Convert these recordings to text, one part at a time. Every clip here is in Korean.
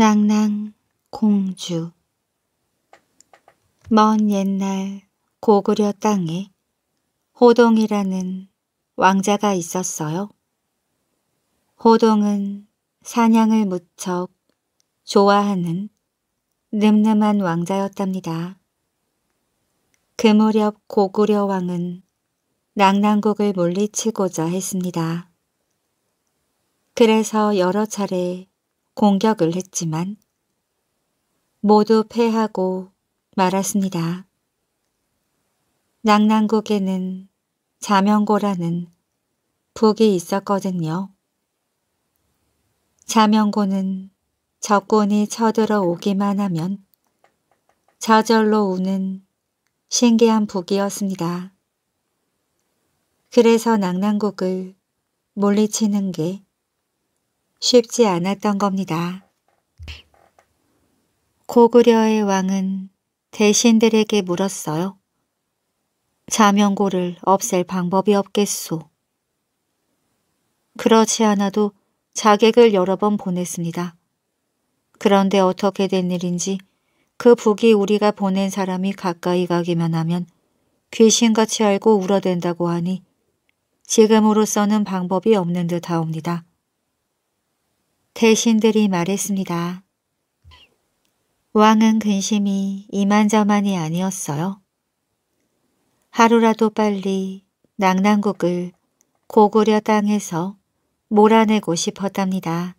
낭낭 공주 먼 옛날 고구려 땅에 호동이라는 왕자가 있었어요. 호동은 사냥을 무척 좋아하는 늠름한 왕자였답니다. 그 무렵 고구려 왕은 낭낭국을 물리치고자 했습니다. 그래서 여러 차례 공격을 했지만 모두 패하고 말았습니다. 낙랑국에는 자명고라는 북이 있었거든요. 자명고는 적군이 쳐들어오기만 하면 저절로 우는 신기한 북이었습니다. 그래서 낙랑국을 몰리치는 게 쉽지 않았던 겁니다. 고구려의 왕은 대신들에게 물었어요. 자명고를 없앨 방법이 없겠소. 그렇지 않아도 자객을 여러 번 보냈습니다. 그런데 어떻게 된 일인지 그 북이 우리가 보낸 사람이 가까이 가기만 하면 귀신같이 알고 울어댄다고 하니 지금으로서는 방법이 없는 듯 하옵니다. 대신들이 말했습니다. 왕은 근심이 이만저만이 아니었어요. 하루라도 빨리 낙랑국을 고구려 땅에서 몰아내고 싶었답니다.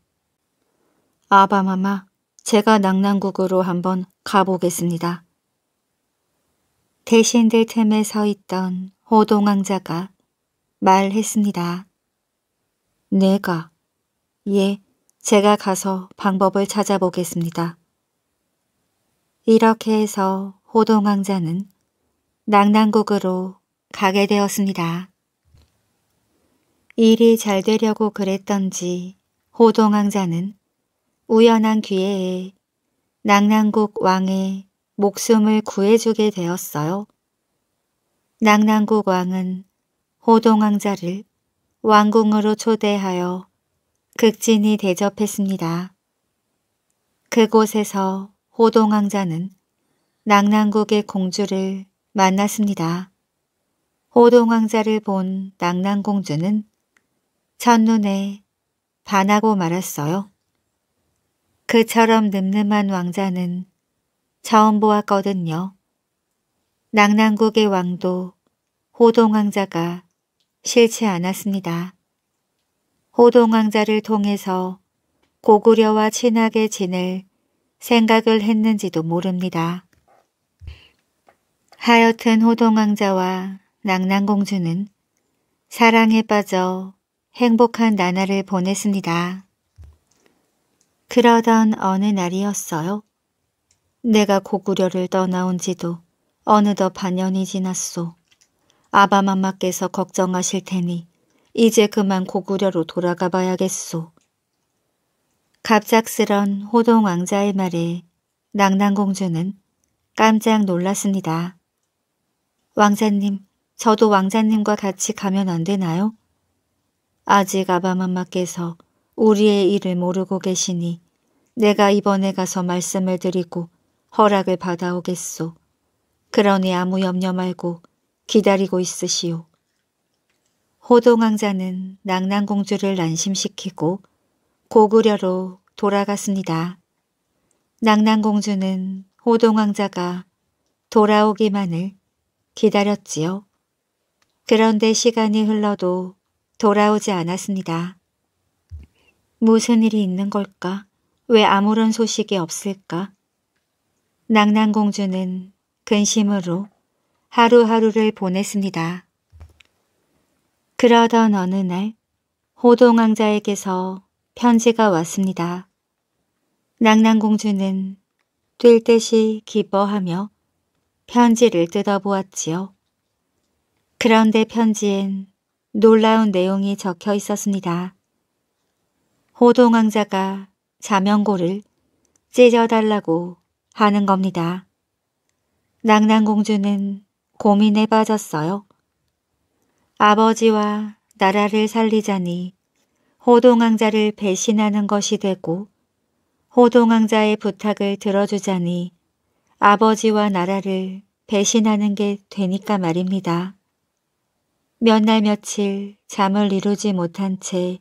아바마마, 제가 낙랑국으로 한번 가보겠습니다. 대신들 틈에 서 있던 호동왕자가 말했습니다. 내가, 예, 제가 가서 방법을 찾아보겠습니다. 이렇게 해서 호동왕자는 낭랑국으로 가게 되었습니다. 일이 잘 되려고 그랬던지 호동왕자는 우연한 기회에 낭랑국 왕의 목숨을 구해주게 되었어요. 낭랑국 왕은 호동왕자를 왕궁으로 초대하여 극진히 대접했습니다. 그곳에서 호동왕자는 낙랑국의 공주를 만났습니다. 호동왕자를 본 낙랑공주는 첫눈에 반하고 말았어요. 그처럼 늠름한 왕자는 처음 보았거든요. 낙랑국의 왕도 호동왕자가 싫지 않았습니다. 호동 왕자를 통해서 고구려와 친하게 지낼 생각을 했는지도 모릅니다. 하여튼 호동 왕자와 낭랑공주는 사랑에 빠져 행복한 나날을 보냈습니다. 그러던 어느 날이었어요. 내가 고구려를 떠나온 지도 어느덧 반년이 지났소. 아바마마께서 걱정하실 테니 이제 그만 고구려로 돌아가 봐야겠소. 갑작스런 호동 왕자의 말에 낭낭공주는 깜짝 놀랐습니다. 왕자님, 저도 왕자님과 같이 가면 안 되나요? 아직 아바마마께서 우리의 일을 모르고 계시니 내가 이번에 가서 말씀을 드리고 허락을 받아오겠소. 그러니 아무 염려 말고 기다리고 있으시오. 호동왕자는 낭낭공주를 난심시키고 고구려로 돌아갔습니다. 낭낭공주는 호동왕자가 돌아오기만을 기다렸지요. 그런데 시간이 흘러도 돌아오지 않았습니다. 무슨 일이 있는 걸까? 왜 아무런 소식이 없을까? 낭낭공주는 근심으로 하루하루를 보냈습니다. 그러던 어느 날 호동왕자에게서 편지가 왔습니다. 낭낭공주는 뛸 듯이 기뻐하며 편지를 뜯어보았지요. 그런데 편지엔 놀라운 내용이 적혀 있었습니다. 호동왕자가 자명고를 찢어달라고 하는 겁니다. 낭낭공주는 고민에 빠졌어요. 아버지와 나라를 살리자니 호동왕자를 배신하는 것이 되고 호동왕자의 부탁을 들어주자니 아버지와 나라를 배신하는 게 되니까 말입니다. 몇 날 며칠 잠을 이루지 못한 채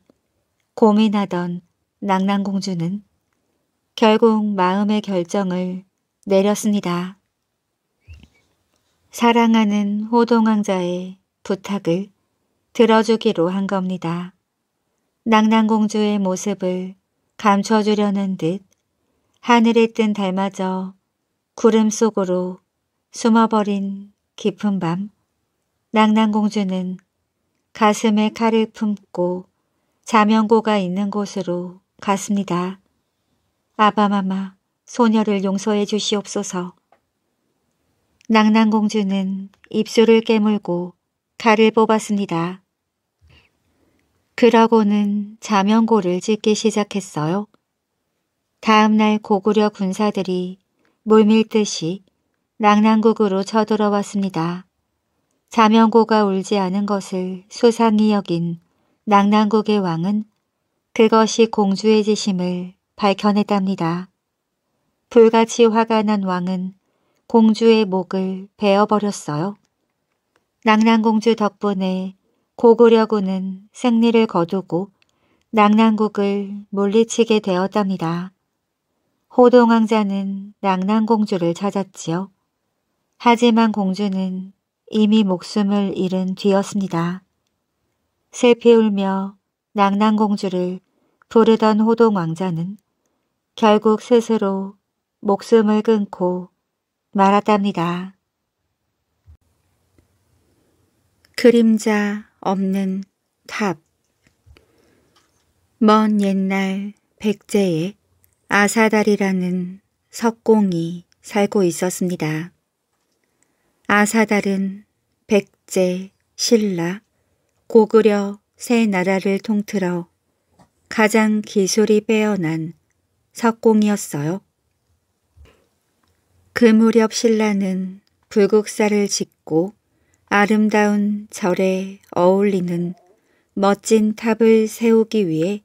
고민하던 낭랑공주는 결국 마음의 결정을 내렸습니다. 사랑하는 호동왕자의 부탁을 들어주기로 한 겁니다. 낭낭공주의 모습을 감춰주려는 듯 하늘에 뜬 달마저 구름 속으로 숨어버린 깊은 밤 낭낭공주는 가슴에 칼을 품고 자명고가 있는 곳으로 갔습니다. 아바마마 소녀를 용서해 주시옵소서. 낭낭공주는 입술을 깨물고 칼을 뽑았습니다. 그러고는 자명고를 짓기 시작했어요. 다음날 고구려 군사들이 물밀듯이 낙랑국으로 쳐들어왔습니다. 자명고가 울지 않은 것을 수상히 여긴 낙랑국의 왕은 그것이 공주의 지심을 밝혀냈답니다. 불같이 화가 난 왕은 공주의 목을 베어버렸어요. 낭랑공주 덕분에 고구려군은 승리를 거두고 낭랑국을 몰리치게 되었답니다. 호동왕자는 낭랑공주를 찾았지요. 하지만 공주는 이미 목숨을 잃은 뒤였습니다. 슬피 울며 낭랑공주를 부르던 호동왕자는 결국 스스로 목숨을 끊고 말았답니다. 그림자 없는 탑. 먼 옛날 백제에 아사달이라는 석공이 살고 있었습니다. 아사달은 백제, 신라, 고구려 세 나라를 통틀어 가장 기술이 빼어난 석공이었어요. 그 무렵 신라는 불국사를 짓고 아름다운 절에 어울리는 멋진 탑을 세우기 위해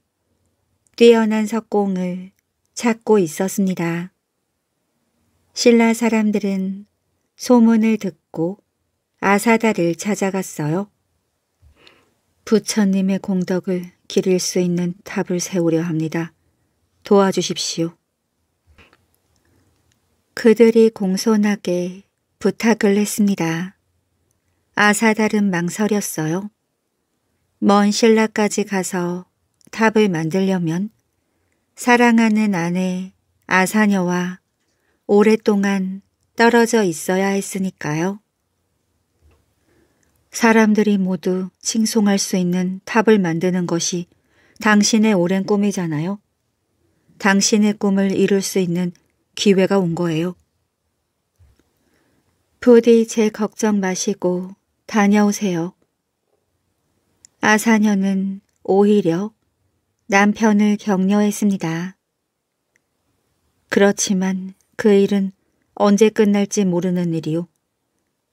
뛰어난 석공을 찾고 있었습니다. 신라 사람들은 소문을 듣고 아사다를 찾아갔어요. 부처님의 공덕을 기릴 수 있는 탑을 세우려 합니다. 도와주십시오. 그들이 공손하게 부탁을 했습니다. 아사달은 망설였어요. 먼 신라까지 가서 탑을 만들려면 사랑하는 아내 아사녀와 오랫동안 떨어져 있어야 했으니까요. 사람들이 모두 칭송할 수 있는 탑을 만드는 것이 당신의 오랜 꿈이잖아요. 당신의 꿈을 이룰 수 있는 기회가 온 거예요. 부디 제 걱정 마시고 다녀오세요. 아사녀는 오히려 남편을 격려했습니다. 그렇지만 그 일은 언제 끝날지 모르는 일이요.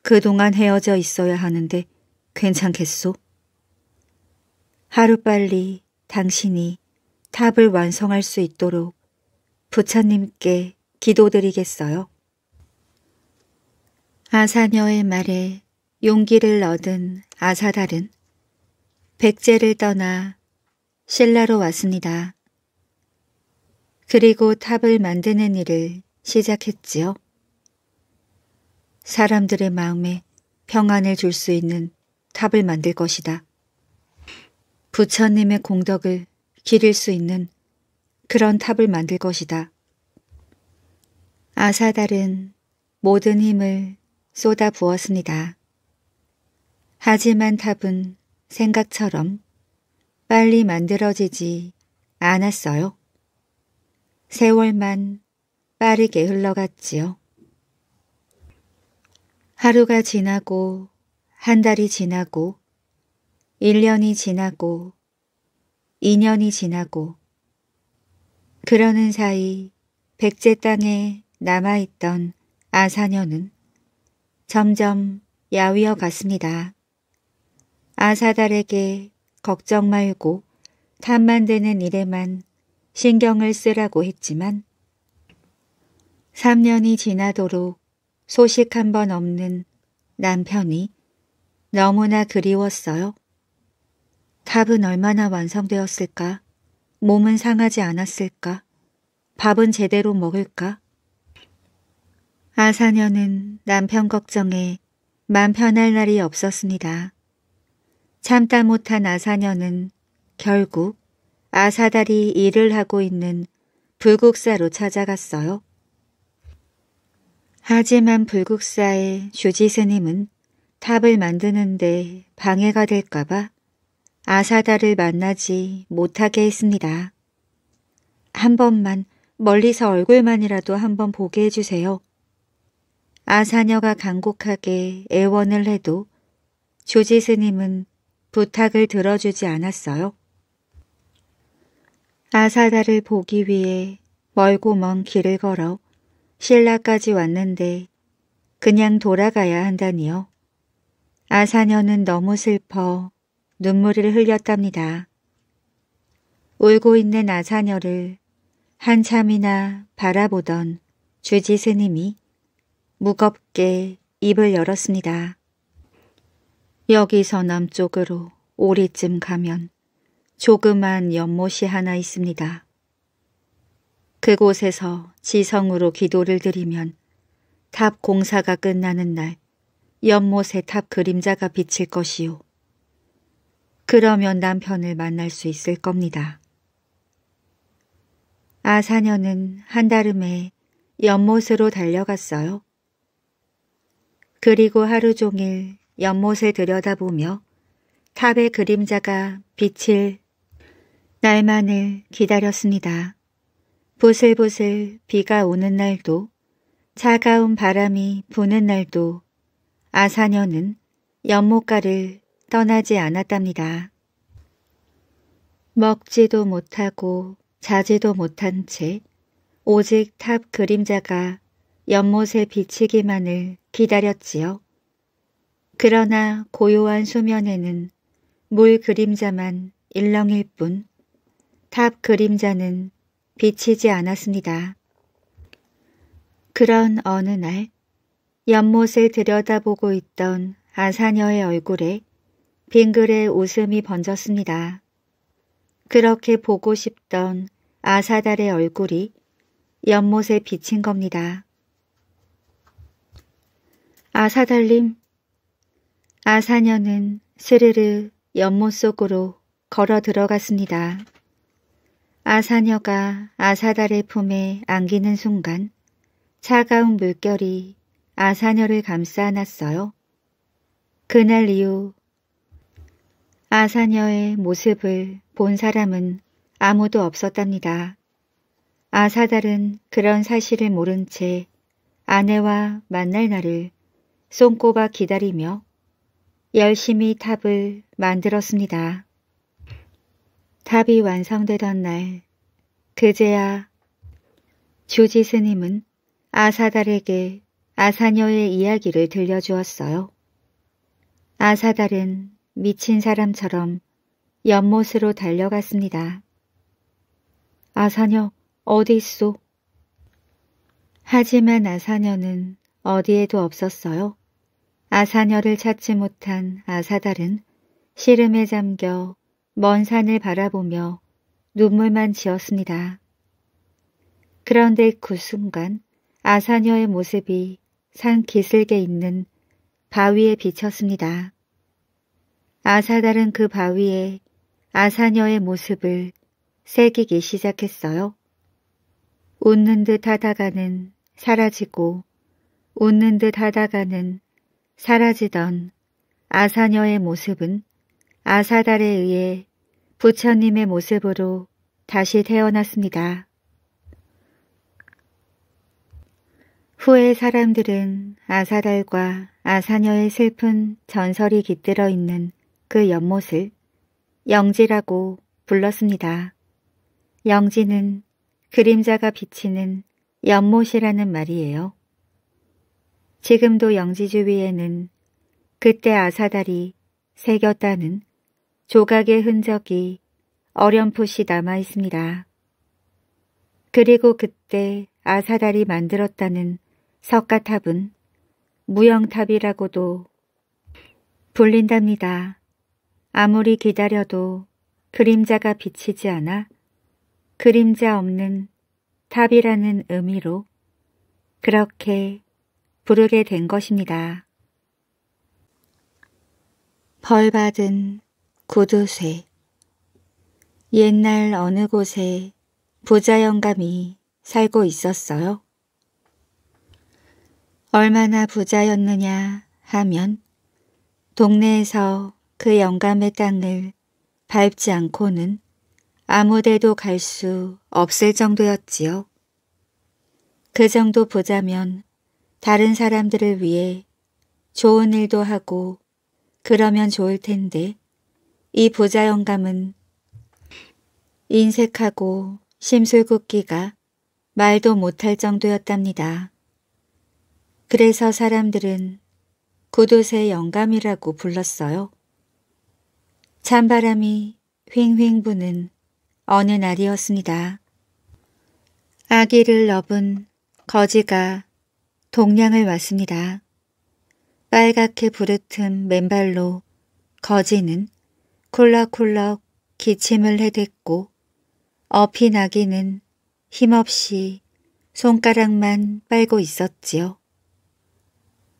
그동안 헤어져 있어야 하는데 괜찮겠소? 하루빨리 당신이 탑을 완성할 수 있도록 부처님께 기도드리겠어요. 아사녀의 말에 용기를 얻은 아사달은 백제를 떠나 신라로 왔습니다. 그리고 탑을 만드는 일을 시작했지요. 사람들의 마음에 평안을 줄 수 있는 탑을 만들 것이다. 부처님의 공덕을 기릴 수 있는 그런 탑을 만들 것이다. 아사달은 모든 힘을 쏟아 부었습니다. 하지만 답은 생각처럼 빨리 만들어지지 않았어요. 세월만 빠르게 흘러갔지요. 하루가 지나고 한 달이 지나고 1년이 지나고 2년이 지나고 그러는 사이 백제 땅에 남아있던 아사녀는 점점 야위어 갔습니다. 아사달에게 걱정 말고 탐 만드는 일에만 신경을 쓰라고 했지만 3년이 지나도록 소식 한 번 없는 남편이 너무나 그리웠어요. 탑은 얼마나 완성되었을까? 몸은 상하지 않았을까? 밥은 제대로 먹을까? 아사녀는 남편 걱정에 맘 편할 날이 없었습니다. 참다 못한 아사녀는 결국 아사달이 일을 하고 있는 불국사로 찾아갔어요. 하지만 불국사의 주지 스님은 탑을 만드는데 방해가 될까봐 아사달을 만나지 못하게 했습니다. 한 번만 멀리서 얼굴만이라도 한 번 보게 해주세요. 아사녀가 간곡하게 애원을 해도 조지 스님은 부탁을 들어주지 않았어요. 아사다를 보기 위해 멀고 먼 길을 걸어 신라까지 왔는데 그냥 돌아가야 한다니요. 아사녀는 너무 슬퍼 눈물을 흘렸답니다. 울고 있는 아사녀를 한참이나 바라보던 주지 스님이 무겁게 입을 열었습니다. 여기서 남쪽으로 오리쯤 가면 조그만 연못이 하나 있습니다. 그곳에서 지성으로 기도를 드리면 탑 공사가 끝나는 날 연못에 탑 그림자가 비칠 것이요. 그러면 남편을 만날 수 있을 겁니다. 아사녀는 한달음에 연못으로 달려갔어요. 그리고 하루 종일 연못을 들여다보며 탑의 그림자가 빛을 날만을 기다렸습니다. 보슬보슬 비가 오는 날도 차가운 바람이 부는 날도 아사녀는 연못가를 떠나지 않았답니다. 먹지도 못하고 자지도 못한 채 오직 탑 그림자가 연못에 비치기만을 기다렸지요. 그러나 고요한 소면에는 물 그림자만 일렁일 뿐, 탑 그림자는 비치지 않았습니다. 그런 어느 날, 연못에 들여다보고 있던 아사녀의 얼굴에 빙글의 웃음이 번졌습니다. 그렇게 보고 싶던 아사달의 얼굴이 연못에 비친 겁니다. 아사달님, 아사녀는 스르르 연못 속으로 걸어 들어갔습니다. 아사녀가 아사달의 품에 안기는 순간 차가운 물결이 아사녀를 감싸 안았어요. 그날 이후 아사녀의 모습을 본 사람은 아무도 없었답니다. 아사달은 그런 사실을 모른 채 아내와 만날 날을 손꼽아 기다리며 열심히 탑을 만들었습니다. 탑이 완성되던 날 그제야 주지 스님은 아사달에게 아사녀의 이야기를 들려주었어요. 아사달은 미친 사람처럼 연못으로 달려갔습니다. 아사녀 어디 있소? 하지만 아사녀는 어디에도 없었어요. 아사녀를 찾지 못한 아사달은 시름에 잠겨 먼 산을 바라보며 눈물만 지었습니다. 그런데 그 순간 아사녀의 모습이 산 기슭에 있는 바위에 비쳤습니다. 아사달은 그 바위에 아사녀의 모습을 새기기 시작했어요. 웃는 듯 하다가는 사라지고 웃는 듯 하다가는 사라지던 아사녀의 모습은 아사달에 의해 부처님의 모습으로 다시 태어났습니다. 후에 사람들은 아사달과 아사녀의 슬픈 전설이 깃들어 있는 그 연못을 영지라고 불렀습니다. 영지는 그림자가 비치는 연못이라는 말이에요. 지금도 영지주위에는 그때 아사달이 새겼다는 조각의 흔적이 어렴풋이 남아 있습니다. 그리고 그때 아사달이 만들었다는 석가탑은 무형탑이라고도 불린답니다. 아무리 기다려도 그림자가 비치지 않아 그림자 없는 탑이라는 의미로 그렇게 부르게 된 것입니다. 벌받은 구두쇠 옛날 어느 곳에 부자 영감이 살고 있었어요. 얼마나 부자였느냐 하면 동네에서 그 영감의 땅을 밟지 않고는 아무데도 갈 수 없을 정도였지요. 그 정도 부자면 다른 사람들을 위해 좋은 일도 하고 그러면 좋을 텐데 이 부자 영감은 인색하고 심술궂기가 말도 못할 정도였답니다. 그래서 사람들은 구두쇠 영감이라고 불렀어요. 찬바람이 휑휑 부는 어느 날이었습니다. 아기를 업은 거지가 동양을 왔습니다. 빨갛게 부르튼 맨발로 거지는 콜락콜락 기침을 해댔고 어핀 아기는 힘없이 손가락만 빨고 있었지요.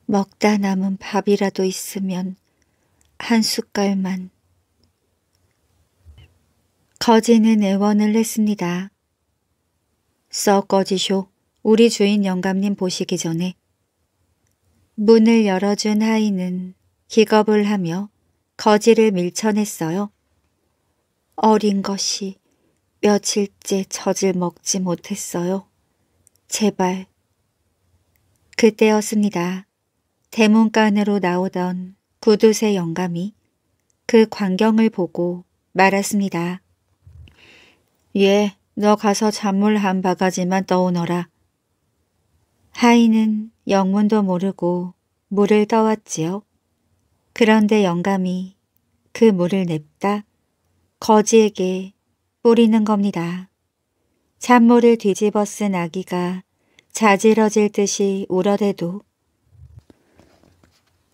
먹다 남은 밥이라도 있으면 한 숟갈만. 거지는 애원을 했습니다. 썩거지쇼. 우리 주인 영감님 보시기 전에 문을 열어준 하인은 기겁을 하며 거지를 밀쳐냈어요. 어린 것이 며칠째 젖을 먹지 못했어요. 제발. 그때였습니다. 대문간으로 나오던 구두쇠 영감이 그 광경을 보고 말았습니다. 예, 너 가서 잔물 한 바가지만 떠오너라. 하인은 영문도 모르고 물을 떠왔지요. 그런데 영감이 그 물을 냅다 거지에게 뿌리는 겁니다. 찬물을 뒤집어 쓴 아기가 자지러질 듯이 울어대도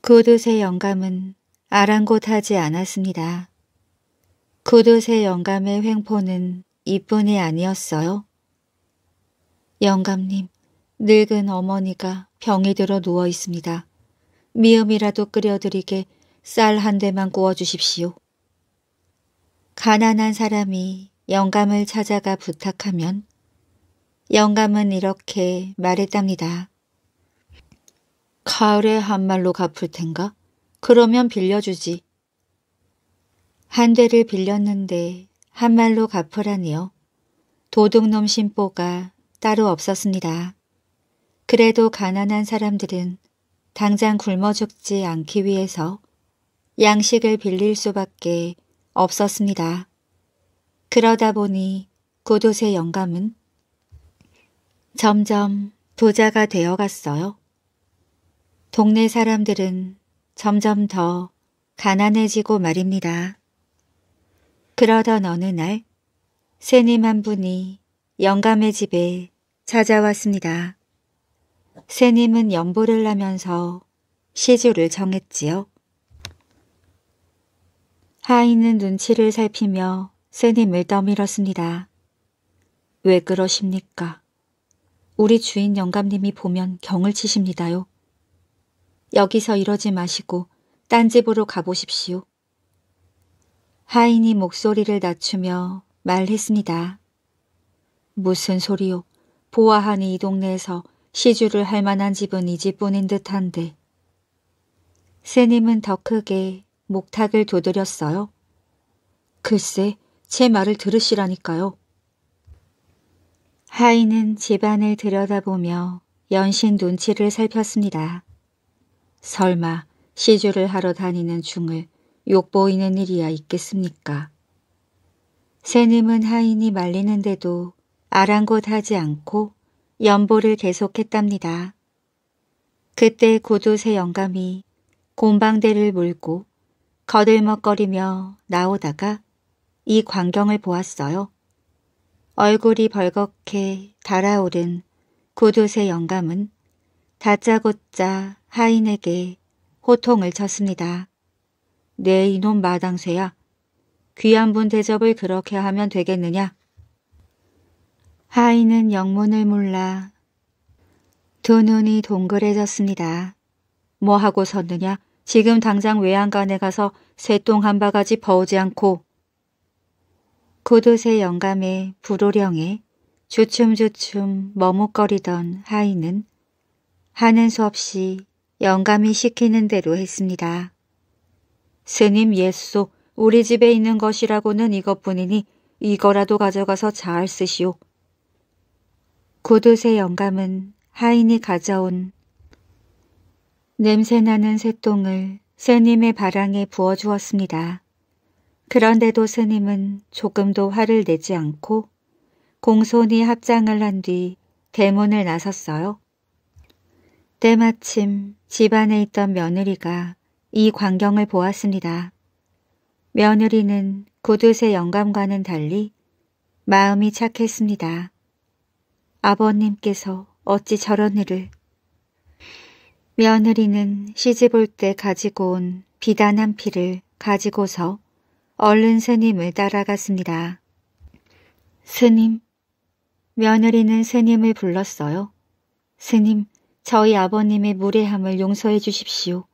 구두쇠 영감은 아랑곳하지 않았습니다. 구두쇠 영감의 횡포는 이뿐이 아니었어요. 영감님, 늙은 어머니가 병에 들어 누워 있습니다. 미음이라도 끓여드리게 쌀 한 대만 구워주십시오. 가난한 사람이 영감을 찾아가 부탁하면 영감은 이렇게 말했답니다. 가을에 한말로 갚을 텐가? 그러면 빌려주지. 한 대를 빌렸는데 한말로 갚으라니요. 도둑놈 심보가 따로 없었습니다. 그래도 가난한 사람들은 당장 굶어 죽지 않기 위해서 양식을 빌릴 수밖에 없었습니다. 그러다 보니 고도세 영감은 점점 부자가 되어갔어요. 동네 사람들은 점점 더 가난해지고 말입니다. 그러던 어느 날 새님 한 분이 영감의 집에 찾아왔습니다. 새님은 연보를 하면서 시주를 정했지요. 하인은 눈치를 살피며 새님을 떠밀었습니다. 왜 그러십니까? 우리 주인 영감님이 보면 경을 치십니다요. 여기서 이러지 마시고 딴 집으로 가보십시오. 하인이 목소리를 낮추며 말했습니다. 무슨 소리요? 보아하니 이 동네에서 시주를 할 만한 집은 이 집뿐인 듯한데. 새님은 더 크게 목탁을 도드렸어요. 글쎄, 제 말을 들으시라니까요. 하인은 집안을 들여다보며 연신 눈치를 살폈습니다. 설마 시주를 하러 다니는 중을 욕보이는 일이야 있겠습니까? 새님은 하인이 말리는데도 아랑곳하지 않고 연보를 계속했답니다. 그때 고두세 영감이 곰방대를 몰고 거들먹거리며 나오다가 이 광경을 보았어요. 얼굴이 벌겋게 달아오른 고두세 영감은 다짜고짜 하인에게 호통을 쳤습니다. 내 네, 이놈 마당쇠야. 귀한 분 대접을 그렇게 하면 되겠느냐? 하이는 영문을 몰라. 두 눈이 동그래졌습니다. 뭐 하고 섰느냐? 지금 당장 외양간에 가서 새똥 한 바가지 버우지 않고 고도새 영감에 불호령에 주춤주춤 머뭇거리던 하이는 하는 수 없이 영감이 시키는 대로 했습니다. 스님 예수 우리 집에 있는 것이라고는 이것뿐이니 이거라도 가져가서 잘 쓰시오. 고두쇠 영감은 하인이 가져온 냄새나는 새똥을 스님의 바람에 부어주었습니다. 그런데도 스님은 조금도 화를 내지 않고 공손히 합장을 한 뒤 대문을 나섰어요. 때마침 집안에 있던 며느리가 이 광경을 보았습니다. 며느리는 구두쇠 영감과는 달리 마음이 착했습니다. 아버님께서 어찌 저런 일을 며느리는 시집 올때 가지고 온 비단 한 피를 가지고서 얼른 스님을 따라갔습니다. 스님, 며느리는 스님을 불렀어요. 스님, 저희 아버님의 무례함을 용서해 주십시오.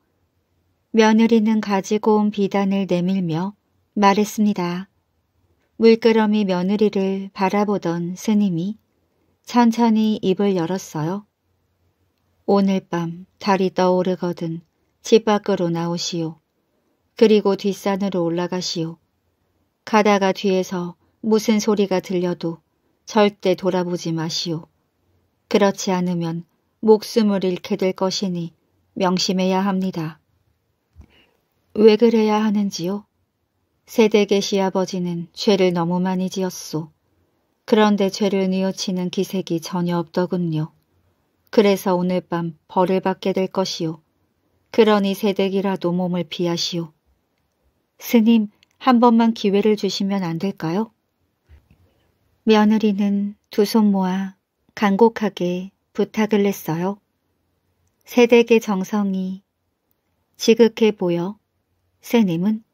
며느리는 가지고 온 비단을 내밀며 말했습니다. 물끄러미 며느리를 바라보던 스님이 천천히 입을 열었어요. 오늘 밤 달이 떠오르거든 집 밖으로 나오시오. 그리고 뒷산으로 올라가시오. 가다가 뒤에서 무슨 소리가 들려도 절대 돌아보지 마시오. 그렇지 않으면 목숨을 잃게 될 것이니 명심해야 합니다. 왜 그래야 하는지요? 세대계 시아버지는 죄를 너무 많이 지었소. 그런데 죄를 뉘어치는 기색이 전혀 없더군요. 그래서 오늘 밤 벌을 받게 될 것이요. 그러니 세댁이라도 몸을 피하시오 스님, 한 번만 기회를 주시면 안 될까요? 며느리는 두 손 모아 간곡하게 부탁을 했어요. 세댁의 정성이 지극해 보여 새님은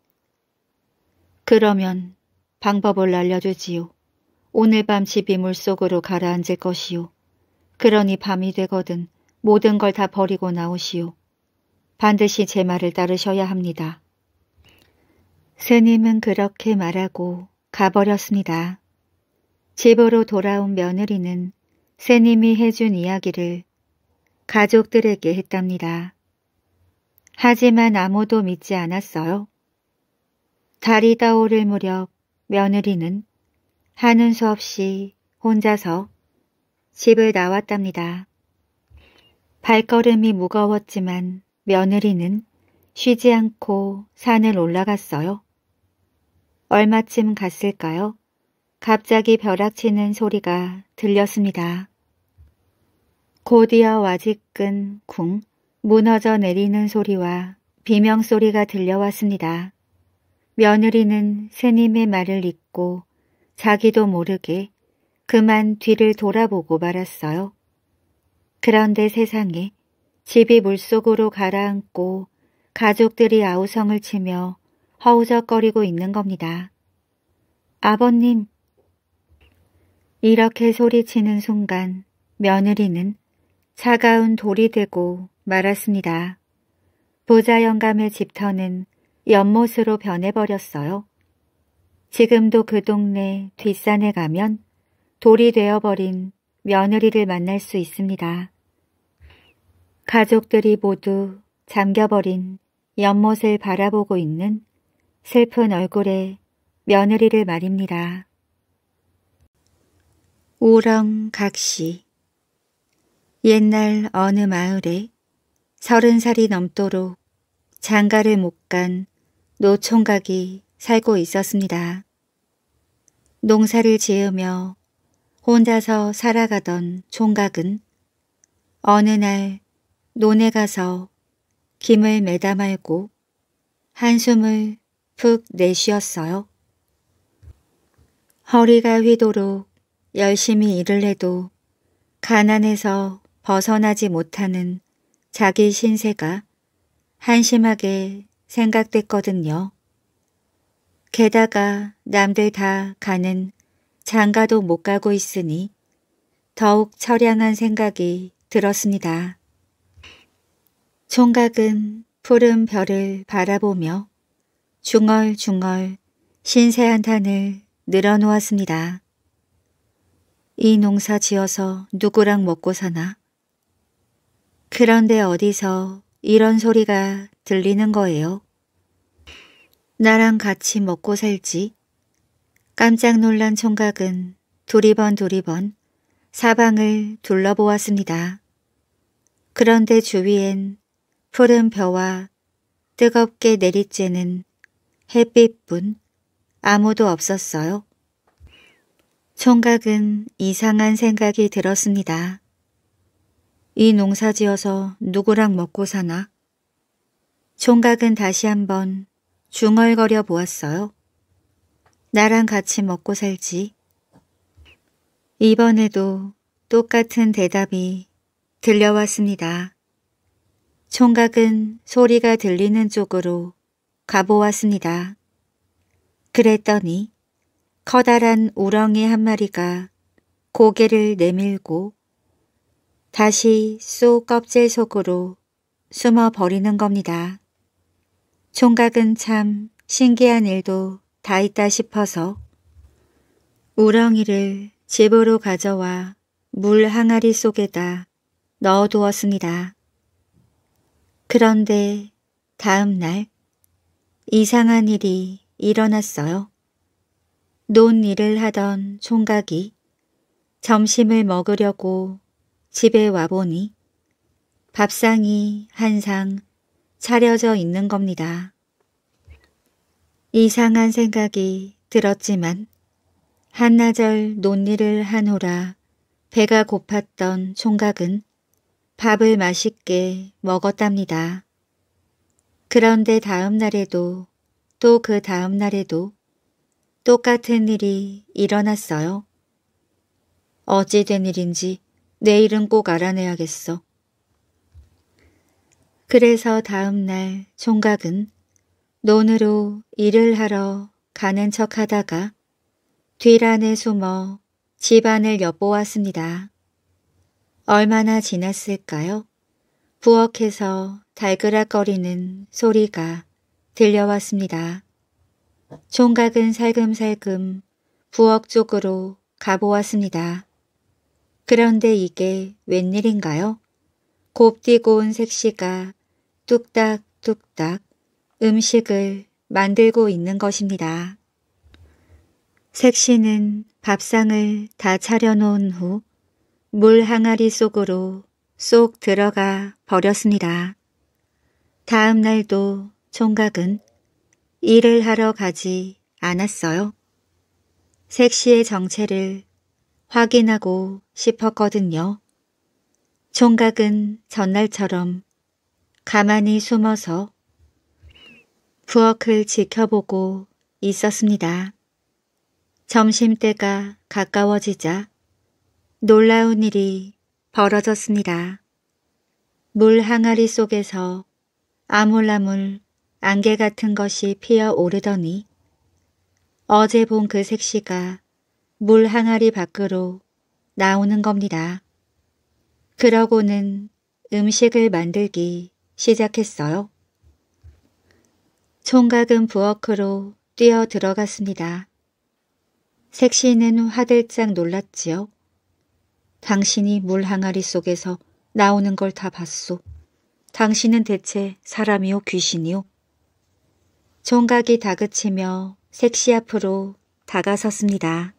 그러면 방법을 알려주지요. 오늘 밤 집이 물속으로 가라앉을 것이요. 그러니 밤이 되거든 모든 걸 다 버리고 나오시오. 반드시 제 말을 따르셔야 합니다. 스님은 그렇게 말하고 가버렸습니다. 집으로 돌아온 며느리는 스님이 해준 이야기를 가족들에게 했답니다. 하지만 아무도 믿지 않았어요. 달이 떠오를 무렵 며느리는 하는 수 없이 혼자서 집을 나왔답니다. 발걸음이 무거웠지만 며느리는 쉬지 않고 산을 올라갔어요. 얼마쯤 갔을까요? 갑자기 벼락치는 소리가 들렸습니다. 곧이어 와직근쿵 무너져 내리는 소리와 비명소리가 들려왔습니다. 며느리는 스님의 말을 잊고 자기도 모르게 그만 뒤를 돌아보고 말았어요. 그런데 세상에 집이 물속으로 가라앉고 가족들이 아우성을 치며 허우적거리고 있는 겁니다. 아버님! 이렇게 소리치는 순간 며느리는 차가운 돌이 되고 말았습니다. 보자영감의 집터는 연못으로 변해버렸어요. 지금도 그 동네 뒷산에 가면 돌이 되어버린 며느리를 만날 수 있습니다. 가족들이 모두 잠겨버린 연못을 바라보고 있는 슬픈 얼굴의 며느리를 말입니다. 우렁각시 옛날 어느 마을에 서른 살이 넘도록 장가를 못 간 노총각이 살고 있었습니다. 농사를 지으며 혼자서 살아가던 총각은 어느 날 논에 가서 김을 매다 말고 한숨을 푹 내쉬었어요. 허리가 휘도록 열심히 일을 해도 가난에서 벗어나지 못하는 자기 신세가 한심하게 생각됐거든요. 게다가 남들 다 가는 장가도 못 가고 있으니 더욱 처량한 생각이 들었습니다. 총각은 푸른 별을 바라보며 중얼중얼 신세 한탄을 늘어놓았습니다. 이 농사 지어서 누구랑 먹고 사나? 그런데 어디서 이런 소리가 들리는 거예요. 나랑 같이 먹고 살지. 깜짝 놀란 총각은 두리번 두리번 사방을 둘러보았습니다. 그런데 주위엔 푸른 벼와 뜨겁게 내리쬐는 햇빛뿐 아무도 없었어요. 총각은 이상한 생각이 들었습니다. 이 농사지어서 누구랑 먹고 사나? 총각은 다시 한번 중얼거려 보았어요. 나랑 같이 먹고 살지. 이번에도 똑같은 대답이 들려왔습니다. 총각은 소리가 들리는 쪽으로 가보았습니다. 그랬더니 커다란 우렁이 한 마리가 고개를 내밀고 다시 쏘 껍질 속으로 숨어버리는 겁니다. 총각은 참 신기한 일도 다 있다 싶어서 우렁이를 집으로 가져와 물 항아리 속에다 넣어두었습니다. 그런데 다음 날 이상한 일이 일어났어요. 논 일을 하던 총각이 점심을 먹으려고 집에 와보니 밥상이 한상 차려져 있는 겁니다. 이상한 생각이 들었지만 한나절 논의를 하노라 배가 고팠던 총각은 밥을 맛있게 먹었답니다. 그런데 다음 날에도 또 그 다음 날에도 똑같은 일이 일어났어요. 어찌 된 일인지 내일은 꼭 알아내야겠어. 그래서 다음 날 총각은 논으로 일을 하러 가는 척하다가 뒤란에 숨어 집안을 엿보았습니다. 얼마나 지났을까요? 부엌에서 달그락거리는 소리가 들려왔습니다. 총각은 살금살금 부엌 쪽으로 가보았습니다. 그런데 이게 웬일인가요? 곱디고 운 색시가 뚝딱뚝딱 음식을 만들고 있는 것입니다. 색시는 밥상을 다 차려놓은 후 물 항아리 속으로 쏙 들어가 버렸습니다. 다음 날도 총각은 일을 하러 가지 않았어요. 색시의 정체를 확인하고 싶었거든요. 총각은 전날처럼 가만히 숨어서 부엌을 지켜보고 있었습니다. 점심때가 가까워지자 놀라운 일이 벌어졌습니다. 물 항아리 속에서 아물라물 안개 같은 것이 피어오르더니 어제 본 그 색시가 물 항아리 밖으로 나오는 겁니다. 그러고는 음식을 만들기 시작했어요. 총각은 부엌으로 뛰어 들어갔습니다. 색시는 화들짝 놀랐지요. 당신이 물 항아리 속에서 나오는 걸 다 봤소. 당신은 대체 사람이오귀신이오 총각이 다그치며 색시 앞으로 다가섰습니다.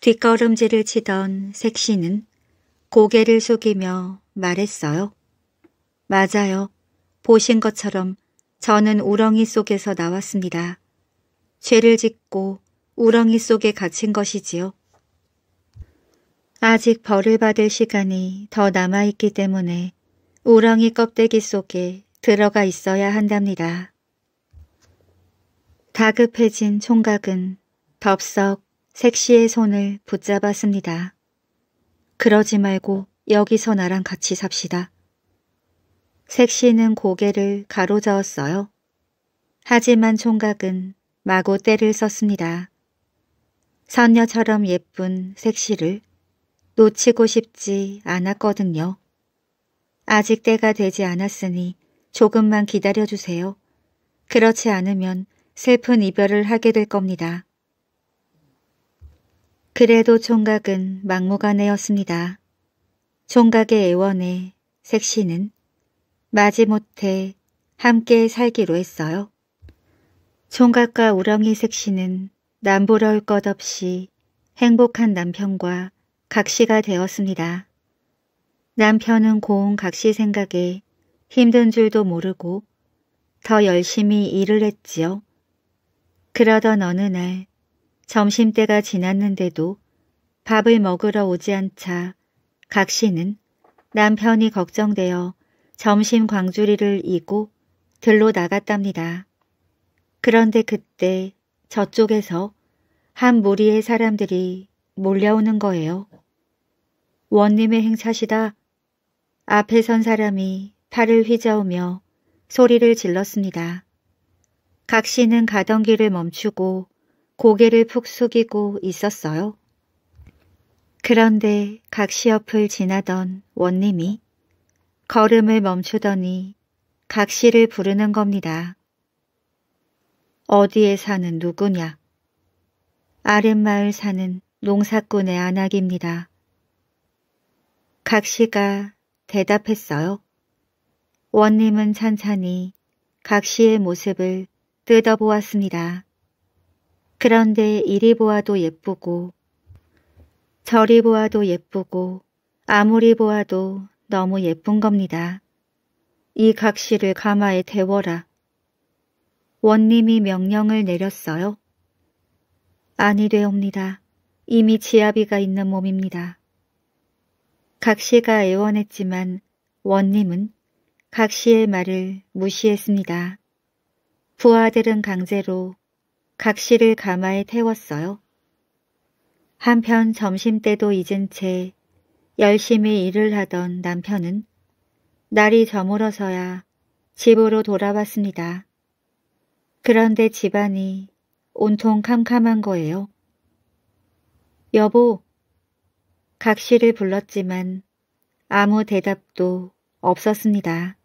뒷걸음질을 치던 색시는 고개를 숙이며 말했어요. 맞아요. 보신 것처럼 저는 우렁이 속에서 나왔습니다. 죄를 짓고 우렁이 속에 갇힌 것이지요. 아직 벌을 받을 시간이 더 남아있기 때문에 우렁이 껍데기 속에 들어가 있어야 한답니다. 다급해진 총각은 덥석 색시의 손을 붙잡았습니다. 그러지 말고 여기서 나랑 같이 삽시다. 색시는 고개를 가로저었어요. 하지만 총각은 마구 때를 썼습니다. 선녀처럼 예쁜 색시를 놓치고 싶지 않았거든요. 아직 때가 되지 않았으니 조금만 기다려주세요. 그렇지 않으면 슬픈 이별을 하게 될 겁니다. 그래도 총각은 막무가내였습니다. 총각의 애원에 색시는 마지못해 함께 살기로 했어요. 총각과 우렁이 색시는 남부러울 것 없이 행복한 남편과 각시가 되었습니다. 남편은 고운 각시 생각에 힘든 줄도 모르고 더 열심히 일을 했지요. 그러던 어느 날 점심때가 지났는데도 밥을 먹으러 오지 않자 각시는 남편이 걱정되어 점심 광주리를 이고 들로 나갔답니다. 그런데 그때 저쪽에서 한 무리의 사람들이 몰려오는 거예요. 원님의 행차시다. 앞에 선 사람이 팔을 휘저으며 소리를 질렀습니다. 각 씨는 가던 길을 멈추고 고개를 푹 숙이고 있었어요. 그런데 각시 옆을 지나던 원님이 걸음을 멈추더니 각시를 부르는 겁니다. 어디에 사는 누구냐? 아랫마을 사는 농사꾼의 안악입니다. 각시가 대답했어요. 원님은 찬찬히 각시의 모습을 뜯어보았습니다. 그런데 이리 보아도 예쁘고 저리 보아도 예쁘고 아무리 보아도 너무 예쁜 겁니다. 이 각시를 가마에 데워라. 원님이 명령을 내렸어요. 아니 되옵니다. 이미 지아비가 있는 몸입니다. 각시가 애원했지만 원님은 각시의 말을 무시했습니다. 부하들은 강제로 각시를 가마에 태웠어요. 한편 점심때도 잊은 채 열심히 일을 하던 남편은 날이 저물어서야 집으로 돌아왔습니다. 그런데 집안이 온통 캄캄한 거예요. 여보, 각 씨를 불렀지만 아무 대답도 없었습니다.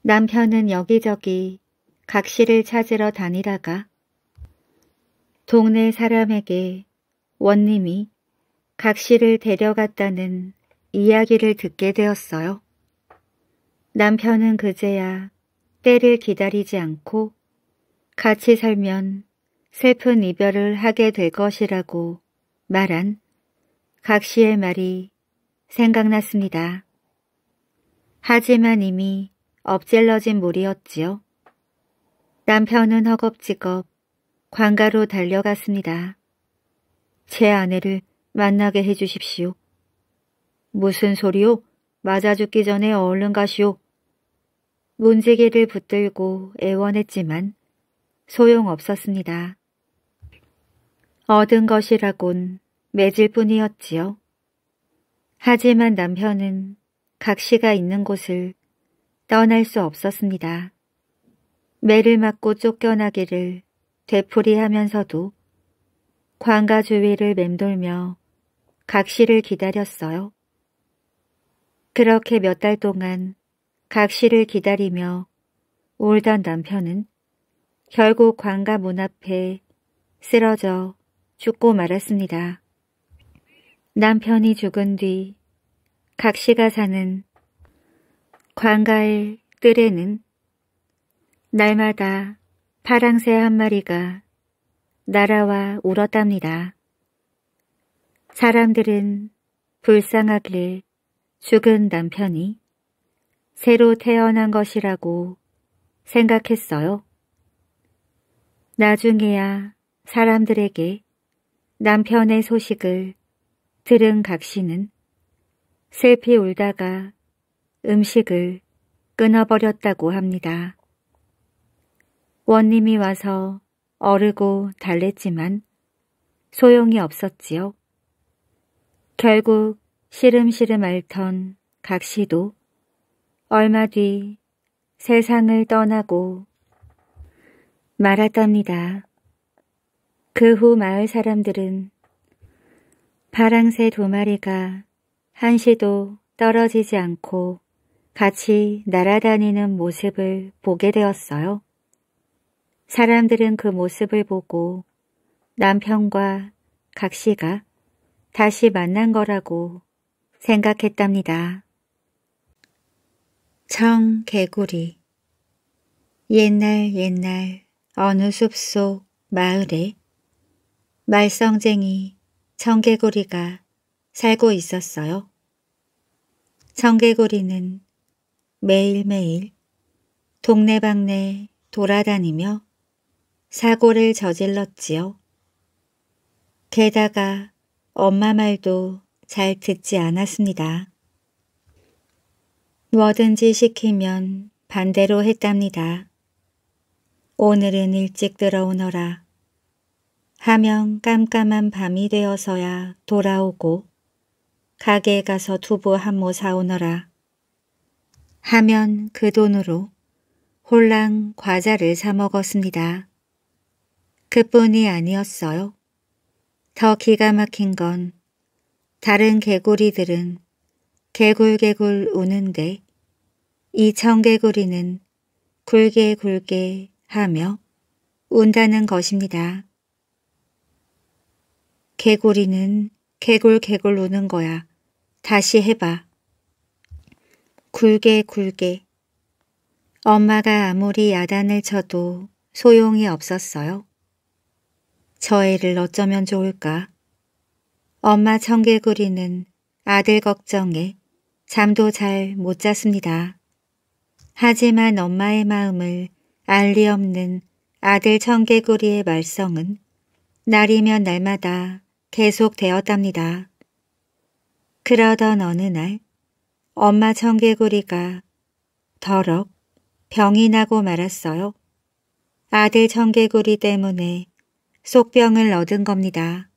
남편은 여기저기 각 씨를 찾으러 다니다가 동네 사람에게 원님이 각 씨를 데려갔다는 이야기를 듣게 되었어요. 남편은 그제야 때를 기다리지 않고 같이 살면 슬픈 이별을 하게 될 것이라고 말한 각 씨의 말이 생각났습니다. 하지만 이미 엎질러진 물이었지요. 남편은 허겁지겁 관가로 달려갔습니다. 제 아내를 만나게 해주십시오. 무슨 소리요? 맞아 죽기 전에 얼른 가시오. 문지기를 붙들고 애원했지만 소용없었습니다. 얻은 것이라곤 맺을 뿐이었지요. 하지만 남편은 각시가 있는 곳을 떠날 수 없었습니다. 매를 맞고 쫓겨나기를 되풀이하면서도 광가 주위를 맴돌며 각시를 기다렸어요. 그렇게 몇 달 동안 각시를 기다리며 울던 남편은 결국 관가 문 앞에 쓰러져 죽고 말았습니다. 남편이 죽은 뒤각시가 사는 관가의 뜰에는 날마다 파랑새 한 마리가 날아와 울었답니다. 사람들은 불쌍하길 죽은 남편이 새로 태어난 것이라고 생각했어요. 나중에야 사람들에게 남편의 소식을 들은 각시는 슬피 울다가 음식을 끊어버렸다고 합니다. 원님이 와서 어르고 달랬지만 소용이 없었지요. 결국 시름시름 앓던 각 씨도 얼마 뒤 세상을 떠나고 말았답니다. 그 후 마을 사람들은 파랑새 두 마리가 한시도 떨어지지 않고 같이 날아다니는 모습을 보게 되었어요. 사람들은 그 모습을 보고 남편과 각 씨가 다시 만난 거라고 생각했답니다. 청 개구리 옛날 옛날 어느 숲 속 마을에 말썽쟁이 청개구리가 살고 있었어요. 청개구리는 매일매일 동네방네 돌아다니며 사고를 저질렀지요. 게다가 엄마 말도 잘 듣지 않았습니다. 뭐든지 시키면 반대로 했답니다. 오늘은 일찍 들어오너라. 하면 깜깜한 밤이 되어서야 돌아오고 가게에 가서 두부 한 모 사오너라. 하면 그 돈으로 홀랑 과자를 사 먹었습니다. 그뿐이 아니었어요. 더 기가 막힌 건 다른 개구리들은 개굴개굴 우는데 이 청개구리는 굴게 굴게 하며 운다는 것입니다. 개구리는 개굴개굴 우는 거야. 다시 해봐. 굴게 굴게. 엄마가 아무리 야단을 쳐도 소용이 없었어요. 저 애를 어쩌면 좋을까. 엄마 청개구리는 아들 걱정에 잠도 잘 못 잤습니다. 하지만 엄마의 마음을 알 리 없는 아들 청개구리의 말썽은 날이면 날마다 계속되었답니다. 그러던 어느 날 엄마 청개구리가 더럭 병이 나고 말았어요. 아들 청개구리 때문에 속병을 얻은 겁니다.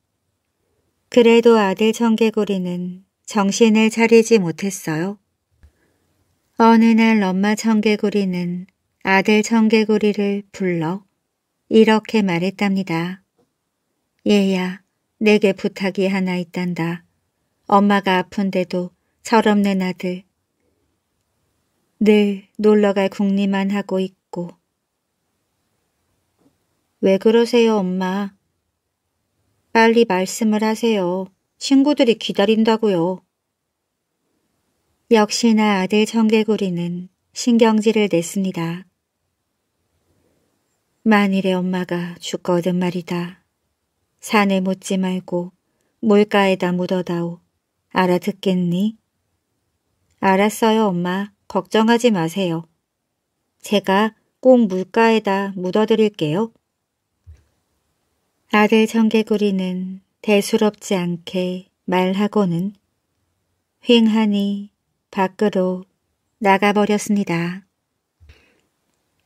그래도 아들 청개구리는 정신을 차리지 못했어요. 어느 날 엄마 청개구리는 아들 청개구리를 불러 이렇게 말했답니다. 얘야, 내게 부탁이 하나 있단다. 엄마가 아픈데도 철없는 아들. 늘 놀러갈 궁리만 하고 있고 왜 그러세요, 엄마? 빨리 말씀을 하세요. 친구들이 기다린다고요. 역시나 아들 청개구리는 신경질을 냈습니다. 만일에 엄마가 죽거든 말이다. 산에 묻지 말고 물가에다 묻어다오. 알아듣겠니? 알았어요, 엄마. 걱정하지 마세요. 제가 꼭 물가에다 묻어드릴게요. 아들 청개구리는 대수롭지 않게 말하고는 휑하니 밖으로 나가버렸습니다.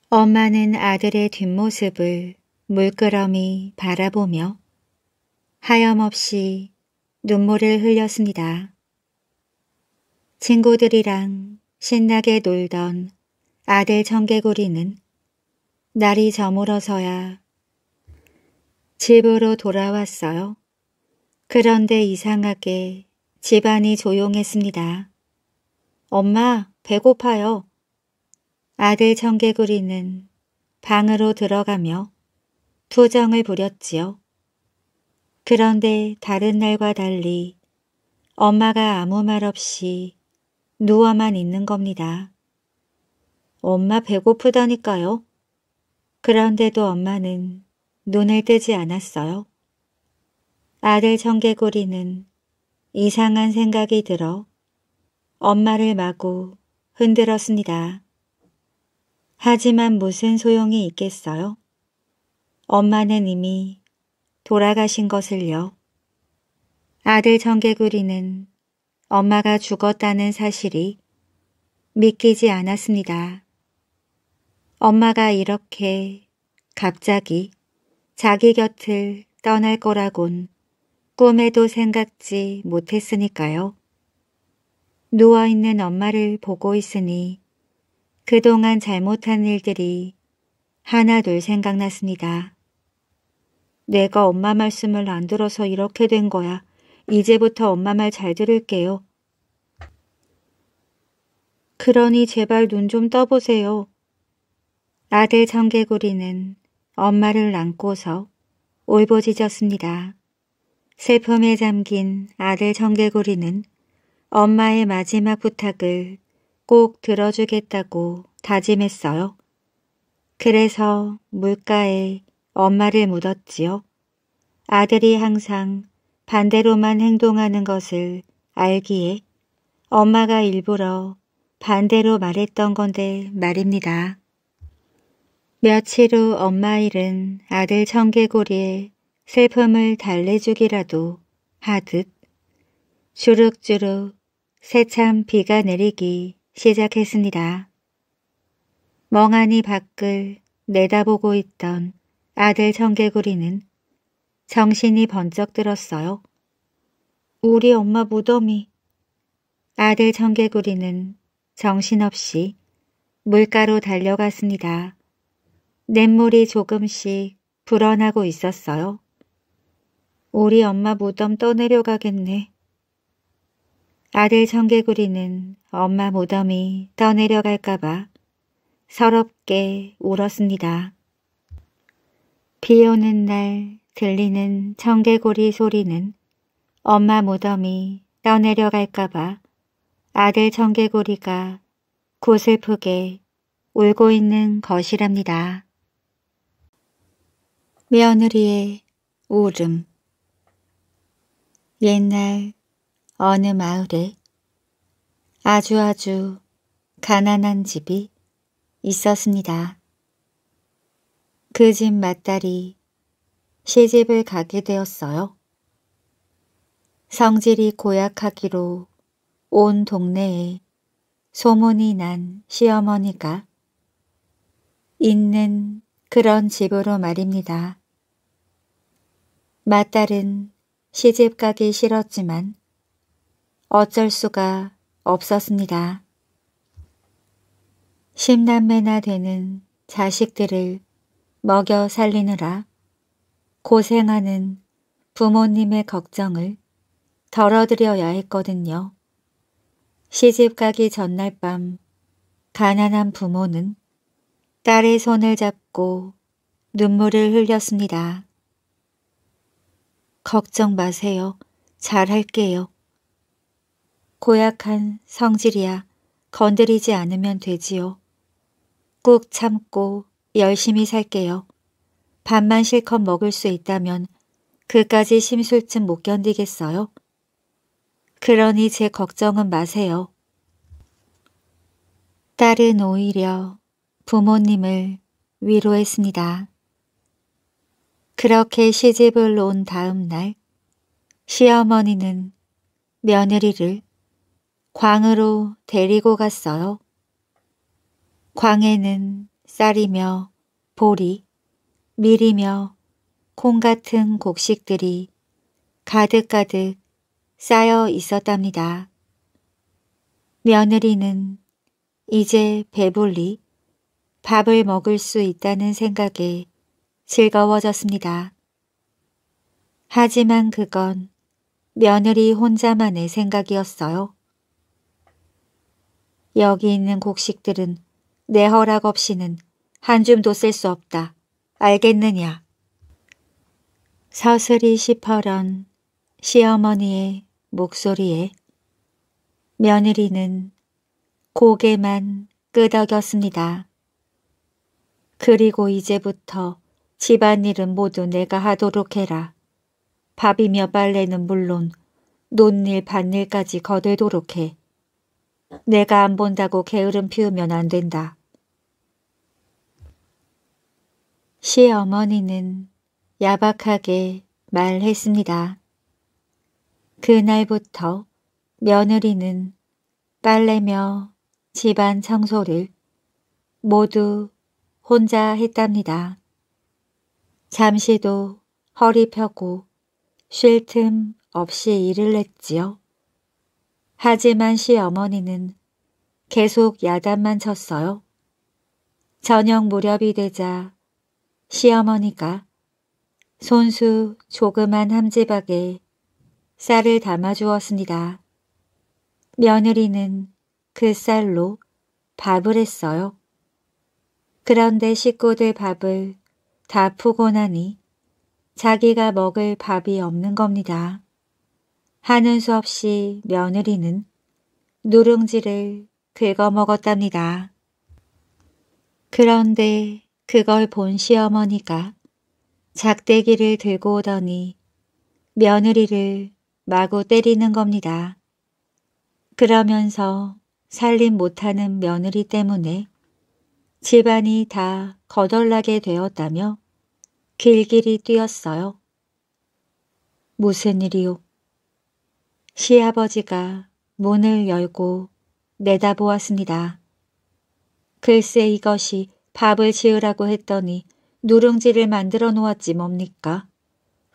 엄마는 아들의 뒷모습을 물끄러미 바라보며 하염없이 눈물을 흘렸습니다. 친구들이랑 신나게 놀던 아들 청개구리는 날이 저물어서야 집으로 돌아왔어요. 그런데 이상하게 집안이 조용했습니다. 엄마, 배고파요. 아들 청개구리는 방으로 들어가며 투정을 부렸지요. 그런데 다른 날과 달리 엄마가 아무 말 없이 누워만 있는 겁니다. 엄마 배고프다니까요. 그런데도 엄마는 눈을 뜨지 않았어요. 아들 청개구리는 이상한 생각이 들어 엄마를 마구 흔들었습니다. 하지만 무슨 소용이 있겠어요? 엄마는 이미 돌아가신 것을요. 아들 청개구리는 엄마가 죽었다는 사실이 믿기지 않았습니다. 엄마가 이렇게 갑자기 자기 곁을 떠날 거라곤 꿈에도 생각지 못했으니까요. 누워있는 엄마를 보고 있으니 그동안 잘못한 일들이 하나둘 생각났습니다. 내가 엄마 말씀을 안 들어서 이렇게 된 거야. 이제부터 엄마 말 잘 들을게요. 그러니 제발 눈 좀 떠보세요. 아들 청개구리는 엄마를 안고서 울보짖었습니다 슬픔에 잠긴 아들 정개구리는 엄마의 마지막 부탁을 꼭 들어주겠다고 다짐했어요. 그래서 물가에 엄마를 묻었지요. 아들이 항상 반대로만 행동하는 것을 알기에 엄마가 일부러 반대로 말했던 건데 말입니다. 며칠 후 엄마 일은 아들 청개구리의 슬픔을 달래주기라도 하듯 주룩주룩 새참 비가 내리기 시작했습니다. 멍하니 밖을 내다보고 있던 아들 청개구리는 정신이 번쩍 들었어요. 우리 엄마 무덤이 아들 청개구리는 정신없이 물가로 달려갔습니다. 냇물이 조금씩 불어나고 있었어요. 우리 엄마 무덤 떠내려가겠네. 아들 청개구리는 엄마 무덤이 떠내려갈까봐 서럽게 울었습니다. 비 오는 날 들리는 청개구리 소리는 엄마 무덤이 떠내려갈까봐 아들 청개구리가 고슬프게 울고 있는 것이랍니다. 며느리의 울음 옛날 어느 마을에 아주아주 아주 가난한 집이 있었습니다. 그 집 맏딸이 시집을 가게 되었어요. 성질이 고약하기로 온 동네에 소문이 난 시어머니가 있는 그런 집으로 말입니다. 맏딸은 시집 가기 싫었지만 어쩔 수가 없었습니다. 십남매나 되는 자식들을 먹여 살리느라 고생하는 부모님의 걱정을 덜어드려야 했거든요. 시집 가기 전날 밤 가난한 부모는 딸의 손을 잡고 눈물을 흘렸습니다. 걱정 마세요. 잘할게요. 고약한 성질이야. 건드리지 않으면 되지요. 꾹 참고 열심히 살게요. 밥만 실컷 먹을 수 있다면 그까지 심술쯤 못 견디겠어요? 그러니 제 걱정은 마세요. 딸은 오히려 부모님을 위로했습니다. 그렇게 시집을 온 다음 날 시어머니는 며느리를 광으로 데리고 갔어요. 광에는 쌀이며 보리, 밀이며 콩 같은 곡식들이 가득가득 쌓여 있었답니다. 며느리는 이제 배불리 밥을 먹을 수 있다는 생각에 즐거워졌습니다. 하지만 그건 며느리 혼자만의 생각이었어요. 여기 있는 곡식들은 내 허락 없이는 한 줌도 쓸 수 없다. 알겠느냐? 서슬이 시퍼런 시어머니의 목소리에 며느리는 고개만 끄덕였습니다. 그리고 이제부터 집안일은 모두 내가 하도록 해라. 밥이며 빨래는 물론 논일 밭일까지 거들도록 해. 내가 안 본다고 게으름 피우면 안 된다. 시어머니는 야박하게 말했습니다. 그날부터 며느리는 빨래며 집안 청소를 모두 혼자 했답니다. 잠시도 허리 펴고 쉴 틈 없이 일을 했지요. 하지만 시어머니는 계속 야단만 쳤어요. 저녁 무렵이 되자 시어머니가 손수 조그만 함지박에 쌀을 담아주었습니다. 며느리는 그 쌀로 밥을 했어요. 그런데 식구들 밥을 다 푸고나니 자기가 먹을 밥이 없는 겁니다. 하는 수 없이 며느리는 누룽지를 긁어 먹었답니다. 그런데 그걸 본 시어머니가 작대기를 들고 오더니 며느리를 마구 때리는 겁니다. 그러면서 살림 못하는 며느리 때문에 집안이 다 거덜나게 되었다며 길길이 뛰었어요. 무슨 일이오 시아버지가 문을 열고 내다보았습니다. 글쎄 이것이 밥을 지으라고 했더니 누룽지를 만들어 놓았지 뭡니까?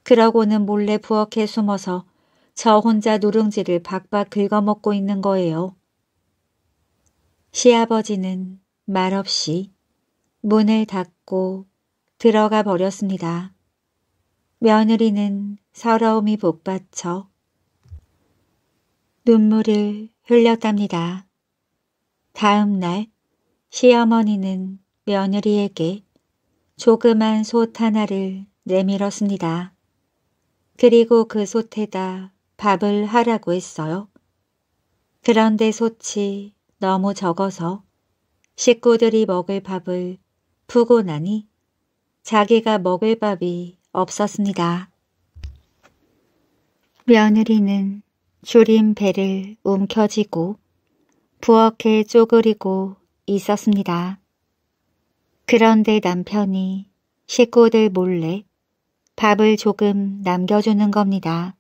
그러고는 몰래 부엌에 숨어서 저 혼자 누룽지를 박박 긁어먹고 있는 거예요. 시아버지는 말없이 문을 닫고 들어가 버렸습니다. 며느리는 서러움이 복받쳐 눈물을 흘렸답니다. 다음 날 시어머니는 며느리에게 조그만 솥 하나를 내밀었습니다. 그리고 그 솥에다 밥을 하라고 했어요. 그런데 솥이 너무 적어서 식구들이 먹을 밥을 푸고 나니 자기가 먹을 밥이 없었습니다. 며느리는 줄인 배를 움켜쥐고 부엌에 쪼그리고 있었습니다. 그런데 남편이 식구들 몰래 밥을 조금 남겨주는 겁니다.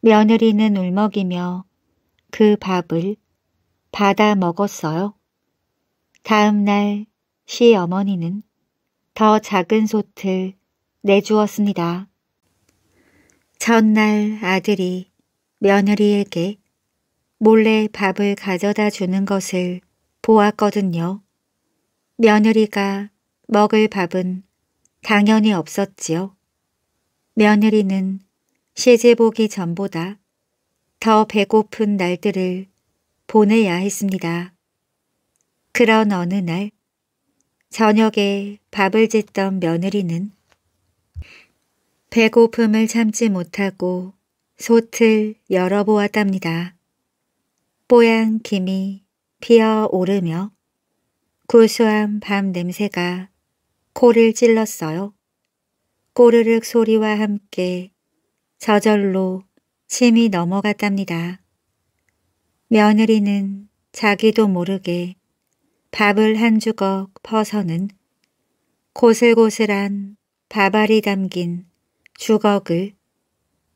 며느리는 울먹이며 그 밥을 받아 먹었어요. 다음 날 시어머니는 더 작은 솥을 내주었습니다. 첫날 아들이 며느리에게 몰래 밥을 가져다 주는 것을 보았거든요. 며느리가 먹을 밥은 당연히 없었지요. 며느리는 시집 오기 전보다 더 배고픈 날들을 보내야 했습니다. 그런 어느 날 저녁에 밥을 짓던 며느리는 배고픔을 참지 못하고 솥을 열어보았답니다. 뽀얀 김이 피어오르며 구수한 밤 냄새가 코를 찔렀어요. 꼬르륵 소리와 함께 저절로 침이 넘어갔답니다. 며느리는 자기도 모르게 밥을 한 주걱 퍼서는 고슬고슬한 밥알이 담긴 주걱을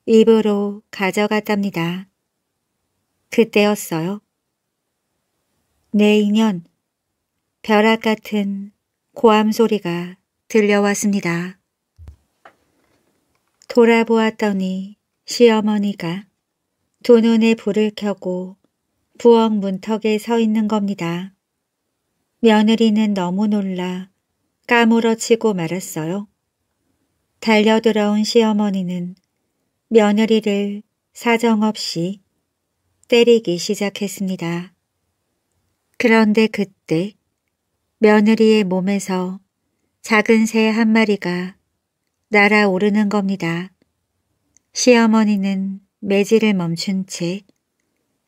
입으로 가져갔답니다. 그때였어요. 내 네, 인연, 벼락 같은 고함 소리가 들려왔습니다. 돌아보았더니 시어머니가 두 눈에 불을 켜고 부엌 문턱에 서 있는 겁니다. 며느리는 너무 놀라 까무러치고 말았어요. 달려들어온 시어머니는 며느리를 사정없이 때리기 시작했습니다. 그런데 그때 며느리의 몸에서 작은 새 한 마리가 날아오르는 겁니다. 시어머니는 매질을 멈춘 채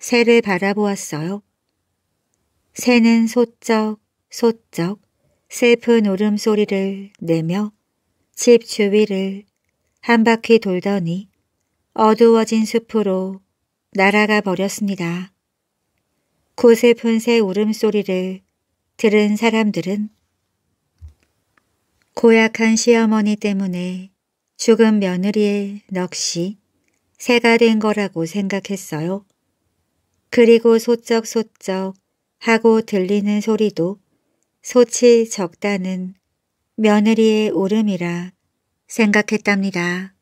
새를 바라보았어요. 새는 소쩍 소쩍 슬픈 울음소리를 내며 집 주위를 한 바퀴 돌더니 어두워진 숲으로 날아가 버렸습니다. 고슬픈 새 울음소리를 들은 사람들은 고약한 시어머니 때문에 죽은 며느리의 넋이 새가 된 거라고 생각했어요. 그리고 소쩍소쩍 하고 들리는 소리도 소치 적다는 며느리의 울음이라 생각했답니다.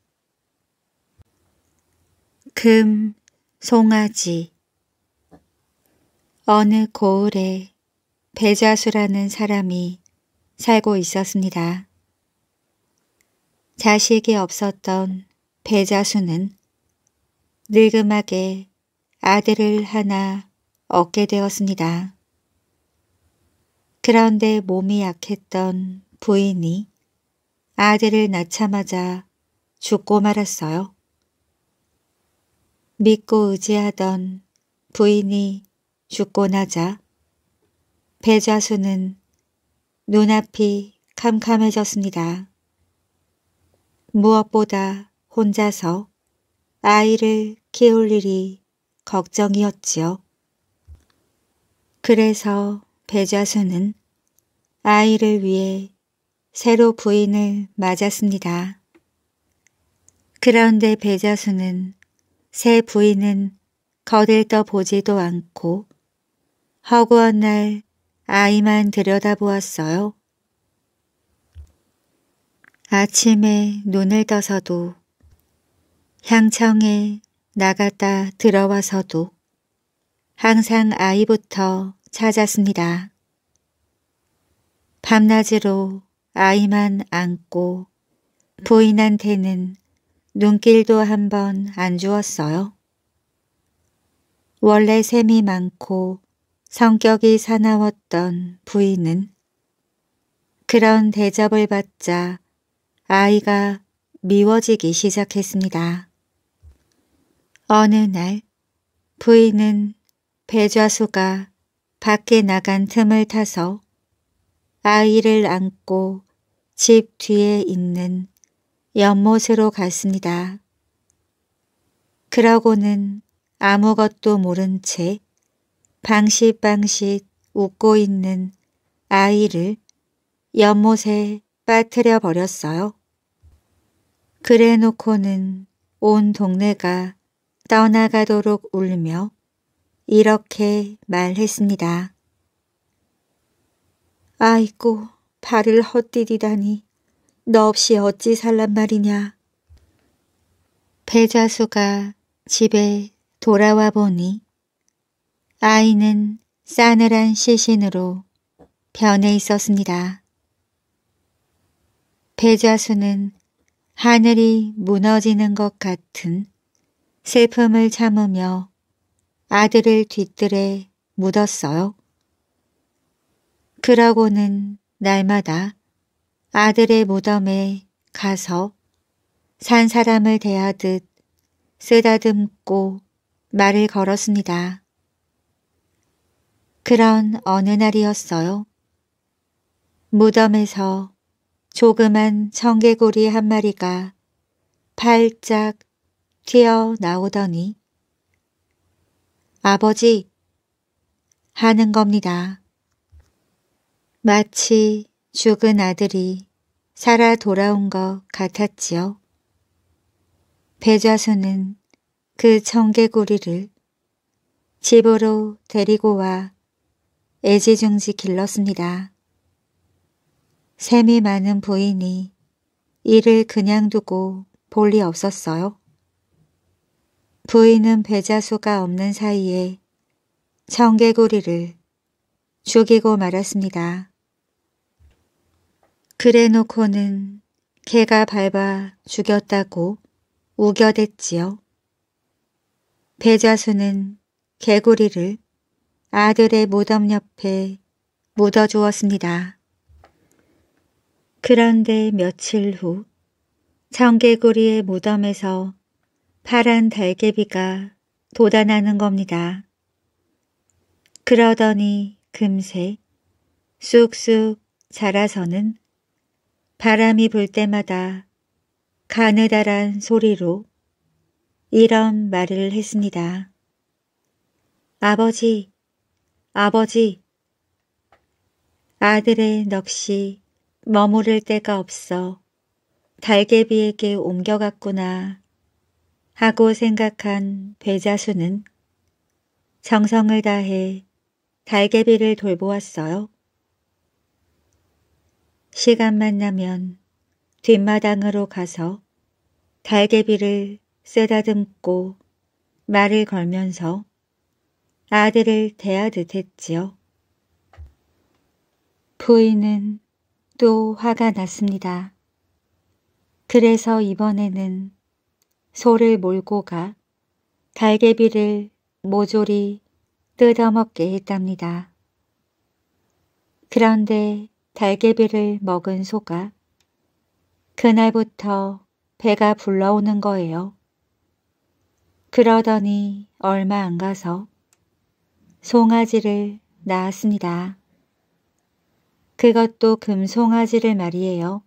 금, 송아지 어느 고을에 배자수라는 사람이 살고 있었습니다. 자식이 없었던 배자수는 늙음하게 아들을 하나 얻게 되었습니다. 그런데 몸이 약했던 부인이 아들을 낳자마자 죽고 말았어요. 믿고 의지하던 부인이 죽고 나자 배자수는 눈앞이 캄캄해졌습니다. 무엇보다 혼자서 아이를 키울 일이 걱정이었지요. 그래서 배자수는 아이를 위해 새로 부인을 맞았습니다. 그런데 배자수는 새 부인은 거들떠 보지도 않고 허구한 날 아이만 들여다보았어요. 아침에 눈을 떠서도 향청에 나갔다 들어와서도 항상 아이부터 찾았습니다. 밤낮으로 아이만 안고 부인한테는 눈길도 한번안 주었어요. 원래 셈이 많고 성격이 사나웠던 부인은 그런 대접을 받자 아이가 미워지기 시작했습니다. 어느 날 부인은 배좌수가 밖에 나간 틈을 타서 아이를 안고 집 뒤에 있는 연못으로 갔습니다. 그러고는 아무것도 모른 채 방식방식 웃고 있는 아이를 연못에 빠뜨려 버렸어요. 그래놓고는 온 동네가 떠나가도록 울며 이렇게 말했습니다. 아이고, 발을 헛디디다니. 너 없이 어찌 살란 말이냐. 배자수가 집에 돌아와 보니 아이는 싸늘한 시신으로 변해 있었습니다. 배자수는 하늘이 무너지는 것 같은 슬픔을 참으며 아들을 뒤뜰에 묻었어요. 그러고는 날마다 아들의 무덤에 가서 산 사람을 대하듯 쓰다듬고 말을 걸었습니다. 그런 어느 날이었어요. 무덤에서 조그만 청개구리 한 마리가 팔짝 튀어나오더니 아버지 하는 겁니다. 마치 죽은 아들이 살아 돌아온 것 같았지요. 배좌수는 그 청개구리를 집으로 데리고 와 애지중지 길렀습니다. 셈이 많은 부인이 이를 그냥 두고 볼 리 없었어요. 부인은 배자수가 없는 사이에 청개구리를 죽이고 말았습니다. 그래놓고는 개가 밟아 죽였다고 우겨댔지요. 배자수는 개구리를 아들의 무덤 옆에 묻어주었습니다. 그런데 며칠 후 청개구리의 무덤에서 파란 달개비가 돋아나는 겁니다. 그러더니 금세 쑥쑥 자라서는 바람이 불 때마다 가느다란 소리로 이런 말을 했습니다. 아버지, 아버지, 아들의 넋이 머무를 데가 없어 달개비에게 옮겨갔구나 하고 생각한 배자수는 정성을 다해 달개비를 돌보았어요. 시간만 나면 뒷마당으로 가서 달개비를 쓰다듬고 말을 걸면서 아들을 대하듯 했지요. 부인은 또 화가 났습니다. 그래서 이번에는 소를 몰고 가 달개비를 모조리 뜯어먹게 했답니다. 그런데 달개비를 먹은 소가 그날부터 배가 불러오는 거예요. 그러더니 얼마 안 가서 송아지를 낳았습니다. 그것도 금송아지를 말이에요.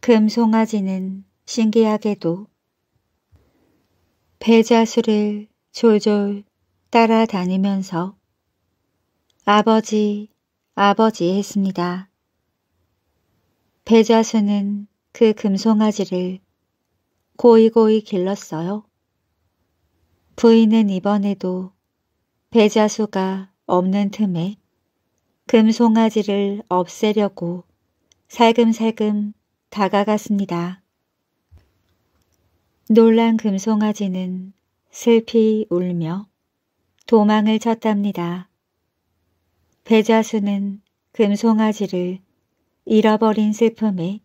금송아지는 신기하게도 배자수를 졸졸 따라다니면서 아버지, 아버지 했습니다. 배자수는 그 금송아지를 고이고이 길렀어요. 부인은 이번에도 배자수가 없는 틈에 금송아지를 없애려고 살금살금 다가갔습니다. 놀란 금송아지는 슬피 울며 도망을 쳤답니다. 배자수는 금송아지를 잃어버린 슬픔에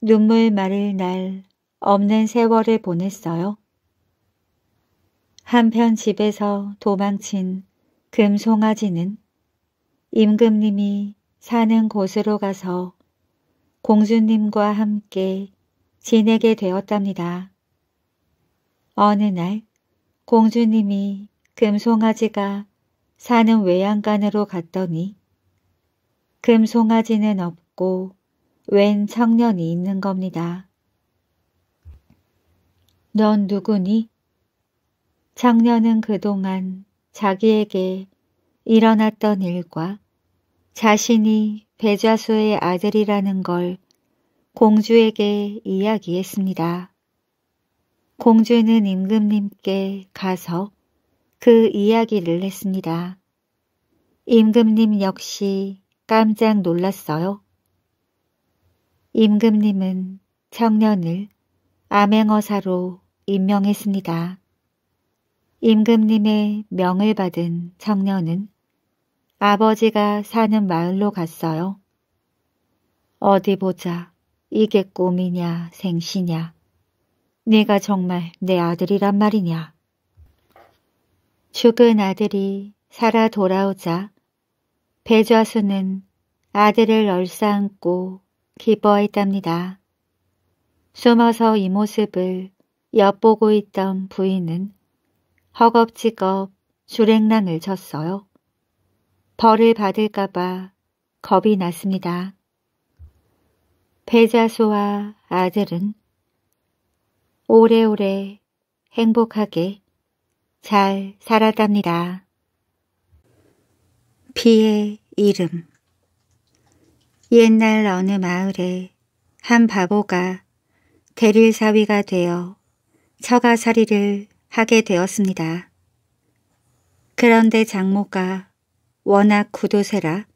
눈물 마를 날 없는 세월을 보냈어요. 한편 집에서 도망친 금송아지는 임금님이 사는 곳으로 가서 공주님과 함께 지내게 되었답니다. 어느 날 공주님이 금송아지가 사는 외양간으로 갔더니 금송아지는 없고 웬 청년이 있는 겁니다. 넌 누구니? 청년은 그동안 자기에게 일어났던 일과 자신이 배좌수의 아들이라는 걸 공주에게 이야기했습니다. 공주는 임금님께 가서 그 이야기를 했습니다. 임금님 역시 깜짝 놀랐어요. 임금님은 청년을 암행어사로 임명했습니다. 임금님의 명을 받은 청년은 아버지가 사는 마을로 갔어요. 어디 보자. 이게 꿈이냐 생시냐. 네가 정말 내 아들이란 말이냐. 죽은 아들이 살아 돌아오자 배좌수는 아들을 얼싸안고 기뻐했답니다. 숨어서 이 모습을 엿보고 있던 부인은 허겁지겁 주랭랑을 쳤어요. 벌을 받을까봐 겁이 났습니다. 배자수와 아들은 오래오래 행복하게 잘 살아답니다. 비의 이름 옛날 어느 마을에 한 바보가 대릴사위가 되어 처가살이를 하게 되었습니다. 그런데 장모가 워낙 구두세라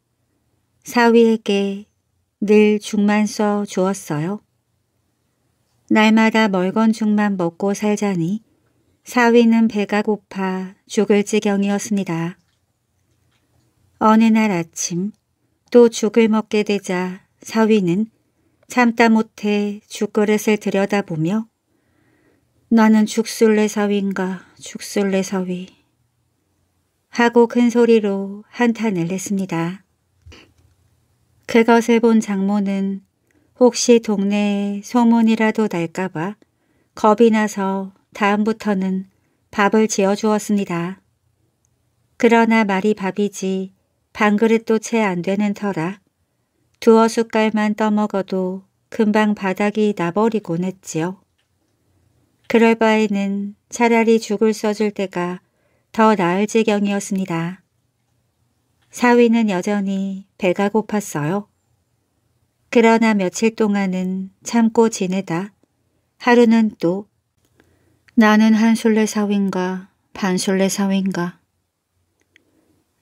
사위에게 늘 죽만 써 주었어요. 날마다 멀건 죽만 먹고 살자니 사위는 배가 고파 죽을 지경이었습니다. 어느 날 아침 또 죽을 먹게 되자 사위는 참다 못해 죽그릇을 들여다보며 나는 죽술래 사위인가 죽술래 사위 하고 큰 소리로 한탄을 했습니다. 그것을 본 장모는 혹시 동네에 소문이라도 날까봐 겁이 나서 다음부터는 밥을 지어주었습니다. 그러나 말이 밥이지 반그릇도 채 안 되는 터라 두어 숟갈만 떠먹어도 금방 바닥이 나버리곤 했지요. 그럴 바에는 차라리 죽을 써줄 때가 더 나을 지경이었습니다. 사위는 여전히 배가 고팠어요. 그러나 며칠 동안은 참고 지내다 하루는 또 나는 한 술래 사위인가 반 술래 사위인가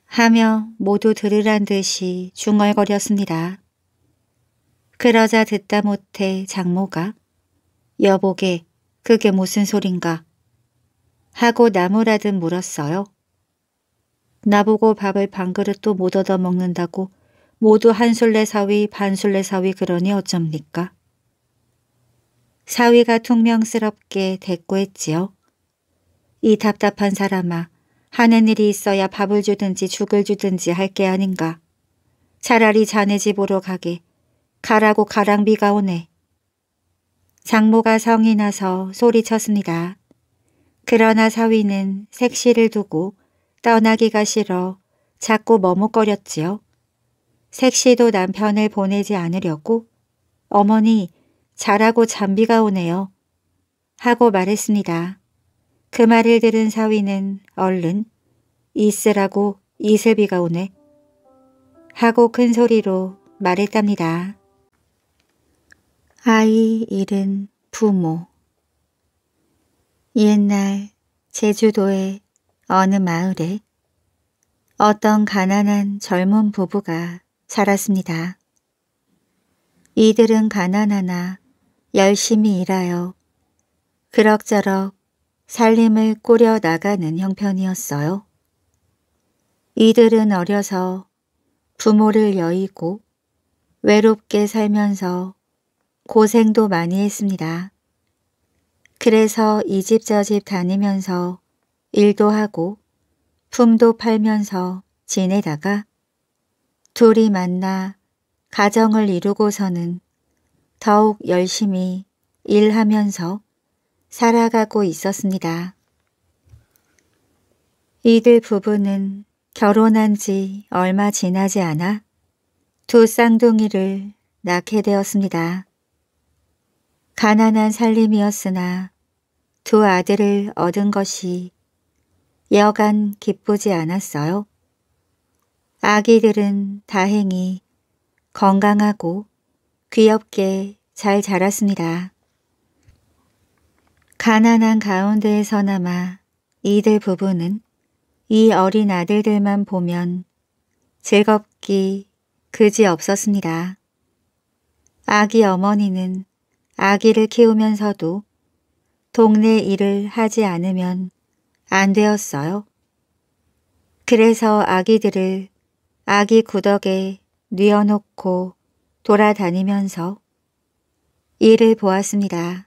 하며 모두 들으란 듯이 중얼거렸습니다. 그러자 듣다 못해 장모가 여보게 그게 무슨 소린가 하고 나무라듯 물었어요. 나보고 밥을 반 그릇도 못 얻어먹는다고 모두 한술래 사위 반술래 사위 그러니 어쩝니까? 사위가 퉁명스럽게 대꾸했지요. 이 답답한 사람아 하는 일이 있어야 밥을 주든지 죽을 주든지 할 게 아닌가. 차라리 자네 집으로 가게. 가라고 가랑비가 오네. 장모가 성이 나서 소리쳤습니다. 그러나 사위는 색시를 두고 떠나기가 싫어 자꾸 머뭇거렸지요. 색시도 남편을 보내지 않으려고 어머니 자라고 잠비가 오네요. 하고 말했습니다. 그 말을 들은 사위는 얼른 이슬라고 이슬비가 오네 하고 큰 소리로 말했답니다. 아이 잃은 부모 옛날 제주도의 어느 마을에 어떤 가난한 젊은 부부가 살았습니다. 이들은 가난하나 열심히 일하여 그럭저럭 살림을 꾸려 나가는 형편이었어요. 이들은 어려서 부모를 여의고 외롭게 살면서 고생도 많이 했습니다. 그래서 이 집 저집 집 다니면서 일도 하고 품도 팔면서 지내다가 둘이 만나 가정을 이루고서는 더욱 열심히 일하면서 살아가고 있었습니다. 이들 부부는 결혼한 지 얼마 지나지 않아 두 쌍둥이를 낳게 되었습니다. 가난한 살림이었으나 두 아들을 얻은 것이 여간 기쁘지 않았어요. 아기들은 다행히 건강하고 귀엽게 잘 자랐습니다. 가난한 가운데에서나마 이들 부부는 이 어린 아들들만 보면 즐겁기 그지없었습니다. 아기 어머니는 아기를 키우면서도 동네 일을 하지 않으면 안 되었어요. 그래서 아기들을 아기 구덕에 뉘어놓고 돌아다니면서 일을 보았습니다.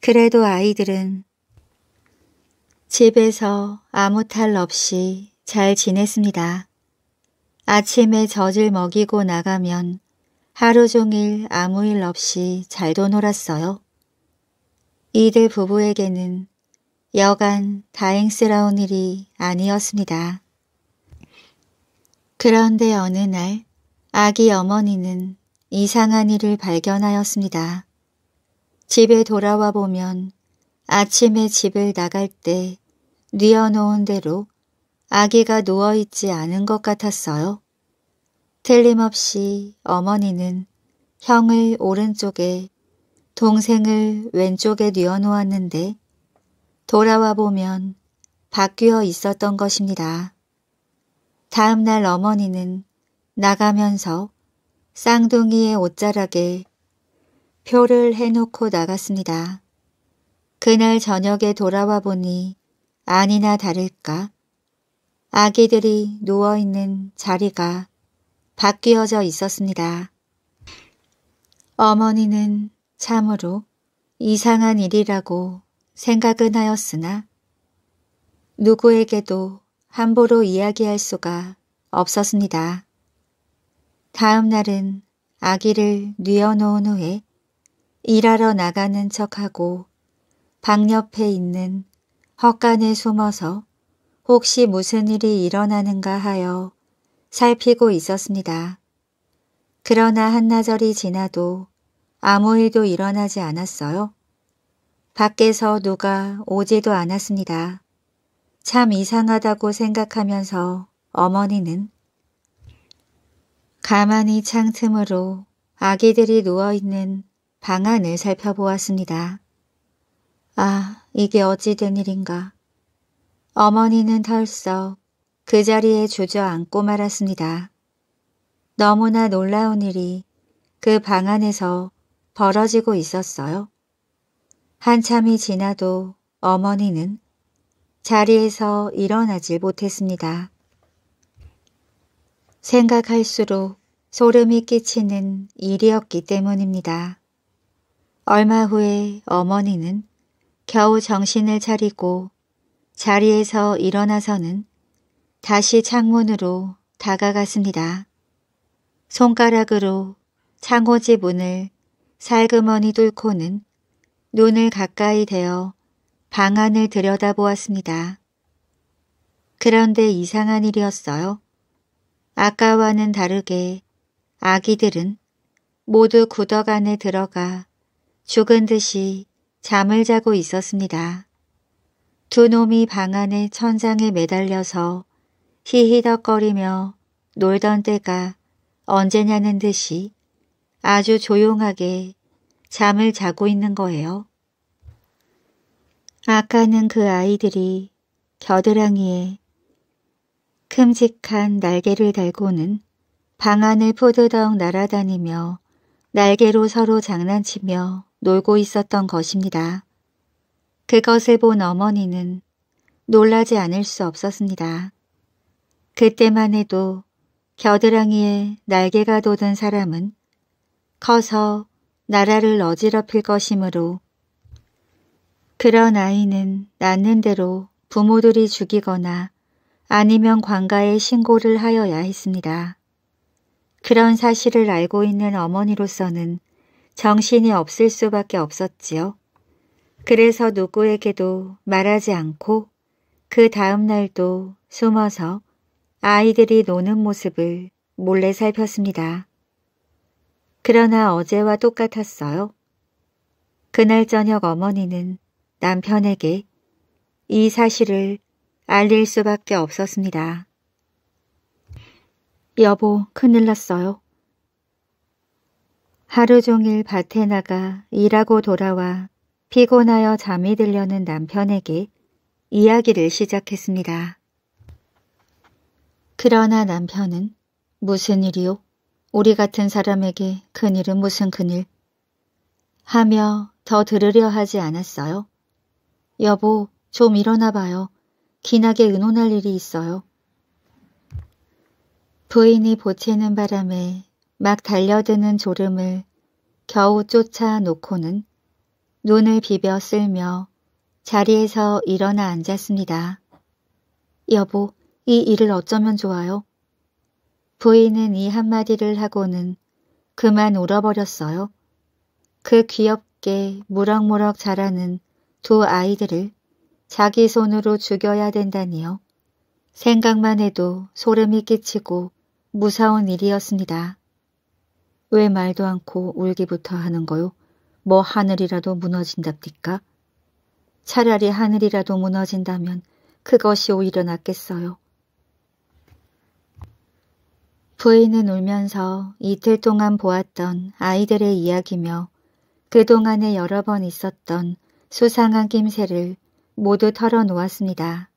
그래도 아이들은 집에서 아무 탈 없이 잘 지냈습니다. 아침에 젖을 먹이고 나가면 하루 종일 아무 일 없이 잘도 놀았어요. 이들 부부에게는 여간 다행스러운 일이 아니었습니다. 그런데 어느 날 아기 어머니는 이상한 일을 발견하였습니다. 집에 돌아와 보면 아침에 집을 나갈 때 뉘어놓은 대로 아기가 누워있지 않은 것 같았어요. 틀림없이 어머니는 형을 오른쪽에 동생을 왼쪽에 뉘어놓았는데 돌아와 보면 바뀌어 있었던 것입니다. 다음 날 어머니는 나가면서 쌍둥이의 옷자락에 표를 해놓고 나갔습니다. 그날 저녁에 돌아와 보니 아니나 다를까 아기들이 누워있는 자리가 바뀌어져 있었습니다. 어머니는 참으로 이상한 일이라고 생각은 하였으나 누구에게도 함부로 이야기할 수가 없었습니다. 다음 날은 아기를 뉘어놓은 후에 일하러 나가는 척하고 방 옆에 있는 헛간에 숨어서 혹시 무슨 일이 일어나는가 하여 살피고 있었습니다. 그러나 한나절이 지나도 아무 일도 일어나지 않았어요. 밖에서 누가 오지도 않았습니다. 참 이상하다고 생각하면서 어머니는 가만히 창틈으로 아기들이 누워있는 방 안을 살펴보았습니다. 아, 이게 어찌 된 일인가. 어머니는 털썩 그 자리에 주저앉고 말았습니다. 너무나 놀라운 일이 그 방 안에서 벌어지고 있었어요. 한참이 지나도 어머니는 자리에서 일어나질 못했습니다. 생각할수록 소름이 끼치는 일이었기 때문입니다. 얼마 후에 어머니는 겨우 정신을 차리고 자리에서 일어나서는 다시 창문으로 다가갔습니다. 손가락으로 창호지 문을 살그머니 뚫고는 눈을 가까이 대어 방 안을 들여다보았습니다. 그런데 이상한 일이었어요. 아까와는 다르게 아기들은 모두 구덕 안에 들어가 죽은 듯이 잠을 자고 있었습니다. 두 놈이 방 안에 천장에 매달려서 히히덕거리며 놀던 때가 언제냐는 듯이 아주 조용하게 잠을 자고 있는 거예요. 아까는 그 아이들이 겨드랑이에 큼직한 날개를 달고는 방 안을 푸드덕 날아다니며 날개로 서로 장난치며 놀고 있었던 것입니다. 그것을 본 어머니는 놀라지 않을 수 없었습니다. 그때만 해도 겨드랑이에 날개가 돋은 사람은 커서 나라를 어지럽힐 것이므로 그런 아이는 낳는 대로 부모들이 죽이거나 아니면 관가에 신고를 하여야 했습니다. 그런 사실을 알고 있는 어머니로서는 정신이 없을 수밖에 없었지요. 그래서 누구에게도 말하지 않고 그 다음 날도 숨어서 아이들이 노는 모습을 몰래 살폈습니다. 그러나 어제와 똑같았어요. 그날 저녁 어머니는 남편에게 이 사실을 알릴 수밖에 없었습니다. 여보, 큰일 났어요. 하루 종일 밭에 나가 일하고 돌아와 피곤하여 잠이 들려는 남편에게 이야기를 시작했습니다. 그러나 남편은 무슨 일이요? 우리 같은 사람에게 큰일은 무슨 큰일? 하며 더 들으려 하지 않았어요. 여보, 좀 일어나 봐요. 기나게 의논할 일이 있어요. 부인이 보채는 바람에 막 달려드는 졸음을 겨우 쫓아놓고는 눈을 비벼 쓸며 자리에서 일어나 앉았습니다. 여보, 이 일을 어쩌면 좋아요? 부인은 이 한마디를 하고는 그만 울어버렸어요. 그 귀엽게 무럭무럭 자라는 두 아이들을 자기 손으로 죽여야 된다니요. 생각만 해도 소름이 끼치고 무서운 일이었습니다. 왜 말도 않고 울기부터 하는 거요? 뭐 하늘이라도 무너진답니까? 차라리 하늘이라도 무너진다면 그것이 오히려 낫겠어요. 부인은 울면서 이틀 동안 보았던 아이들의 이야기며 그동안에 여러 번 있었던 수상한 낌새를 모두 털어놓았습니다.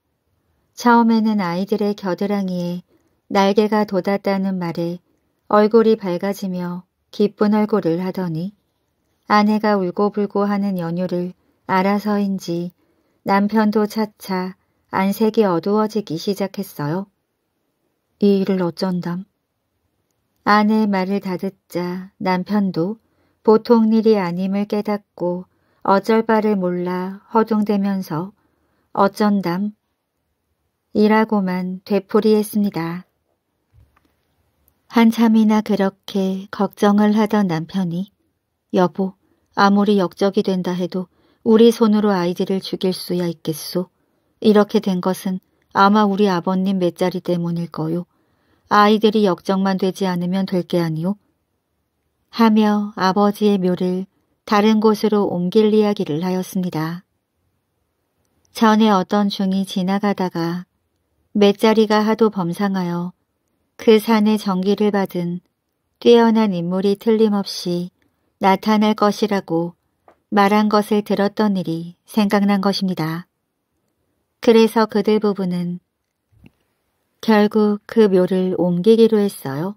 처음에는 아이들의 겨드랑이에 날개가 돋았다는 말에 얼굴이 밝아지며 기쁜 얼굴을 하더니 아내가 울고불고 하는 연유를 알아서인지 남편도 차차 안색이 어두워지기 시작했어요. 이 일을 어쩐담. 아내의 말을 다 듣자 남편도 보통 일이 아님을 깨닫고 어쩔 바를 몰라 허둥대면서 어쩐담 이라고만 되풀이했습니다. 한참이나 그렇게 걱정을 하던 남편이 여보 아무리 역적이 된다 해도 우리 손으로 아이들을 죽일 수야 있겠소. 이렇게 된 것은 아마 우리 아버님 맷자리 때문일 거요. 아이들이 역적만 되지 않으면 될 게 아니오. 하며 아버지의 묘를 다른 곳으로 옮길 이야기를 하였습니다. 전에 어떤 중이 지나가다가 맷자리가 하도 범상하여 그 산의 정기를 받은 뛰어난 인물이 틀림없이 나타날 것이라고 말한 것을 들었던 일이 생각난 것입니다. 그래서 그들 부부는 결국 그 묘를 옮기기로 했어요.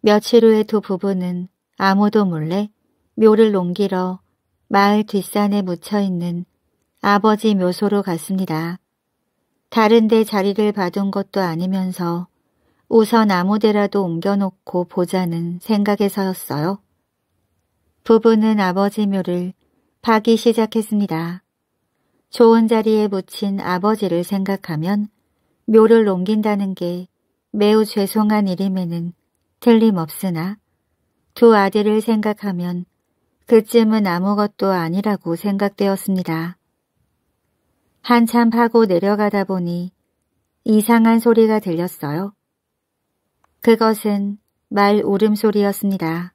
며칠 후에 두 부부는 아무도 몰래 묘를 옮기러 마을 뒷산에 묻혀있는 아버지 묘소로 갔습니다. 다른데 자리를 받은 것도 아니면서 우선 아무데라도 옮겨놓고 보자는 생각에서였어요. 부부는 아버지 묘를 파기 시작했습니다. 좋은 자리에 묻힌 아버지를 생각하면 묘를 옮긴다는 게 매우 죄송한 일임에는 틀림없으나 두 아들을 생각하면 그쯤은 아무것도 아니라고 생각되었습니다. 한참 파고 내려가다 보니 이상한 소리가 들렸어요. 그것은 말 울음소리였습니다.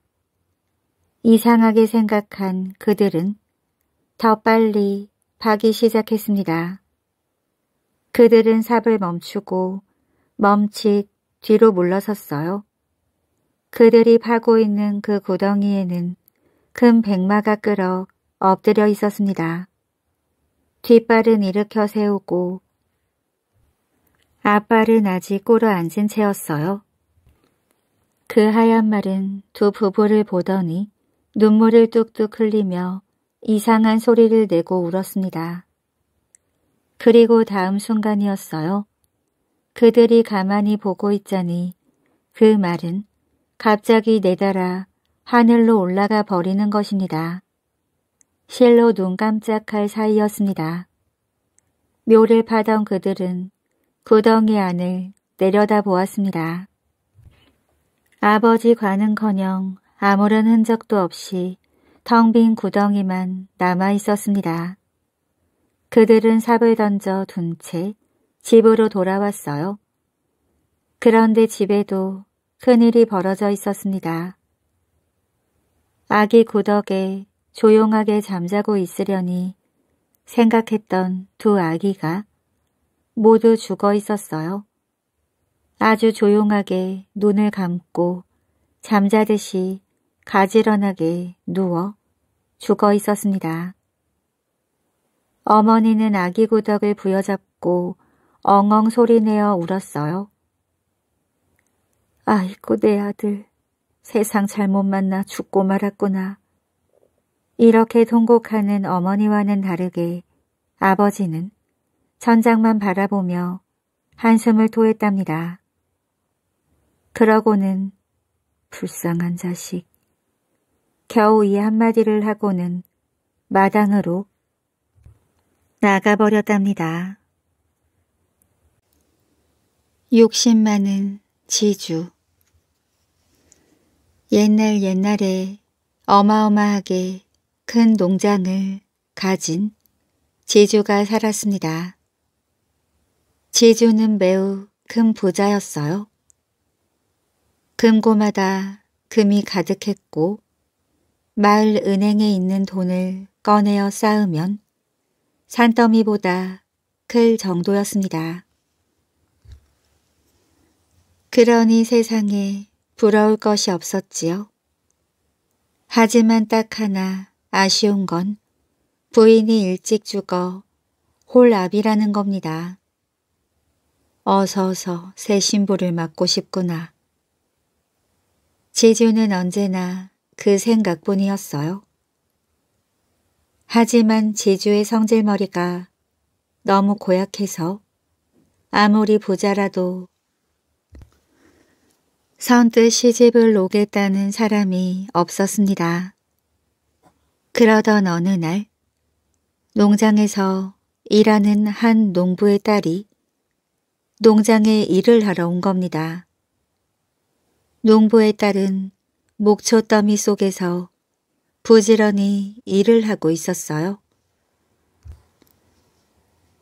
이상하게 생각한 그들은 더 빨리 파기 시작했습니다. 그들은 삽을 멈추고 멈칫 뒤로 물러섰어요. 그들이 파고 있는 그 구덩이에는 큰 백마가 끌어 엎드려 있었습니다. 뒷발은 일으켜 세우고 앞발은 아직 꼬어 앉은 채였어요. 그 하얀 말은 두 부부를 보더니 눈물을 뚝뚝 흘리며 이상한 소리를 내고 울었습니다. 그리고 다음 순간이었어요. 그들이 가만히 보고 있자니 그 말은 갑자기 내달아 하늘로 올라가 버리는 것입니다. 실로 눈 깜짝할 사이였습니다. 묘를 파던 그들은 구덩이 안을 내려다 보았습니다. 아버지 관은커녕 아무런 흔적도 없이 텅 빈 구덩이만 남아 있었습니다. 그들은 삽을 던져 둔 채 집으로 돌아왔어요. 그런데 집에도 큰일이 벌어져 있었습니다. 아기 구덕에 조용하게 잠자고 있으려니 생각했던 두 아기가 모두 죽어 있었어요. 아주 조용하게 눈을 감고 잠자듯이 가지런하게 누워 죽어 있었습니다. 어머니는 아기 구덕을 부여잡고 엉엉 소리내어 울었어요. 아이고 내 아들 세상 잘못 만나 죽고 말았구나. 이렇게 통곡하는 어머니와는 다르게 아버지는 전장만 바라보며 한숨을 토했답니다. 그러고는 불쌍한 자식. 겨우 이 한마디를 하고는 마당으로 나가버렸답니다. 60만은 지주 옛날 옛날에 어마어마하게 큰 농장을 가진 제주가 살았습니다. 제주는 매우 큰 부자였어요. 금고마다 금이 가득했고 마을 은행에 있는 돈을 꺼내어 쌓으면 산더미보다 클 정도였습니다. 그러니 세상에 부러울 것이 없었지요. 하지만 딱 하나 아쉬운 건 부인이 일찍 죽어 홀압이라는 겁니다. 어서어서 새 신부를 맡고 싶구나. 지주는 언제나 그 생각뿐이었어요. 하지만 지주의 성질머리가 너무 고약해서 아무리 부자라도 선뜻 시집을 오겠다는 사람이 없었습니다. 그러던 어느 날 농장에서 일하는 한 농부의 딸이 농장에 일을 하러 온 겁니다. 농부의 딸은 목초 더미 속에서 부지런히 일을 하고 있었어요.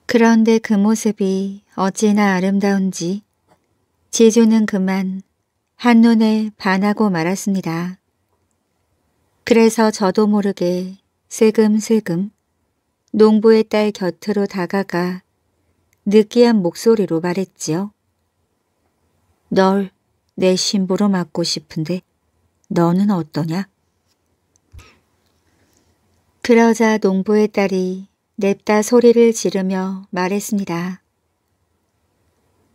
그런데 그 모습이 어찌나 아름다운지 지주는 그만 한눈에 반하고 말았습니다. 그래서 저도 모르게 슬금슬금 농부의 딸 곁으로 다가가 느끼한 목소리로 말했지요. 널 내 신부로 맡고 싶은데 너는 어떠냐? 그러자 농부의 딸이 냅다 소리를 지르며 말했습니다.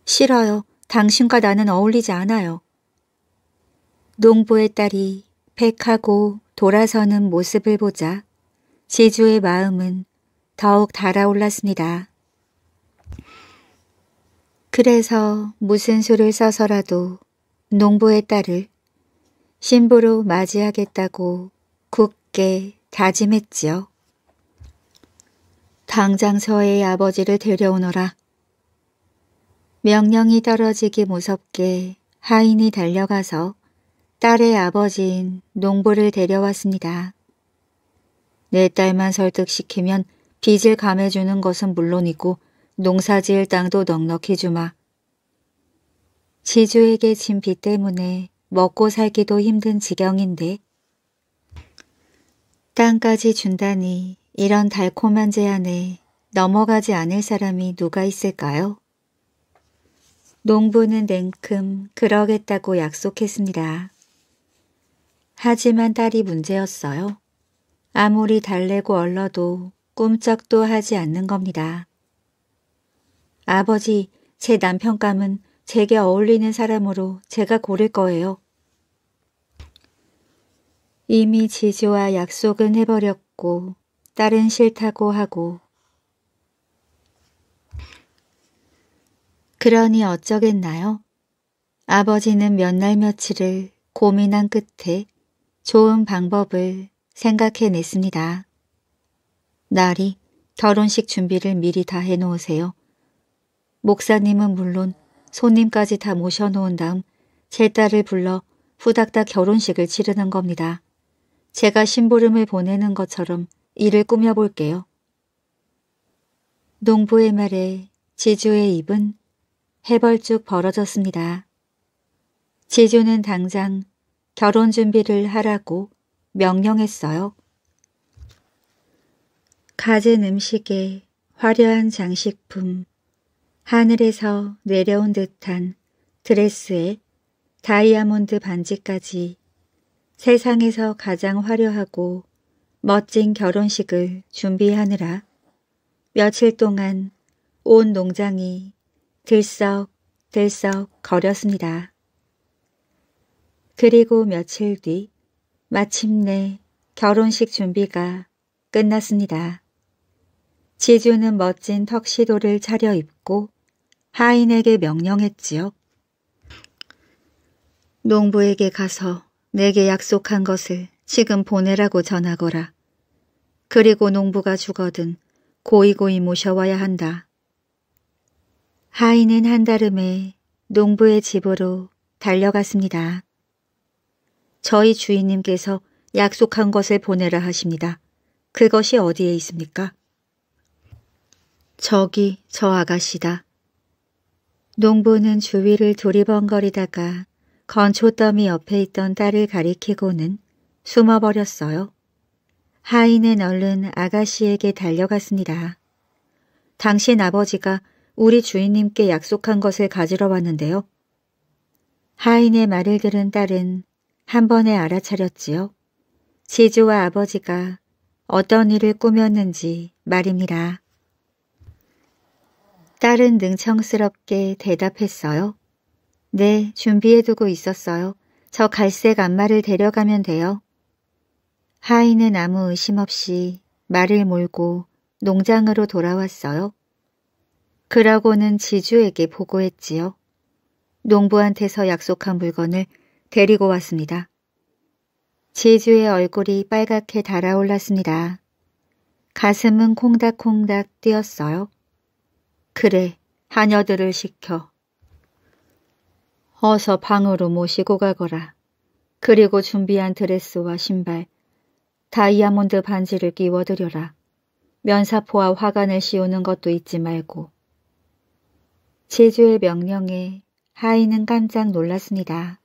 싫어요. 당신과 나는 어울리지 않아요. 농부의 딸이 백하고 돌아서는 모습을 보자 지주의 마음은 더욱 달아올랐습니다. 그래서 무슨 수를 써서라도 농부의 딸을 신부로 맞이하겠다고 굳게 다짐했지요. 당장 서해의 아버지를 데려오너라. 명령이 떨어지기 무섭게 하인이 달려가서 딸의 아버지인 농부를 데려왔습니다. 내 네 딸만 설득시키면 빚을 감해주는 것은 물론이고 농사지을 땅도 넉넉히 주마. 지주에게 진 빚 때문에 먹고 살기도 힘든 지경인데 땅까지 준다니 이런 달콤한 제안에 넘어가지 않을 사람이 누가 있을까요? 농부는 냉큼 그러겠다고 약속했습니다. 하지만 딸이 문제였어요. 아무리 달래고 얼러도 꿈쩍도 하지 않는 겁니다. 아버지, 제 남편감은 제게 어울리는 사람으로 제가 고를 거예요. 이미 지주와 약속은 해버렸고 딸은 싫다고 하고 그러니 어쩌겠나요? 아버지는 몇 날 며칠을 고민한 끝에 좋은 방법을 생각해냈습니다. 날이 결혼식 준비를 미리 다 해놓으세요. 목사님은 물론 손님까지 다 모셔놓은 다음 제 딸을 불러 후닥닥 결혼식을 치르는 겁니다. 제가 심부름을 보내는 것처럼 일을 꾸며볼게요. 농부의 말에 지주의 입은 해벌쭉 벌어졌습니다. 지주는 당장 결혼 준비를 하라고 명령했어요. 가진 음식에 화려한 장식품, 하늘에서 내려온 듯한 드레스에 다이아몬드 반지까지 세상에서 가장 화려하고 멋진 결혼식을 준비하느라 며칠 동안 온 농장이 들썩들썩 거렸습니다. 그리고 며칠 뒤 마침내 결혼식 준비가 끝났습니다. 지주는 멋진 턱시도를 차려입고 하인에게 명령했지요. 농부에게 가서 내게 약속한 것을 지금 보내라고 전하거라. 그리고 농부가 죽어든 고이고이 모셔와야 한다. 하인은 한달음에 농부의 집으로 달려갔습니다. 저희 주인님께서 약속한 것을 보내라 하십니다. 그것이 어디에 있습니까? 저기 저 아가씨다. 농부는 주위를 두리번거리다가 건초더미 옆에 있던 딸을 가리키고는 숨어버렸어요. 하인은 얼른 아가씨에게 달려갔습니다. 당신 아버지가 우리 주인님께 약속한 것을 가지러 왔는데요. 하인의 말을 들은 딸은 한 번에 알아차렸지요. 지주와 아버지가 어떤 일을 꾸몄는지 말입니다. 딸은 능청스럽게 대답했어요. 네, 준비해두고 있었어요. 저 갈색 안마를 데려가면 돼요. 하이는 아무 의심 없이 말을 몰고 농장으로 돌아왔어요. 그러고는 지주에게 보고했지요. 농부한테서 약속한 물건을 데리고 왔습니다. 제주의 얼굴이 빨갛게 달아올랐습니다. 가슴은 콩닥콩닥 뛰었어요. 그래, 하녀들을 시켜. 어서 방으로 모시고 가거라. 그리고 준비한 드레스와 신발, 다이아몬드 반지를 끼워드려라. 면사포와 화관을 씌우는 것도 잊지 말고. 제주의 명령에 하인은 깜짝 놀랐습니다.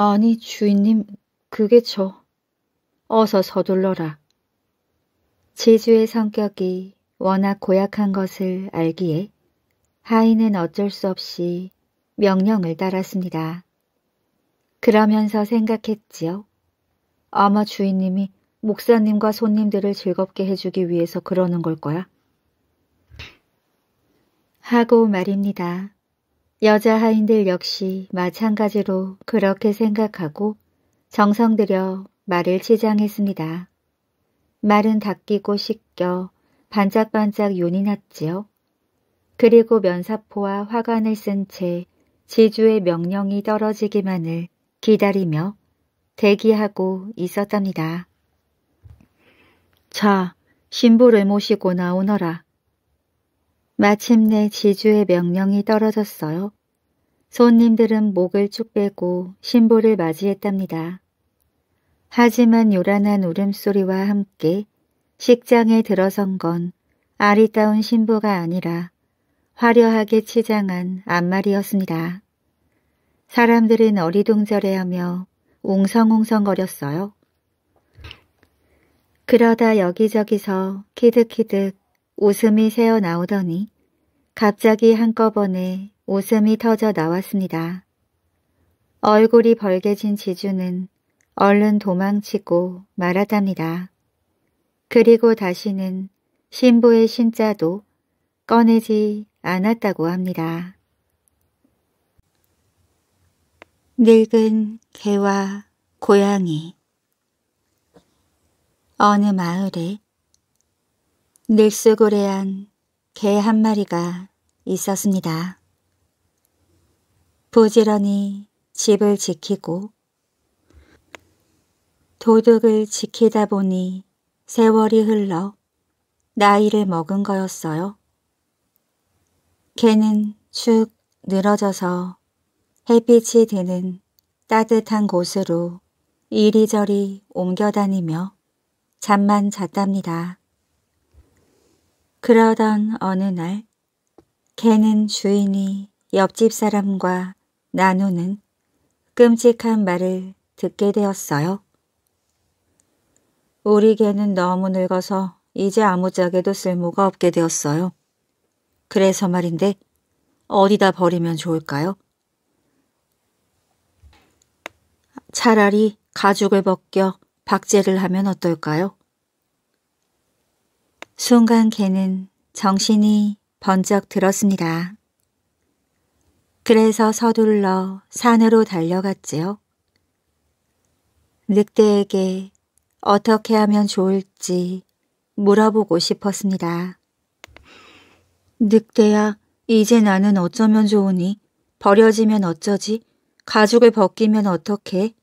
아니, 주인님, 그게 저. 어서 서둘러라. 지주의 성격이 워낙 고약한 것을 알기에 하인은 어쩔 수 없이 명령을 따랐습니다. 그러면서 생각했지요. 아마 주인님이 목사님과 손님들을 즐겁게 해주기 위해서 그러는 걸 거야. 하고 말입니다. 여자 하인들 역시 마찬가지로 그렇게 생각하고 정성 들여 말을 치장했습니다. 말은 닦이고 씻겨 반짝반짝 윤이 났지요. 그리고 면사포와 화관을 쓴 채 지주의 명령이 떨어지기만을 기다리며 대기하고 있었답니다. 자, 신부를 모시고 나오너라. 마침내 지주의 명령이 떨어졌어요. 손님들은 목을 쭉 빼고 신보를 맞이했답니다. 하지만 요란한 울음소리와 함께 식장에 들어선 건 아리따운 신부가 아니라 화려하게 치장한 앞말이었습니다 사람들은 어리둥절해하며 웅성웅성거렸어요. 그러다 여기저기서 키득키득 웃음이 새어 나오더니 갑자기 한꺼번에 웃음이 터져 나왔습니다. 얼굴이 벌개진 지주는 얼른 도망치고 말았답니다. 그리고 다시는 신부의 신자도 꺼내지 않았다고 합니다. 늙은 개와 고양이 어느 마을에 늙수고레한 개 한 마리가 있었습니다. 부지런히 집을 지키고 도둑을 지키다 보니 세월이 흘러 나이를 먹은 거였어요. 개는 축 늘어져서 햇빛이 드는 따뜻한 곳으로 이리저리 옮겨다니며 잠만 잤답니다. 그러던 어느 날 개는 주인이 옆집 사람과 나누는 끔찍한 말을 듣게 되었어요. 우리 개는 너무 늙어서 이제 아무짝에도 쓸모가 없게 되었어요. 그래서 말인데 어디다 버리면 좋을까요? 차라리 가죽을 벗겨 박제를 하면 어떨까요? 순간 개는 정신이 번쩍 들었습니다. 그래서 서둘러 산으로 달려갔지요. 늑대에게 어떻게 하면 좋을지 물어보고 싶었습니다. 늑대야, 이제 나는 어쩌면 좋으니? 버려지면 어쩌지? 가죽을 벗기면 어떡해?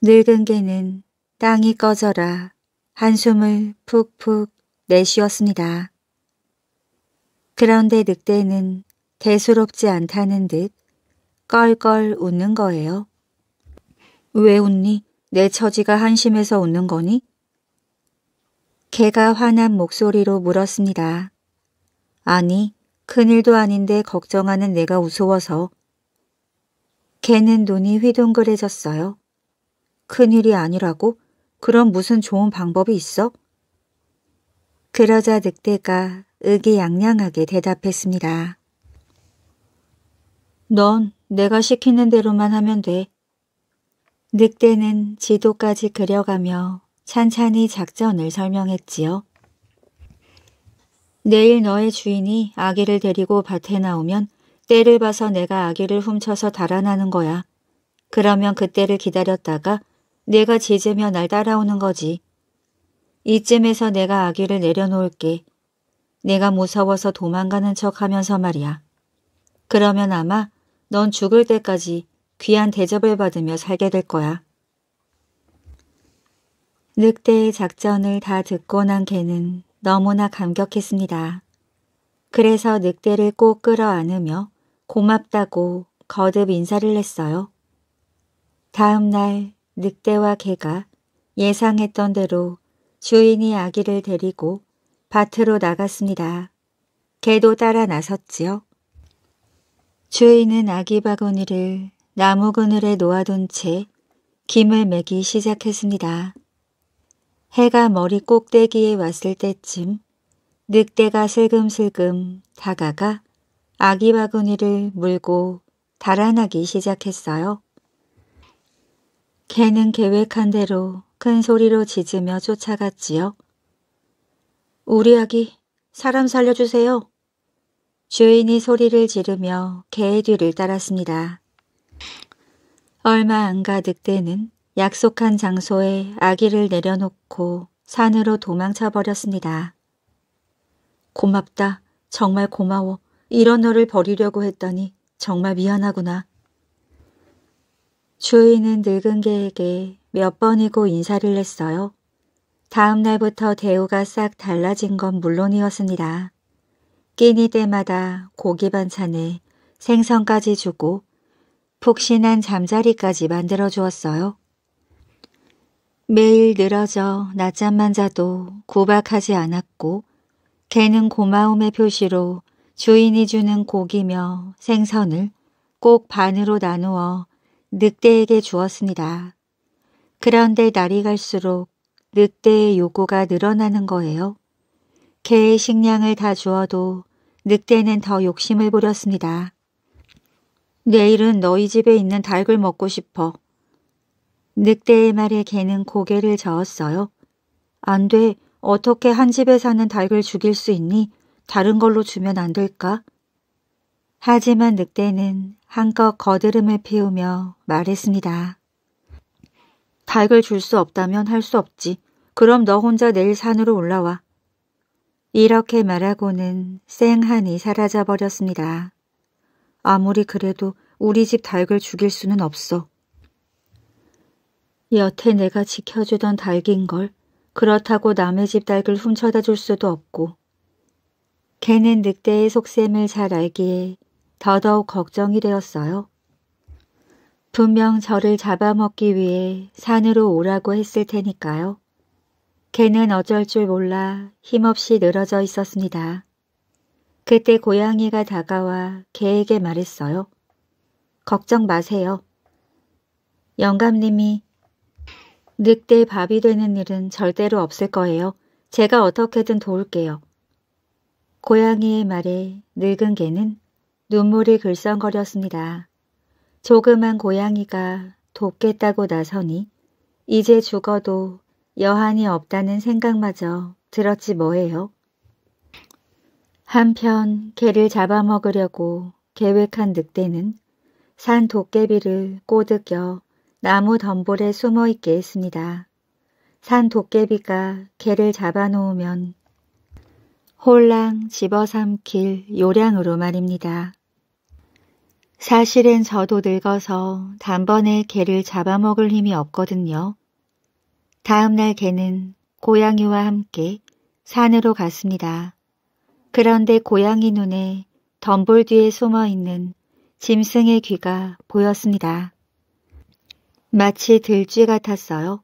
늙은 개는 땅이 꺼져라 한숨을 푹푹 내쉬었습니다. 그런데 늑대는 대수롭지 않다는 듯 껄껄 웃는 거예요. 왜 웃니? 내 처지가 한심해서 웃는 거니? 개가 화난 목소리로 물었습니다. 아니, 큰일도 아닌데 걱정하는 내가 우스워서. 개는 눈이 휘둥그레졌어요. 큰일이 아니라고? 그럼 무슨 좋은 방법이 있어? 그러자 늑대가 의기양양하게 대답했습니다. 넌 내가 시키는 대로만 하면 돼. 늑대는 지도까지 그려가며 찬찬히 작전을 설명했지요. 내일 너의 주인이 아기를 데리고 밭에 나오면 때를 봐서 내가 아기를 훔쳐서 달아나는 거야. 그러면 그때를 기다렸다가 내가 제재며 날 따라오는 거지. 이쯤에서 내가 아기를 내려놓을게. 내가 무서워서 도망가는 척하면서 말이야. 그러면 아마 넌 죽을 때까지 귀한 대접을 받으며 살게 될 거야. 늑대의 작전을 다 듣고 난 개는 너무나 감격했습니다. 그래서 늑대를 꼭 끌어안으며 고맙다고 거듭 인사를 했어요. 다음 날 늑대와 개가 예상했던 대로 주인이 아기를 데리고 밭으로 나갔습니다. 개도 따라 나섰지요. 주인은 아기 바구니를 나무 그늘에 놓아둔 채 김을 매기 시작했습니다. 해가 머리 꼭대기에 왔을 때쯤 늑대가 슬금슬금 다가가 아기 바구니를 물고 달아나기 시작했어요. 개는 계획한 대로 큰 소리로 짖으며 쫓아갔지요. 우리 아기, 사람 살려주세요. 주인이 소리를 지르며 개의 뒤를 따랐습니다. 얼마 안가 늑대는 약속한 장소에 아기를 내려놓고 산으로 도망쳐 버렸습니다. 고맙다. 정말 고마워. 이런 너를 버리려고 했더니 정말 미안하구나. 주인은 늙은 개에게 몇 번이고 인사를 했어요. 다음 날부터 대우가 싹 달라진 건 물론이었습니다. 끼니 때마다 고기 반찬에 생선까지 주고 푹신한 잠자리까지 만들어 주었어요. 매일 늘어져 낮잠만 자도 구박하지 않았고 개는 고마움의 표시로 주인이 주는 고기며 생선을 꼭 반으로 나누어 늑대에게 주었습니다. 그런데 날이 갈수록 늑대의 요구가 늘어나는 거예요. 개의 식량을 다 주어도 늑대는 더 욕심을 부렸습니다. 내일은 너희 집에 있는 닭을 먹고 싶어. 늑대의 말에 개는 고개를 저었어요. 안 돼. 어떻게 한 집에 사는 닭을 죽일 수 있니? 다른 걸로 주면 안 될까? 하지만 늑대는 한껏 거드름을 피우며 말했습니다. 닭을 줄 수 없다면 할 수 없지. 그럼 너 혼자 내일 산으로 올라와. 이렇게 말하고는 쌩하니 사라져버렸습니다. 아무리 그래도 우리 집 닭을 죽일 수는 없어. 여태 내가 지켜주던 닭인걸. 그렇다고 남의 집 닭을 훔쳐다 줄 수도 없고. 걔는 늑대의 속셈을 잘 알기에 더더욱 걱정이 되었어요. 분명 저를 잡아먹기 위해 산으로 오라고 했을 테니까요. 개는 어쩔 줄 몰라 힘없이 늘어져 있었습니다. 그때 고양이가 다가와 개에게 말했어요. 걱정 마세요. 영감님이 늑대 밥이 되는 일은 절대로 없을 거예요. 제가 어떻게든 도울게요. 고양이의 말에 늙은 개는 눈물이 글썽거렸습니다. 조그만 고양이가 돕겠다고 나서니 이제 죽어도 여한이 없다는 생각마저 들었지 뭐예요. 한편 개를 잡아먹으려고 계획한 늑대는 산 도깨비를 꼬드겨 나무 덤불에 숨어있게 했습니다. 산 도깨비가 개를 잡아놓으면 홀랑 집어삼킬 요량으로 말입니다. 사실은 저도 늙어서 단번에 개를 잡아먹을 힘이 없거든요. 다음날 개는 고양이와 함께 산으로 갔습니다. 그런데 고양이 눈에 덤볼 뒤에 숨어있는 짐승의 귀가 보였습니다. 마치 들쥐 같았어요.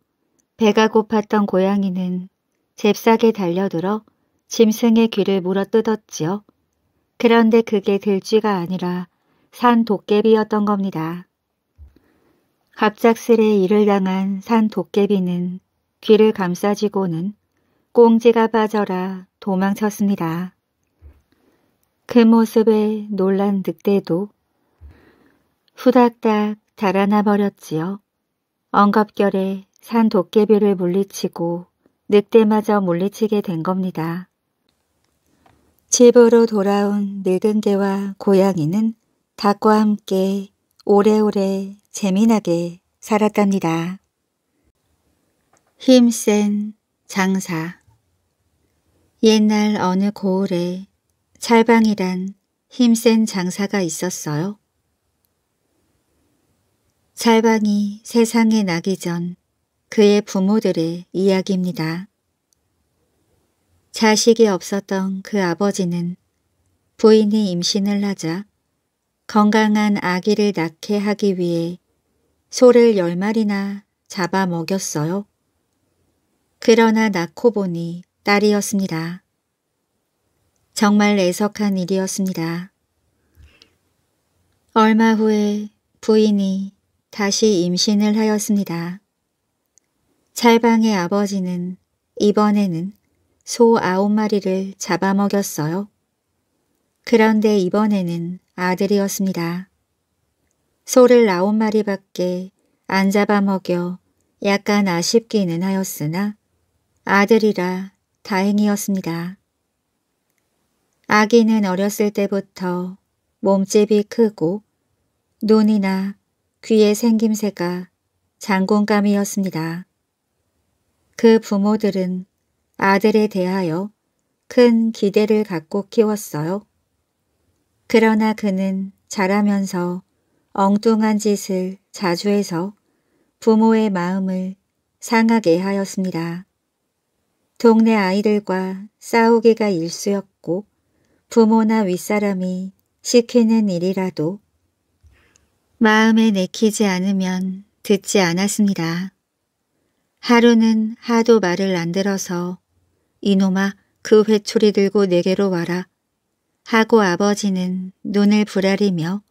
배가 고팠던 고양이는 잽싸게 달려들어 짐승의 귀를 물어뜯었지요. 그런데 그게 들쥐가 아니라 산 도깨비였던 겁니다. 갑작스레 일을 당한 산 도깨비는 귀를 감싸지고는 꽁지가 빠져라 도망쳤습니다. 그 모습에 놀란 늑대도 후닥닥 달아나 버렸지요. 엉겁결에 산 도깨비를 물리치고 늑대마저 물리치게 된 겁니다. 집으로 돌아온 늙은 개와 고양이는 닭과 함께 오래오래 재미나게 살았답니다. 힘센 장사 옛날 어느 고을에 찰방이란 힘센 장사가 있었어요. 찰방이 세상에 나기 전 그의 부모들의 이야기입니다. 자식이 없었던 그 아버지는 부인이 임신을 하자 건강한 아기를 낳게 하기 위해 소를 열 마리나 잡아 먹였어요. 그러나 낳고 보니 딸이었습니다. 정말 애석한 일이었습니다. 얼마 후에 부인이 다시 임신을 하였습니다. 찰방의 아버지는 이번에는 소 아홉 마리를 잡아먹였어요. 그런데 이번에는 아들이었습니다. 소를 아홉 마리밖에 안 잡아먹여 약간 아쉽기는 하였으나 아들이라 다행이었습니다. 아기는 어렸을 때부터 몸집이 크고 눈이나 귀의 생김새가 장군감이었습니다. 그 부모들은 아들에 대하여 큰 기대를 갖고 키웠어요. 그러나 그는 자라면서 엉뚱한 짓을 자주 해서 부모의 마음을 상하게 하였습니다. 동네 아이들과 싸우기가 일쑤였고 부모나 윗사람이 시키는 일이라도 마음에 내키지 않으면 듣지 않았습니다. 하루는 하도 말을 안 들어서 이놈아 그 회초리 들고 내게로 와라 하고 아버지는 눈을 부라리며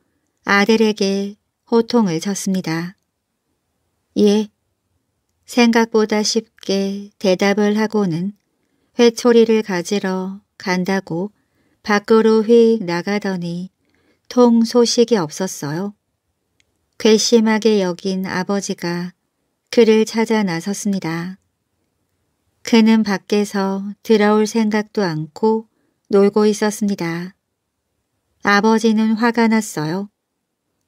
아들에게 호통을 쳤습니다. 예. 생각보다 쉽게 대답을 하고는 회초리를 가지러 간다고 밖으로 휙 나가더니 통 소식이 없었어요. 괘씸하게 여긴 아버지가 그를 찾아 나섰습니다. 그는 밖에서 들어올 생각도 않고 놀고 있었습니다. 아버지는 화가 났어요.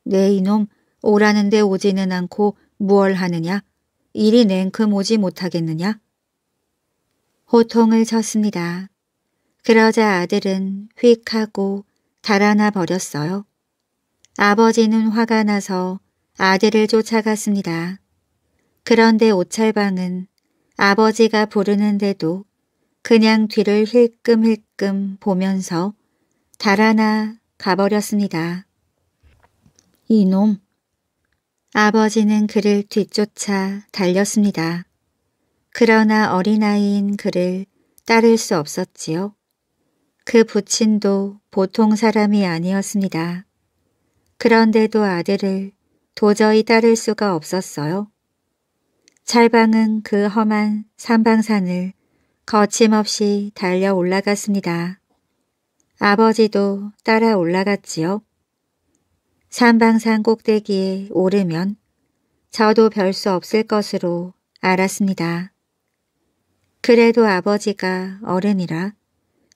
내 네, 이놈 오라는데 오지는 않고 무얼 하느냐? 일이 냉큼 오지 못하겠느냐? 호통을 쳤습니다. 그러자 아들은 휙 하고 달아나 버렸어요. 아버지는 화가 나서 아들을 쫓아갔습니다. 그런데 오찰방은 아버지가 부르는데도 그냥 뒤를 힐끔힐끔 보면서 달아나 가버렸습니다. 이놈. 아버지는 그를 뒤쫓아 달렸습니다. 그러나 어린아이인 그를 따를 수 없었지요. 그 부친도 보통 사람이 아니었습니다. 그런데도 아들을 도저히 따를 수가 없었어요. 찰방은 그 험한 산방산을 거침없이 달려 올라갔습니다. 아버지도 따라 올라갔지요. 산방산 꼭대기에 오르면 저도 별 수 없을 것으로 알았습니다. 그래도 아버지가 어른이라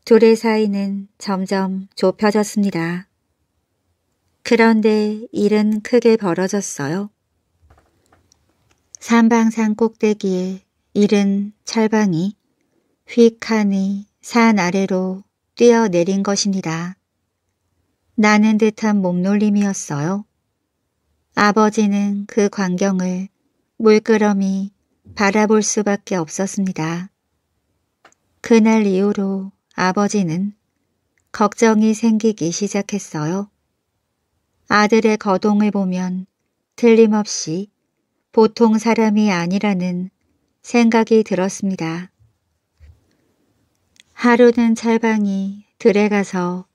둘의 사이는 점점 좁혀졌습니다. 그런데 일은 크게 벌어졌어요. 산방산 꼭대기에 일은 철방이 휙하니 산 아래로 뛰어내린 것입니다 나는 듯한 몸놀림이었어요. 아버지는 그 광경을 물끄러미 바라볼 수밖에 없었습니다. 그날 이후로 아버지는 걱정이 생기기 시작했어요. 아들의 거동을 보면 틀림없이 보통 사람이 아니라는 생각이 들었습니다. 하루는 찰방이 들에 가서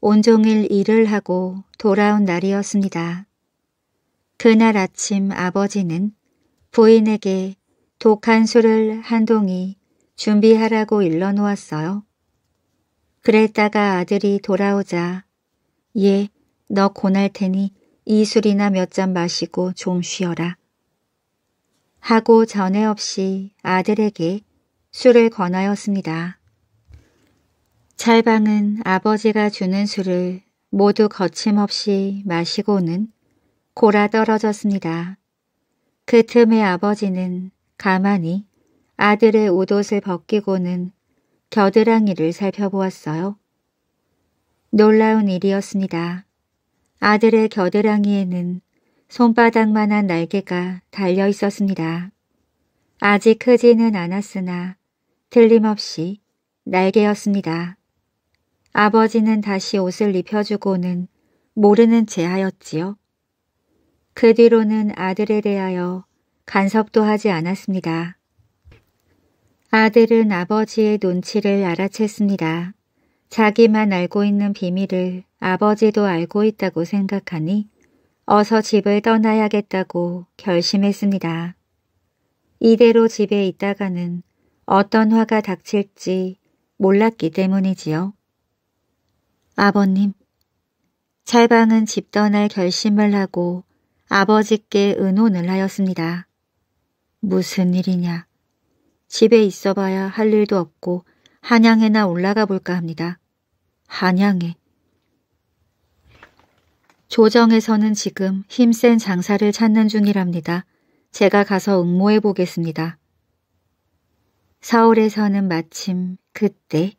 온종일 일을 하고 돌아온 날이었습니다. 그날 아침 아버지는 부인에게 독한 술을 한 동이 준비하라고 일러놓았어요. 그랬다가 아들이 돌아오자 예, 너 고날 테니 이 술이나 몇 잔 마시고 좀 쉬어라. 하고 전에 없이 아들에게 술을 권하였습니다. 찰방은 아버지가 주는 술을 모두 거침없이 마시고는 골아 떨어졌습니다. 그 틈에 아버지는 가만히 아들의 옷옷을 벗기고는 겨드랑이를 살펴보았어요. 놀라운 일이었습니다. 아들의 겨드랑이에는 손바닥만한 날개가 달려 있었습니다. 아직 크지는 않았으나 틀림없이 날개였습니다. 아버지는 다시 옷을 입혀주고는 모르는 체 하였지요. 그 뒤로는 아들에 대하여 간섭도 하지 않았습니다. 아들은 아버지의 눈치를 알아챘습니다. 자기만 알고 있는 비밀을 아버지도 알고 있다고 생각하니 어서 집을 떠나야겠다고 결심했습니다. 이대로 집에 있다가는 어떤 화가 닥칠지 몰랐기 때문이지요. 아버님, 찰방은 집 떠날 결심을 하고 아버지께 은논을 하였습니다. 무슨 일이냐. 집에 있어봐야 할 일도 없고 한양에나 올라가 볼까 합니다. 한양에. 조정에서는 지금 힘센 장사를 찾는 중이랍니다. 제가 가서 응모해 보겠습니다. 서울에서는 마침 그때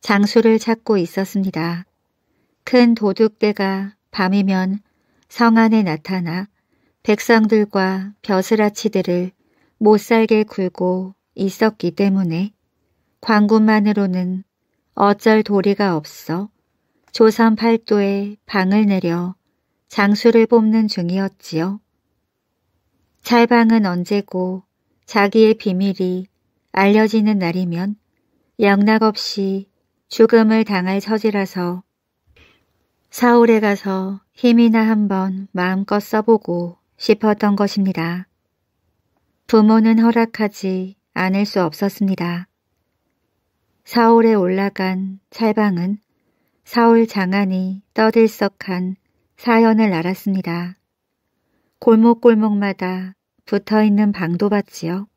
장수를 찾고 있었습니다. 큰 도둑대가 밤이면 성 안에 나타나 백성들과 벼슬아치들을 못살게 굴고 있었기 때문에 광군만으로는 어쩔 도리가 없어 조선 팔도에 방을 내려 장수를 뽑는 중이었지요. 찰방은 언제고 자기의 비밀이 알려지는 날이면 양락 없이 죽음을 당할 처지라서 서울에 가서 힘이나 한번 마음껏 써보고 싶었던 것입니다. 부모는 허락하지 않을 수 없었습니다. 서울에 올라간 찰방은 서울 장안이 떠들썩한 사연을 알았습니다. 골목골목마다 붙어있는 방도봤지요서울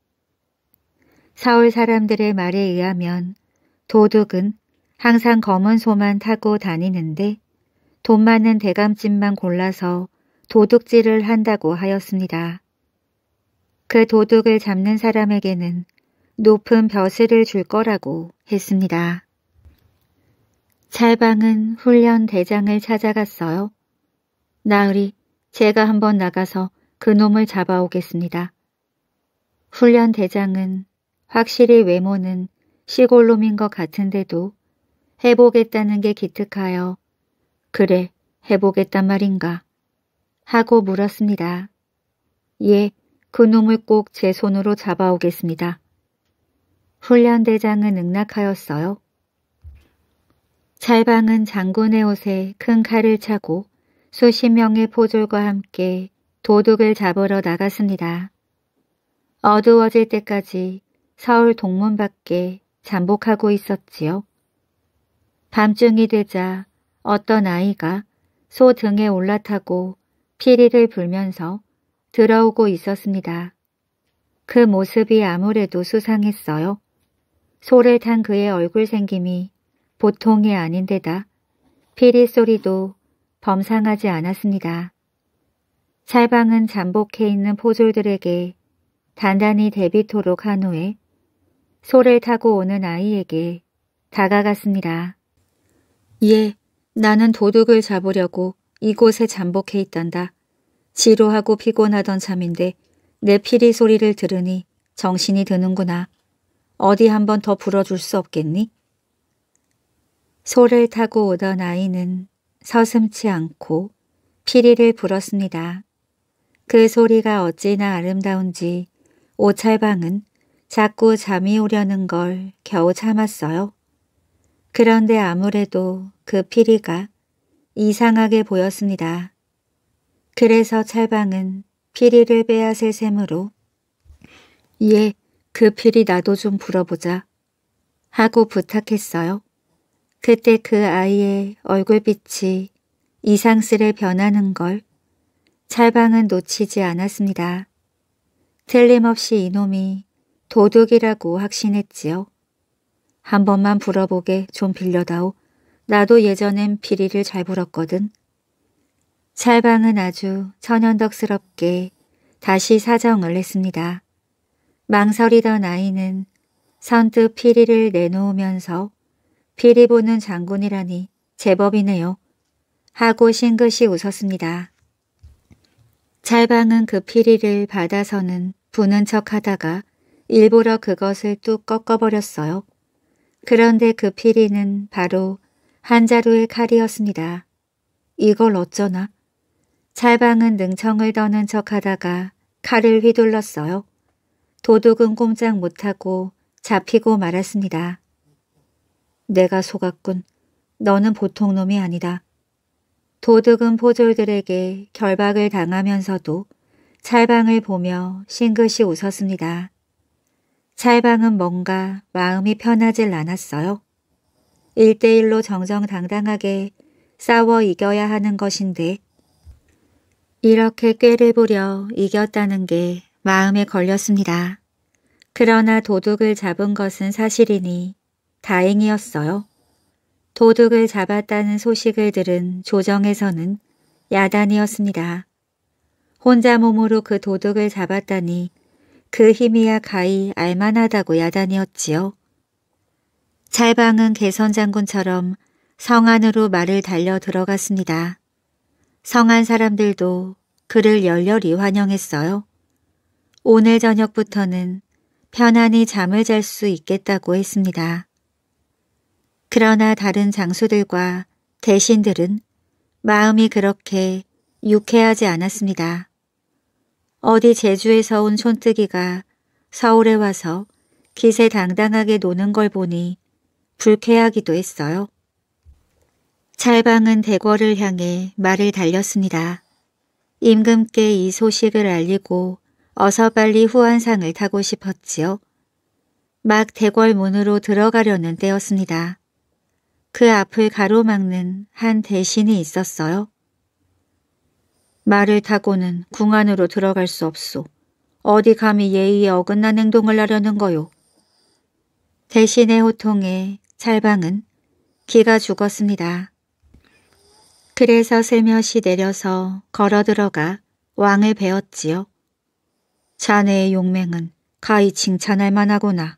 사람들의 말에 의하면 도둑은 항상 검은 소만 타고 다니는데 돈 많은 대감집만 골라서 도둑질을 한다고 하였습니다. 그 도둑을 잡는 사람에게는 높은 벼슬을 줄 거라고 했습니다. 찰방은 훈련 대장을 찾아갔어요. 나으리, 제가 한번 나가서 그놈을 잡아오겠습니다. 훈련 대장은 확실히 외모는 시골놈인 것 같은데도 해보겠다는 게 기특하여 그래, 해보겠단 말인가? 하고 물었습니다. 예, 그 놈을 꼭 제 손으로 잡아오겠습니다. 훈련대장은 응낙하였어요. 찰방은 장군의 옷에 큰 칼을 차고 수십 명의 포졸과 함께 도둑을 잡으러 나갔습니다. 어두워질 때까지 서울 동문 밖에 잠복하고 있었지요. 밤중이 되자 어떤 아이가 소 등에 올라타고 피리를 불면서 들어오고 있었습니다. 그 모습이 아무래도 수상했어요. 소를 탄 그의 얼굴 생김이 보통이 아닌데다 피리 소리도 범상하지 않았습니다. 찰방은 잠복해 있는 포졸들에게 단단히 대비토록 한 후에 소를 타고 오는 아이에게 다가갔습니다. 예, 나는 도둑을 잡으려고 이곳에 잠복해 있단다. 지루하고 피곤하던 잠인데 내 피리 소리를 들으니 정신이 드는구나. 어디 한 번 더 불어줄 수 없겠니? 소를 타고 오던 아이는 서슴치 않고 피리를 불었습니다. 그 소리가 어찌나 아름다운지 오찰방은 자꾸 잠이 오려는 걸 겨우 참았어요. 그런데 아무래도 그 피리가 이상하게 보였습니다. 그래서 찰방은 피리를 빼앗을 셈으로 예, 그 피리 나도 좀 불어보자 하고 부탁했어요. 그때 그 아이의 얼굴빛이 이상스레 변하는 걸 찰방은 놓치지 않았습니다. 틀림없이 이놈이 도둑이라고 확신했지요. 한 번만 불어보게 좀 빌려다오. 나도 예전엔 비리를 잘 불었거든. 찰방은 아주 천연덕스럽게 다시 사정을 했습니다. 망설이던 아이는 선뜻 피리를 내놓으면서 피리 보는 장군이라니 제법이네요. 하고 싱긋이 웃었습니다. 찰방은 그 피리를 받아서는 부는 척하다가 일부러 그것을 뚝 꺾어버렸어요. 그런데 그 피리는 바로 한 자루의 칼이었습니다. 이걸 어쩌나? 찰방은 능청을 더는 척하다가 칼을 휘둘렀어요. 도둑은 꼼짝 못하고 잡히고 말았습니다. 내가 속았군. 너는 보통 놈이 아니다. 도둑은 포졸들에게 결박을 당하면서도 찰방을 보며 싱긋이 웃었습니다. 찰방은 뭔가 마음이 편하질 않았어요. 일대일로 정정당당하게 싸워 이겨야 하는 것인데 이렇게 꾀를 부려 이겼다는 게 마음에 걸렸습니다. 그러나 도둑을 잡은 것은 사실이니 다행이었어요. 도둑을 잡았다는 소식을 들은 조정에서는 야단이었습니다. 혼자 몸으로 그 도둑을 잡았다니 그 힘이야 가히 알만하다고 야단이었지요. 찰방은 개선장군처럼 성 안으로 말을 달려 들어갔습니다. 성안 사람들도 그를 열렬히 환영했어요. 오늘 저녁부터는 편안히 잠을 잘 수 있겠다고 했습니다. 그러나 다른 장수들과 대신들은 마음이 그렇게 유쾌하지 않았습니다. 어디 제주에서 온손뜨기가 서울에 와서 기세 당당하게 노는 걸 보니 불쾌하기도 했어요. 찰방은 대궐을 향해 말을 달렸습니다. 임금께 이 소식을 알리고 어서 빨리 후한상을 타고 싶었지요. 막 대궐 문으로 들어가려는 때였습니다. 그 앞을 가로막는 한 대신이 있었어요. 말을 타고는 궁 안으로 들어갈 수 없소. 어디 감히 예의에 어긋난 행동을 하려는 거요. 대신의 호통에 찰방은 기가 죽었습니다. 그래서 세며시 내려서 걸어 들어가 왕을 배웠지요. 자네의 용맹은 가히 칭찬할 만하구나.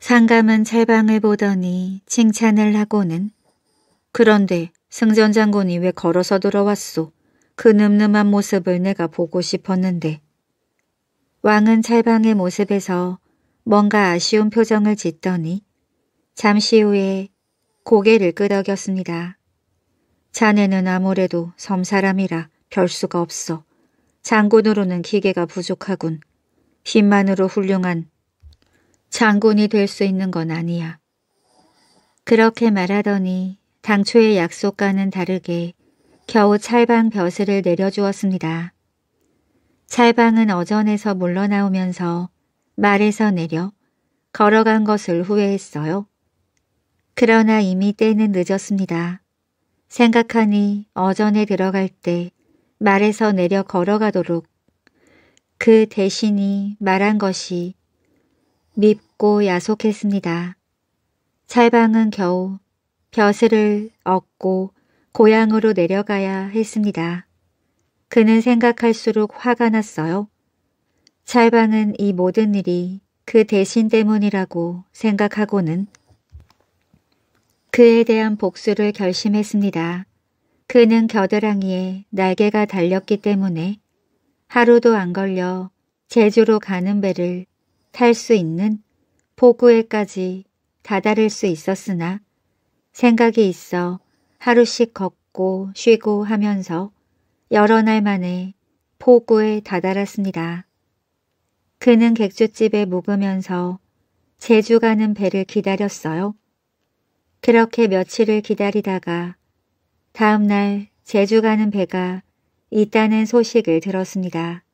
상감은 찰방을 보더니 칭찬을 하고는 그런데 승전 장군이 왜 걸어서 들어왔소? 그 늠름한 모습을 내가 보고 싶었는데. 왕은 찰방의 모습에서 뭔가 아쉬운 표정을 짓더니 잠시 후에 고개를 끄덕였습니다. 자네는 아무래도 섬 사람이라 별 수가 없어. 장군으로는 기계가 부족하군. 힘만으로 훌륭한 장군이 될 수 있는 건 아니야. 그렇게 말하더니 당초의 약속과는 다르게 겨우 찰방 벼슬을 내려주었습니다. 찰방은 어전에서 물러나오면서 말에서 내려 걸어간 것을 후회했어요. 그러나 이미 때는 늦었습니다. 생각하니 어전에 들어갈 때 말에서 내려 걸어가도록 그 대신이 말한 것이 밉고 야속했습니다. 찰방은 겨우 벼슬을 얻고 고향으로 내려가야 했습니다. 그는 생각할수록 화가 났어요. 찰방은 이 모든 일이 그 대신 때문이라고 생각하고는 그에 대한 복수를 결심했습니다. 그는 겨드랑이에 날개가 달렸기 때문에 하루도 안 걸려 제주로 가는 배를 탈 수 있는 포구에까지 다다를 수 있었으나 생각이 있어 하루씩 걷고 쉬고 하면서 여러 날 만에 포구에 다다랐습니다. 그는 객주집에 묵으면서 제주 가는 배를 기다렸어요. 그렇게 며칠을 기다리다가 다음 날 제주 가는 배가 있다는 소식을 들었습니다.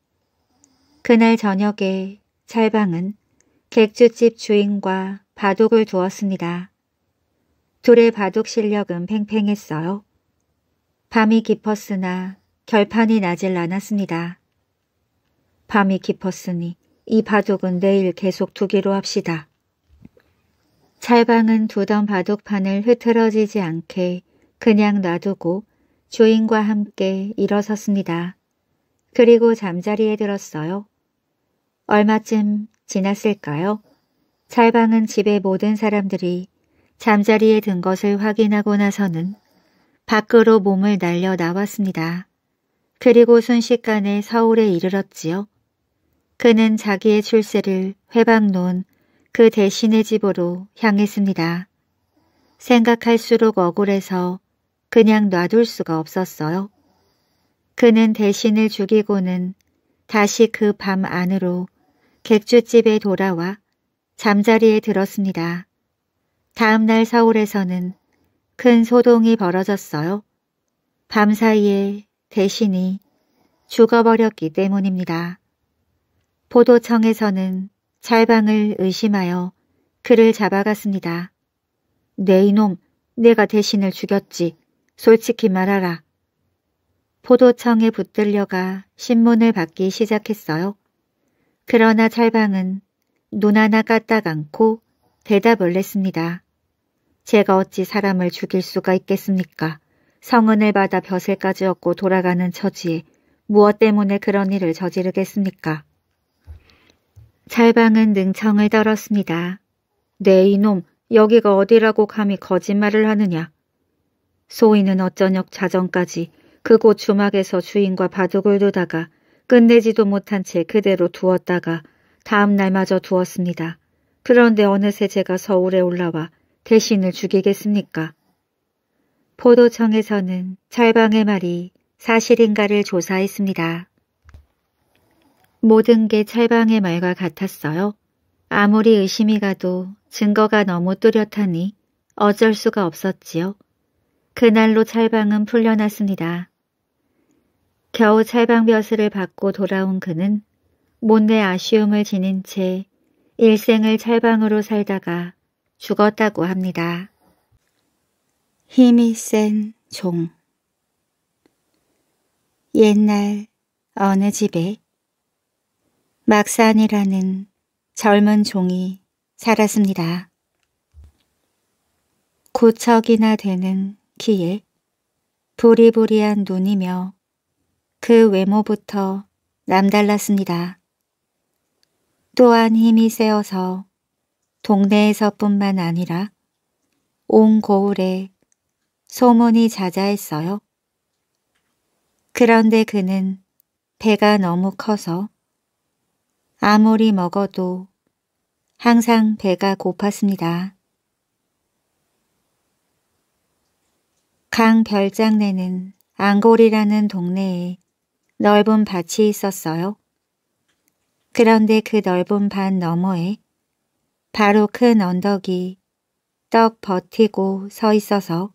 그날 저녁에 찰방은 객주집 주인과 바둑을 두었습니다. 둘의 바둑 실력은 팽팽했어요. 밤이 깊었으나 결판이 나질 않았습니다. 밤이 깊었으니 이 바둑은 내일 계속 두기로 합시다. 찰방은 두던 바둑판을 흐트러지지 않게 그냥 놔두고 주인과 함께 일어섰습니다. 그리고 잠자리에 들었어요. 얼마쯤 지났을까요? 찰방은 집의 모든 사람들이 잠자리에 든 것을 확인하고 나서는 밖으로 몸을 날려 나왔습니다. 그리고 순식간에 서울에 이르렀지요. 그는 자기의 출세를 회방논 그 대신의 집으로 향했습니다. 생각할수록 억울해서 그냥 놔둘 수가 없었어요. 그는 대신을 죽이고는 다시 그 밤 안으로 객주집에 돌아와 잠자리에 들었습니다. 다음 날 서울에서는 큰 소동이 벌어졌어요. 밤 사이에 대신이 죽어버렸기 때문입니다. 보도청에서는 찰방을 의심하여 그를 잡아갔습니다. 네 이놈, 내가 대신을 죽였지. 솔직히 말하라. 포도청에 붙들려가 신문을 받기 시작했어요. 그러나 찰방은 눈 하나 까딱 않고 대답을 냈습니다. 제가 어찌 사람을 죽일 수가 있겠습니까? 성은을 받아 벼슬까지 얻고 돌아가는 처지에 무엇 때문에 그런 일을 저지르겠습니까? 찰방은 능청을 떨었습니다. 네 이놈 여기가 어디라고 감히 거짓말을 하느냐. 소인은 어쩌녁 자정까지 그곳 주막에서 주인과 바둑을 두다가 끝내지도 못한 채 그대로 두었다가 다음 날마저 두었습니다. 그런데 어느새 제가 서울에 올라와 대신을 죽이겠습니까? 포도청에서는 철방의 말이 사실인가를 조사했습니다. 모든 게 찰방의 말과 같았어요. 아무리 의심이 가도 증거가 너무 뚜렷하니 어쩔 수가 없었지요. 그날로 찰방은 풀려났습니다. 겨우 찰방벼슬을 받고 돌아온 그는 못내 아쉬움을 지닌 채 일생을 찰방으로 살다가 죽었다고 합니다. 힘이 센 종 옛날 어느 집에 막산이라는 젊은 종이 살았습니다. 구척이나 되는 키에 부리부리한 눈이며 그 외모부터 남달랐습니다. 또한 힘이 세어서 동네에서뿐만 아니라 온고울에 소문이 자자했어요. 그런데 그는 배가 너무 커서 아무리 먹어도 항상 배가 고팠습니다. 강별장내는 안골이라는 동네에 넓은 밭이 있었어요. 그런데 그 넓은 밭 너머에 바로 큰 언덕이 떡 버티고 서 있어서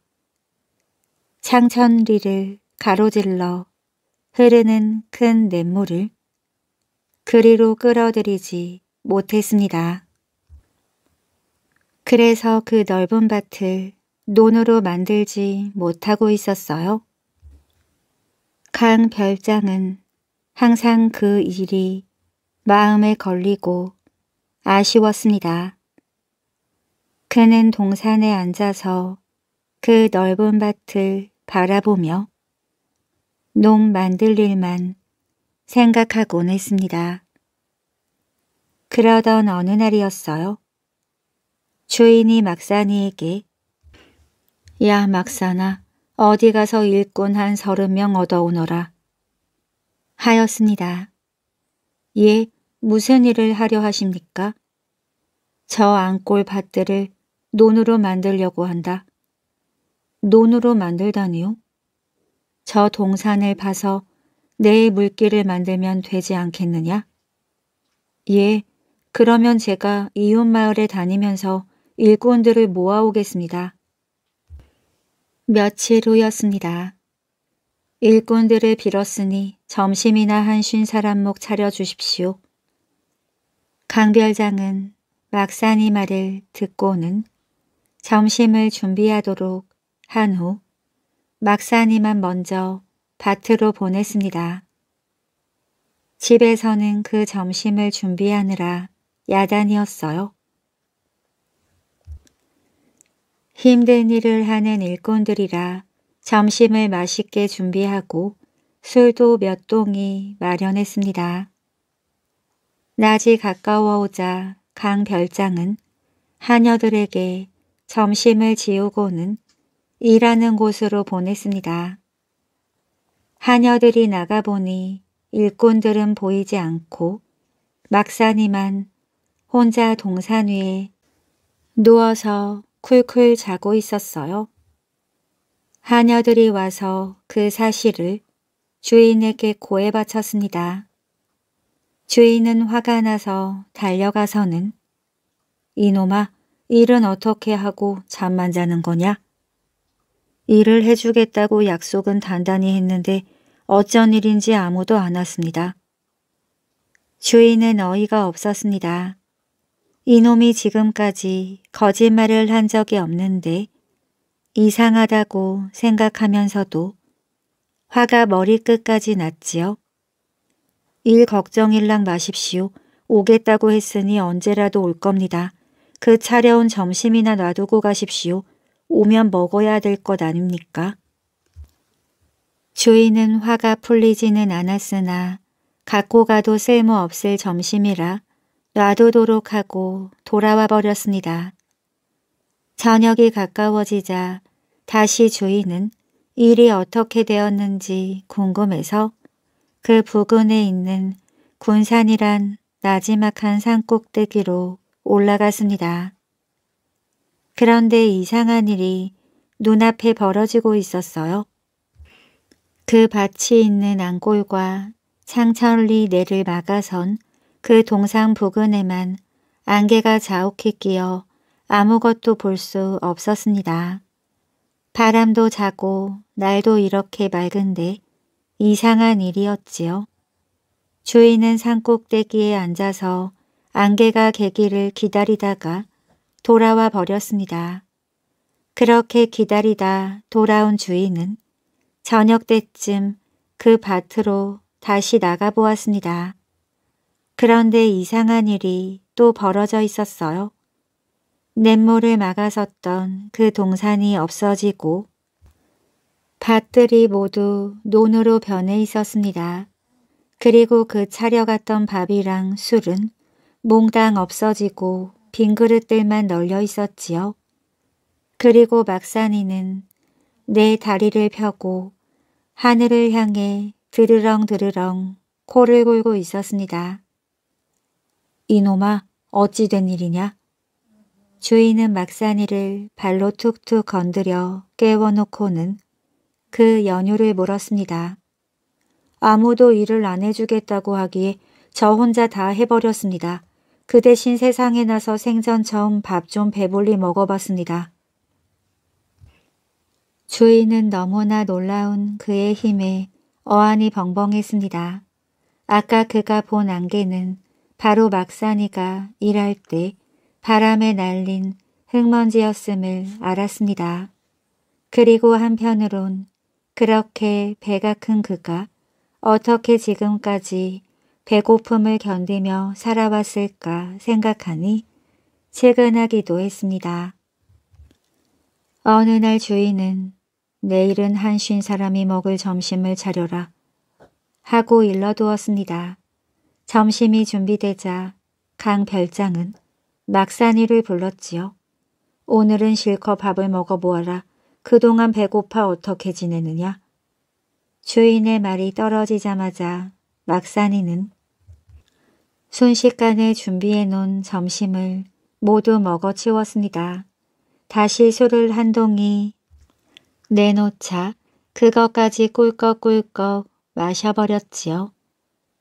창천리를 가로질러 흐르는 큰 냇물을 그리로 끌어들이지 못했습니다. 그래서 그 넓은 밭을 논으로 만들지 못하고 있었어요. 강 별장은 항상 그 일이 마음에 걸리고 아쉬웠습니다. 그는 동산에 앉아서 그 넓은 밭을 바라보며 농 만들 일만 생각하곤 했습니다. 그러던 어느 날이었어요. 주인이 막사니에게 야 막사나 어디 가서 일꾼 한 서른 명 얻어오너라 하였습니다. 예, 무슨 일을 하려 하십니까? 저 안골 밭들을 논으로 만들려고 한다. 논으로 만들다니요? 저 동산을 봐서 내물길을 만들면 되지 않겠느냐? 예, 그러면 제가 이웃마을에 다니면서 일꾼들을 모아오겠습니다. 며칠 후였습니다. 일꾼들을 빌었으니 점심이나 한 쉰 사람 목 차려주십시오. 강별장은 막사니 말을 듣고는 점심을 준비하도록 한 후 막사니만 먼저 밭으로 보냈습니다. 집에서는 그 점심을 준비하느라 야단이었어요. 힘든 일을 하는 일꾼들이라 점심을 맛있게 준비하고 술도 몇 동이 마련했습니다. 낮이 가까워오자 강 별장은 하녀들에게 점심을 지우고는 일하는 곳으로 보냈습니다. 하녀들이 나가보니 일꾼들은 보이지 않고 막사니만 혼자 동산 위에 누워서 쿨쿨 자고 있었어요. 하녀들이 와서 그 사실을 주인에게 고해 바쳤습니다. 주인은 화가 나서 달려가서는 이놈아 일은 어떻게 하고 잠만 자는 거냐? 일을 해주겠다고 약속은 단단히 했는데 어쩐 일인지 아무도 안 왔습니다. 주인은 어이가 없었습니다. 이놈이 지금까지 거짓말을 한 적이 없는데 이상하다고 생각하면서도 화가 머리끝까지 났지요. 일 걱정일랑 마십시오. 오겠다고 했으니 언제라도 올 겁니다. 그 차려온 점심이나 놔두고 가십시오. 오면 먹어야 될 것 아닙니까? 주인은 화가 풀리지는 않았으나 갖고 가도 쓸모없을 점심이라 놔두도록 하고 돌아와 버렸습니다. 저녁이 가까워지자 다시 주인은 일이 어떻게 되었는지 궁금해서 그 부근에 있는 군산이란 나지막한 산꼭대기로 올라갔습니다. 그런데 이상한 일이 눈앞에 벌어지고 있었어요. 그 밭이 있는 안골과 창천리 내를 막아선 그 동상 부근에만 안개가 자욱히 끼어 아무것도 볼 수 없었습니다. 바람도 자고 날도 이렇게 맑은데 이상한 일이었지요. 주인은 산꼭대기에 앉아서 안개가 개기를 기다리다가 돌아와 버렸습니다. 그렇게 기다리다 돌아온 주인은 저녁 때쯤 그 밭으로 다시 나가보았습니다. 그런데 이상한 일이 또 벌어져 있었어요. 냇물을 막아섰던 그 동산이 없어지고 밭들이 모두 논으로 변해 있었습니다. 그리고 그 차려갔던 밥이랑 술은 몽땅 없어지고 빈 그릇들만 널려 있었지요. 그리고 막사니는 내 다리를 펴고 하늘을 향해 드르렁드르렁 코를 골고 있었습니다. 이놈아 어찌 된 일이냐? 주인은 막사니를 발로 툭툭 건드려 깨워놓고는 그 연유를 물었습니다. 아무도 일을 안 해주겠다고 하기에 저 혼자 다 해버렸습니다. 그 대신 세상에 나서 생전 처음 밥 좀 배불리 먹어봤습니다. 주인은 너무나 놀라운 그의 힘에 어안이 벙벙했습니다. 아까 그가 본 안개는 바로 막사니가 일할 때 바람에 날린 흙먼지였음을 알았습니다. 그리고 한편으론 그렇게 배가 큰 그가 어떻게 지금까지 배고픔을 견디며 살아왔을까 생각하니 측근하기도 했습니다. 어느 날 주인은 내일은 한 쉰 사람이 먹을 점심을 차려라 하고 일러두었습니다. 점심이 준비되자 강별장은 막산이를 불렀지요. 오늘은 실컷 밥을 먹어보아라. 그동안 배고파 어떻게 지내느냐? 주인의 말이 떨어지자마자 막산이는 순식간에 준비해 놓은 점심을 모두 먹어 치웠습니다. 다시 술을 한 동이 내놓자 그것까지 꿀꺽꿀꺽 마셔버렸지요.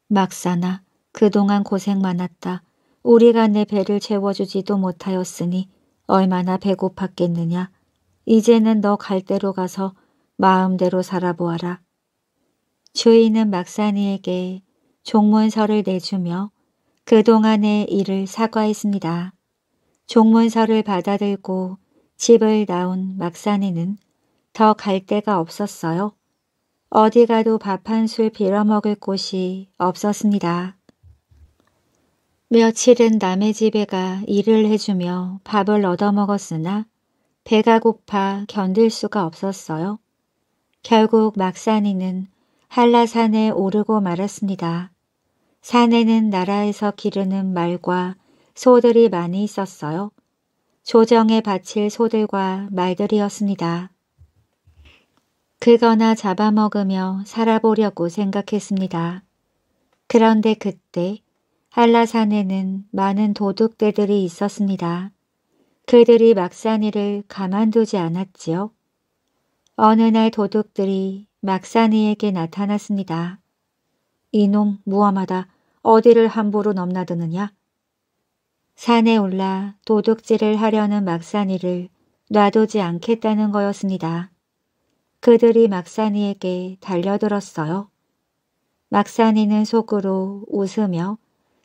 막사나 그동안 고생 많았다. 우리가 내 배를 채워주지도 못하였으니 얼마나 배고팠겠느냐. 이제는 너 갈 대로 가서 마음대로 살아보아라. 주인은 막사니에게 종문서를 내주며 그동안의 일을 사과했습니다. 종문서를 받아들고 집을 나온 막산에는 더 갈 데가 없었어요. 어디 가도 밥 한 술 빌어먹을 곳이 없었습니다. 며칠은 남의 집에 가 일을 해주며 밥을 얻어먹었으나 배가 고파 견딜 수가 없었어요. 결국 막산이는 한라산에 오르고 말았습니다. 산에는 나라에서 기르는 말과 소들이 많이 있었어요. 조정에 바칠 소들과 말들이었습니다. 그거나 잡아먹으며 살아보려고 생각했습니다. 그런데 그때 한라산에는 많은 도둑대들이 있었습니다. 그들이 막산이를 가만두지 않았지요. 어느 날 도둑들이 막산이에게 나타났습니다. 이놈 무엄하다. 어디를 함부로 넘나드느냐? 산에 올라 도둑질을 하려는 막산이를 놔두지 않겠다는 거였습니다. 그들이 막산이에게 달려들었어요. 막산이는 속으로 웃으며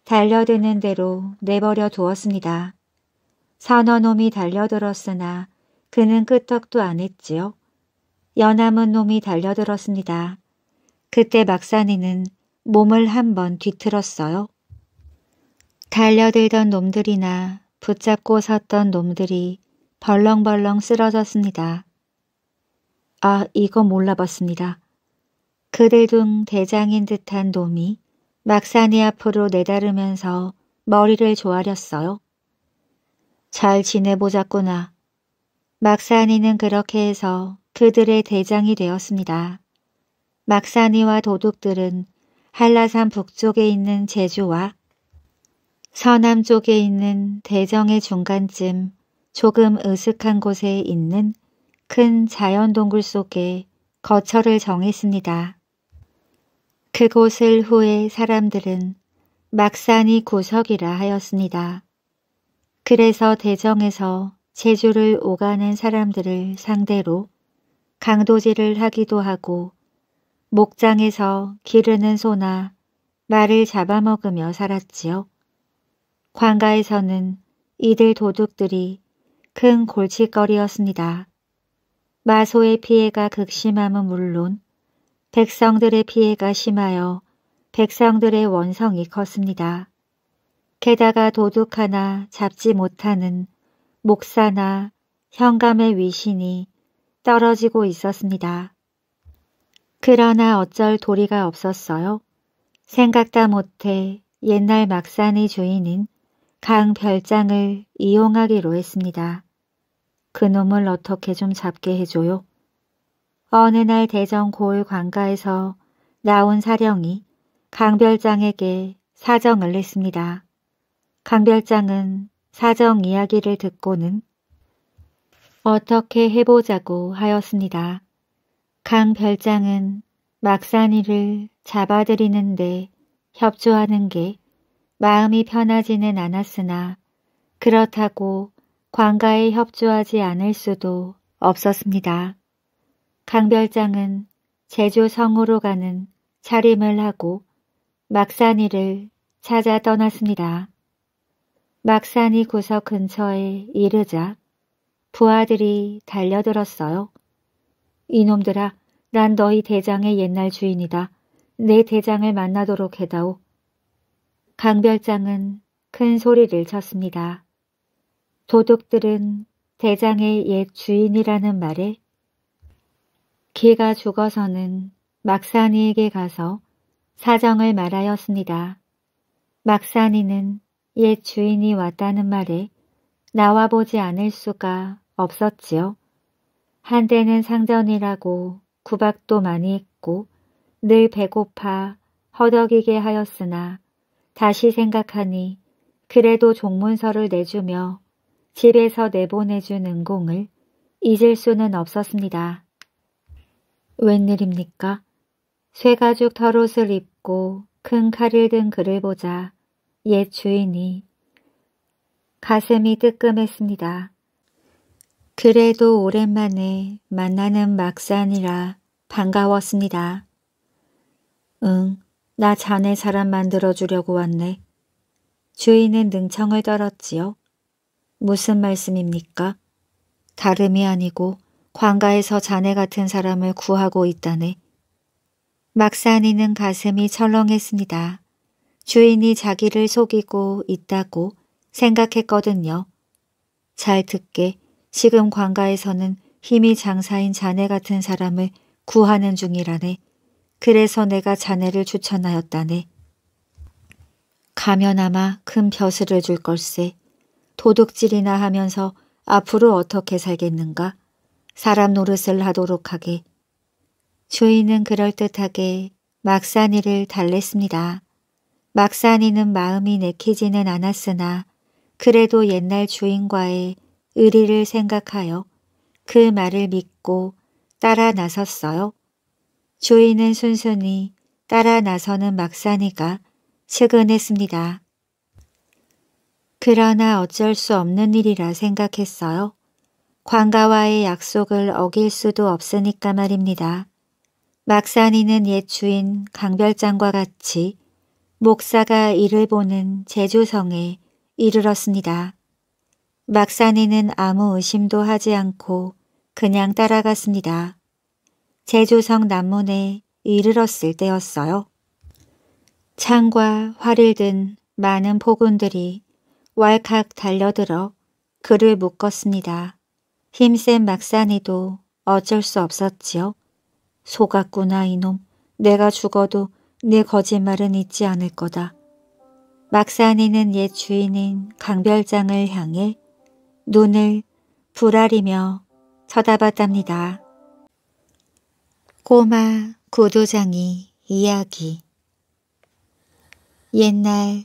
달려드는 대로 내버려 두었습니다. 선어놈이 달려들었으나 그는 끄떡도 안 했지요. 연암은 놈이 달려들었습니다. 그때 막산이는 몸을 한번 뒤틀었어요. 달려들던 놈들이나 붙잡고 섰던 놈들이 벌렁벌렁 쓰러졌습니다. 아, 이거 몰라봤습니다. 그들 둥 대장인 듯한 놈이 막산이 앞으로 내다르면서 머리를 조아렸어요. 잘 지내보자꾸나. 막산이는 그렇게 해서 그들의 대장이 되었습니다. 막산이와 도둑들은 한라산 북쪽에 있는 제주와 서남쪽에 있는 대정의 중간쯤 조금 으슥한 곳에 있는 큰 자연동굴 속에 거처를 정했습니다. 그곳을 후에 사람들은 막산이 구석이라 하였습니다. 그래서 대정에서 제주를 오가는 사람들을 상대로 강도질을 하기도 하고 목장에서 기르는 소나 말을 잡아먹으며 살았지요. 관가에서는 이들 도둑들이 큰 골칫거리였습니다. 마소의 피해가 극심함은 물론 백성들의 피해가 심하여 백성들의 원성이 컸습니다. 게다가 도둑 하나 잡지 못하는 목사나 현감의 위신이 떨어지고 있었습니다. 그러나 어쩔 도리가 없었어요. 생각다 못해 옛날 막산의 주인은 강 별장을 이용하기로 했습니다. 그놈을 어떻게 좀 잡게 해줘요. 어느 날 대전 고을 관가에서 나온 사령이 강별장에게 사정을 냈습니다. 강별장은 사정 이야기를 듣고는 어떻게 해보자고 하였습니다. 강 별장은 막산이를 잡아들이는데 협조하는 게 마음이 편하지는 않았으나 그렇다고 광가에 협조하지 않을 수도 없었습니다. 강별장은 제주 성으로 가는 차림을 하고 막산이를 찾아 떠났습니다. 막산이 구석 근처에 이르자 부하들이 달려들었어요. 이놈들아, 난 너희 대장의 옛날 주인이다. 내 대장을 만나도록 해다오. 강별장은 큰 소리를 쳤습니다. 도둑들은 대장의 옛 주인이라는 말에 기가 죽어서는 막사니에게 가서 사정을 말하였습니다. 막사니는 옛 주인이 왔다는 말에 나와보지 않을 수가 없었지요. 한때는 상전이라고 구박도 많이 했고 늘 배고파 허덕이게 하였으나 다시 생각하니 그래도 종문서를 내주며 집에서 내보내준 은공을 잊을 수는 없었습니다. 웬일입니까? 쇠가죽 털옷을 입고 큰 칼을 든 그를 보자 옛 주인이 가슴이 뜨끔했습니다. 그래도 오랜만에 만나는 막산이라 반가웠습니다. 응, 나 자네 사람 만들어주려고 왔네. 주인은 능청을 떨었지요. 무슨 말씀입니까? 다름이 아니고 관가에서 자네 같은 사람을 구하고 있다네. 막산이는 가슴이 철렁했습니다. 주인이 자기를 속이고 있다고 생각했거든요. 잘 듣게 지금 관가에서는 힘이 장사인 자네 같은 사람을 구하는 중이라네. 그래서 내가 자네를 추천하였다네. 가면아마 큰 벼슬을 줄 걸세. 도둑질이나 하면서 앞으로 어떻게 살겠는가? 사람 노릇을 하도록 하게. 주인은 그럴듯하게 막산이를 달랬습니다. 막산이는 마음이 내키지는 않았으나 그래도 옛날 주인과의 의리를 생각하여 그 말을 믿고 따라 나섰어요. 주인은 순순히 따라 나서는 막사니가 측은했습니다. 그러나 어쩔 수 없는 일이라 생각했어요. 광가와의 약속을 어길 수도 없으니까 말입니다. 막산이는 옛 주인 강별장과 같이 목사가 이를 보는 제주성에 이르렀습니다. 막산이는 아무 의심도 하지 않고 그냥 따라갔습니다. 제조성 남문에 이르렀을 때였어요. 창과 활을 든 많은 포군들이 왈칵 달려들어 그를 묶었습니다. 힘센 막산이도 어쩔 수 없었지요. 속았구나 이놈. 내가 죽어도 네 거짓말은 잊지 않을 거다. 막산이는 옛 주인인 강별장을 향해 눈을 부라리며 쳐다봤답니다. 꼬마 구두장이 이야기 옛날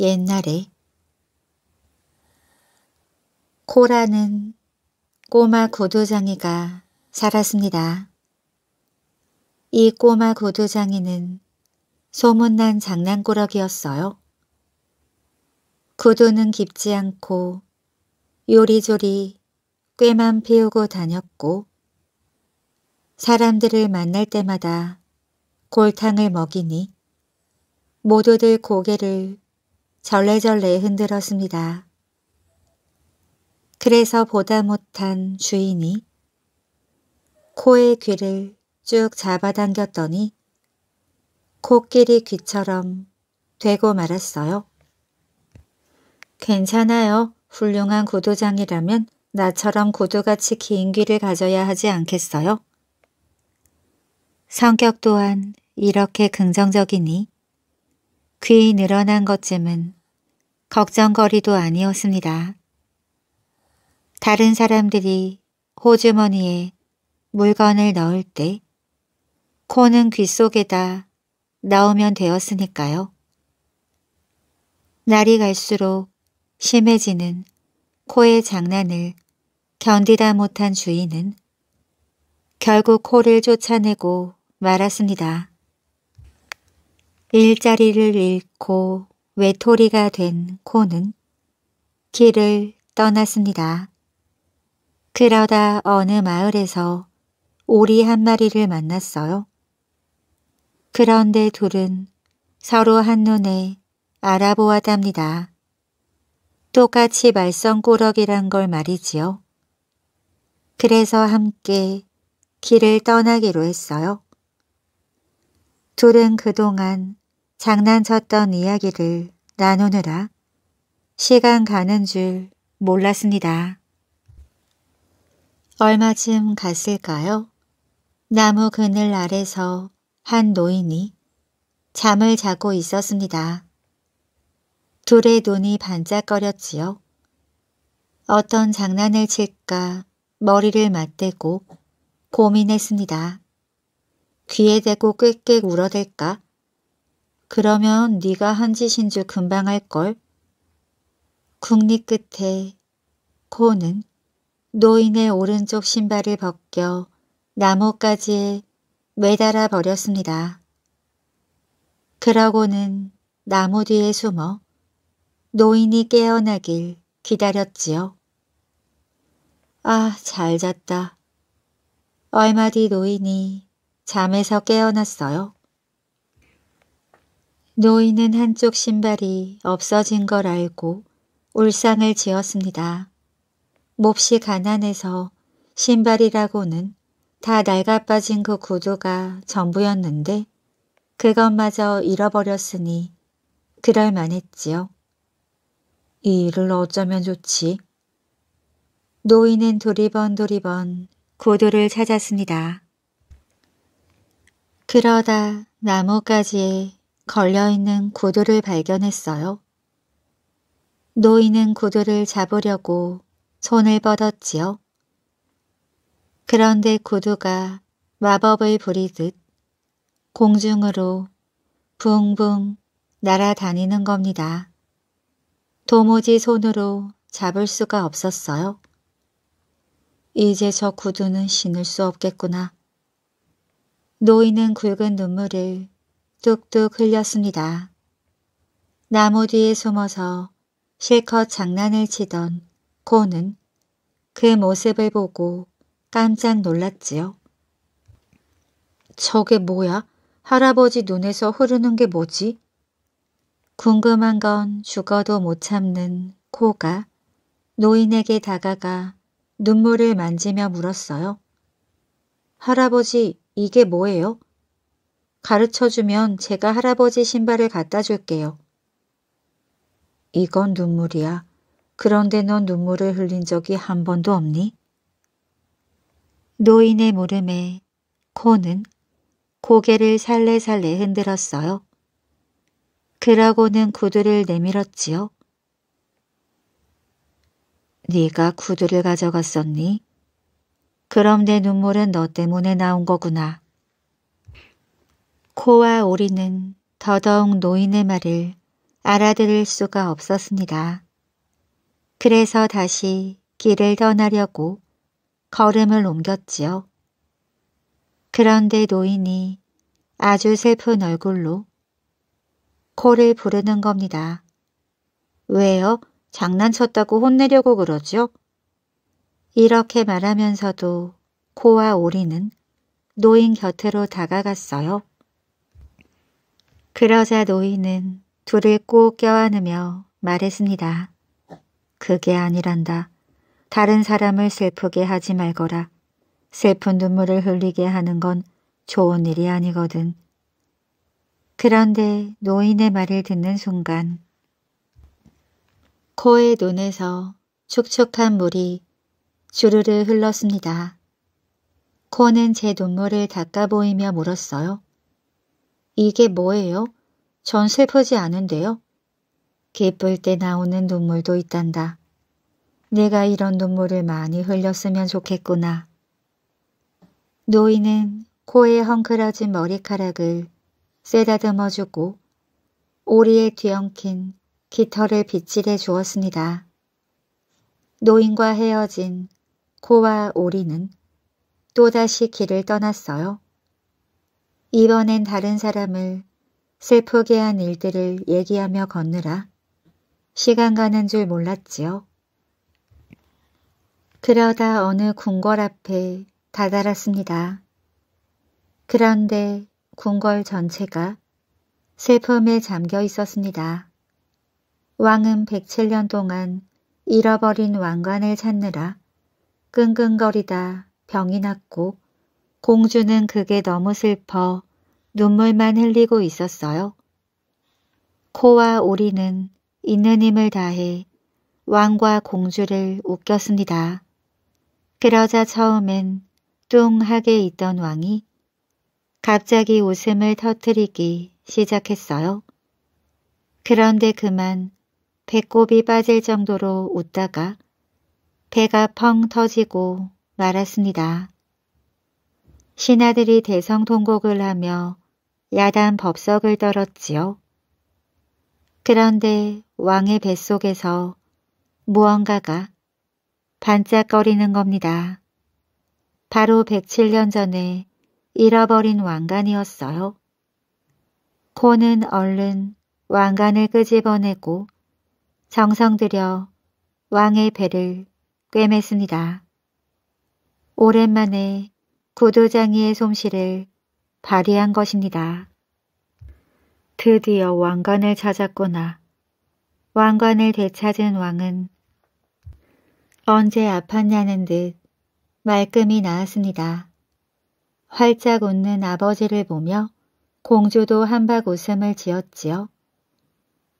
옛날에 코라는 꼬마 구두장이가 살았습니다. 이 꼬마 구두장이는 소문난 장난꾸러기였어요. 구두는 깊지 않고 요리조리 꾀만 피우고 다녔고 사람들을 만날 때마다 골탕을 먹이니 모두들 고개를 절레절레 흔들었습니다. 그래서 보다 못한 주인이 코의 귀를 쭉 잡아당겼더니 코끼리 귀처럼 되고 말았어요. 괜찮아요. 훌륭한 구두장이라면 나처럼 구두같이 긴 귀를 가져야 하지 않겠어요? 성격 또한 이렇게 긍정적이니 귀 늘어난 것쯤은 걱정거리도 아니었습니다. 다른 사람들이 호주머니에 물건을 넣을 때 코는 귀 속에다 넣으면 되었으니까요. 날이 갈수록 심해지는 코의 장난을 견디다 못한 주인은 결국 코를 쫓아내고 말았습니다. 일자리를 잃고 외톨이가 된 코는 길을 떠났습니다. 그러다 어느 마을에서 오리 한 마리를 만났어요. 그런데 둘은 서로 한눈에 알아보았답니다. 똑같이 말썽꾸러기란 걸 말이지요. 그래서 함께 길을 떠나기로 했어요. 둘은 그동안 장난쳤던 이야기를 나누느라 시간 가는 줄 몰랐습니다. 얼마쯤 갔을까요? 나무 그늘 아래서 한 노인이 잠을 자고 있었습니다. 둘의 눈이 반짝거렸지요. 어떤 장난을 칠까 머리를 맞대고 고민했습니다. 귀에 대고 꽥꽥 울어댈까? 그러면 네가 한 짓인 줄 금방 할걸. 국립 끝에 코는 노인의 오른쪽 신발을 벗겨 나뭇가지에 매달아 버렸습니다. 그러고는 나무 뒤에 숨어 노인이 깨어나길 기다렸지요. 아, 잘 잤다. 얼마 뒤 노인이 잠에서 깨어났어요. 노인은 한쪽 신발이 없어진 걸 알고 울상을 지었습니다. 몹시 가난해서 신발이라고는 다 낡아빠진 그 구두가 전부였는데 그것마저 잃어버렸으니 그럴만했지요. 이 일을 어쩌면 좋지? 노인은 두리번두리번구두를 찾았습니다. 그러다 나뭇가지에 걸려있는 구두를 발견했어요. 노인은 구두를 잡으려고 손을 뻗었지요. 그런데 구두가 마법을 부리듯 공중으로 붕붕 날아다니는 겁니다. 도무지 손으로 잡을 수가 없었어요. 이제 저 구두는 신을 수 없겠구나. 노인은 굵은 눈물을 뚝뚝 흘렸습니다. 나무 뒤에 숨어서 실컷 장난을 치던 코는 그 모습을 보고 깜짝 놀랐지요. 저게 뭐야? 할아버지 눈에서 흐르는 게 뭐지? 궁금한 건 죽어도 못 참는 코가 노인에게 다가가 눈물을 만지며 물었어요. 할아버지, 이게 뭐예요? 가르쳐주면 제가 할아버지 신발을 갖다 줄게요. 이건 눈물이야. 그런데 넌 눈물을 흘린 적이 한 번도 없니? 노인의 물음에 코는 고개를 살래살래 흔들었어요. 그라고는 구두를 내밀었지요. 네가 구두를 가져갔었니? 그럼 내 눈물은 너 때문에 나온 거구나. 코와 오리는 더더욱 노인의 말을 알아들을 수가 없었습니다. 그래서 다시 길을 떠나려고 걸음을 옮겼지요. 그런데 노인이 아주 슬픈 얼굴로 코를 부르는 겁니다. 왜요? 장난쳤다고 혼내려고 그러죠? 이렇게 말하면서도 코와 오리는 노인 곁으로 다가갔어요. 그러자 노인은 둘을 꼭 껴안으며 말했습니다. 그게 아니란다. 다른 사람을 슬프게 하지 말거라. 슬픈 눈물을 흘리게 하는 건 좋은 일이 아니거든. 그런데 노인의 말을 듣는 순간 코의 눈에서 축축한 물이 주르르 흘렀습니다. 코는 제 눈물을 닦아 보이며 물었어요. 이게 뭐예요? 전 슬프지 않은데요. 기쁠 때 나오는 눈물도 있단다. 내가 이런 눈물을 많이 흘렸으면 좋겠구나. 노인은 코에 헝클어진 머리카락을 쓰다듬어 주고 오리에 뒤엉킨 깃털을 빗질해 주었습니다. 노인과 헤어진 코와 오리는 또다시 길을 떠났어요. 이번엔 다른 사람을 슬프게 한 일들을 얘기하며 걷느라 시간 가는 줄 몰랐지요. 그러다 어느 궁궐 앞에 다다랐습니다. 그런데 궁궐 전체가 슬픔에 잠겨 있었습니다. 왕은 107년 동안 잃어버린 왕관을 찾느라 끙끙거리다 병이 났고 공주는 그게 너무 슬퍼 눈물만 흘리고 있었어요. 코와 우리는 있는 힘을 다해 왕과 공주를 웃겼습니다. 그러자 처음엔 뚱하게 있던 왕이 갑자기 웃음을 터뜨리기 시작했어요. 그런데 그만 배꼽이 빠질 정도로 웃다가 배가 펑 터지고 말았습니다. 신하들이 대성통곡을 하며 야단 법석을 떨었지요. 그런데 왕의 뱃속에서 무언가가 반짝거리는 겁니다. 바로 107년 전에 잃어버린 왕관이었어요. 코는 얼른 왕관을 끄집어내고 정성들여 왕의 배를 꿰맸습니다. 오랜만에 구두장이의 솜씨를 발휘한 것입니다. 드디어 왕관을 찾았구나. 왕관을 되찾은 왕은 언제 아팠냐는 듯 말끔히 나았습니다. 활짝 웃는 아버지를 보며 공주도 한박 웃음을 지었지요.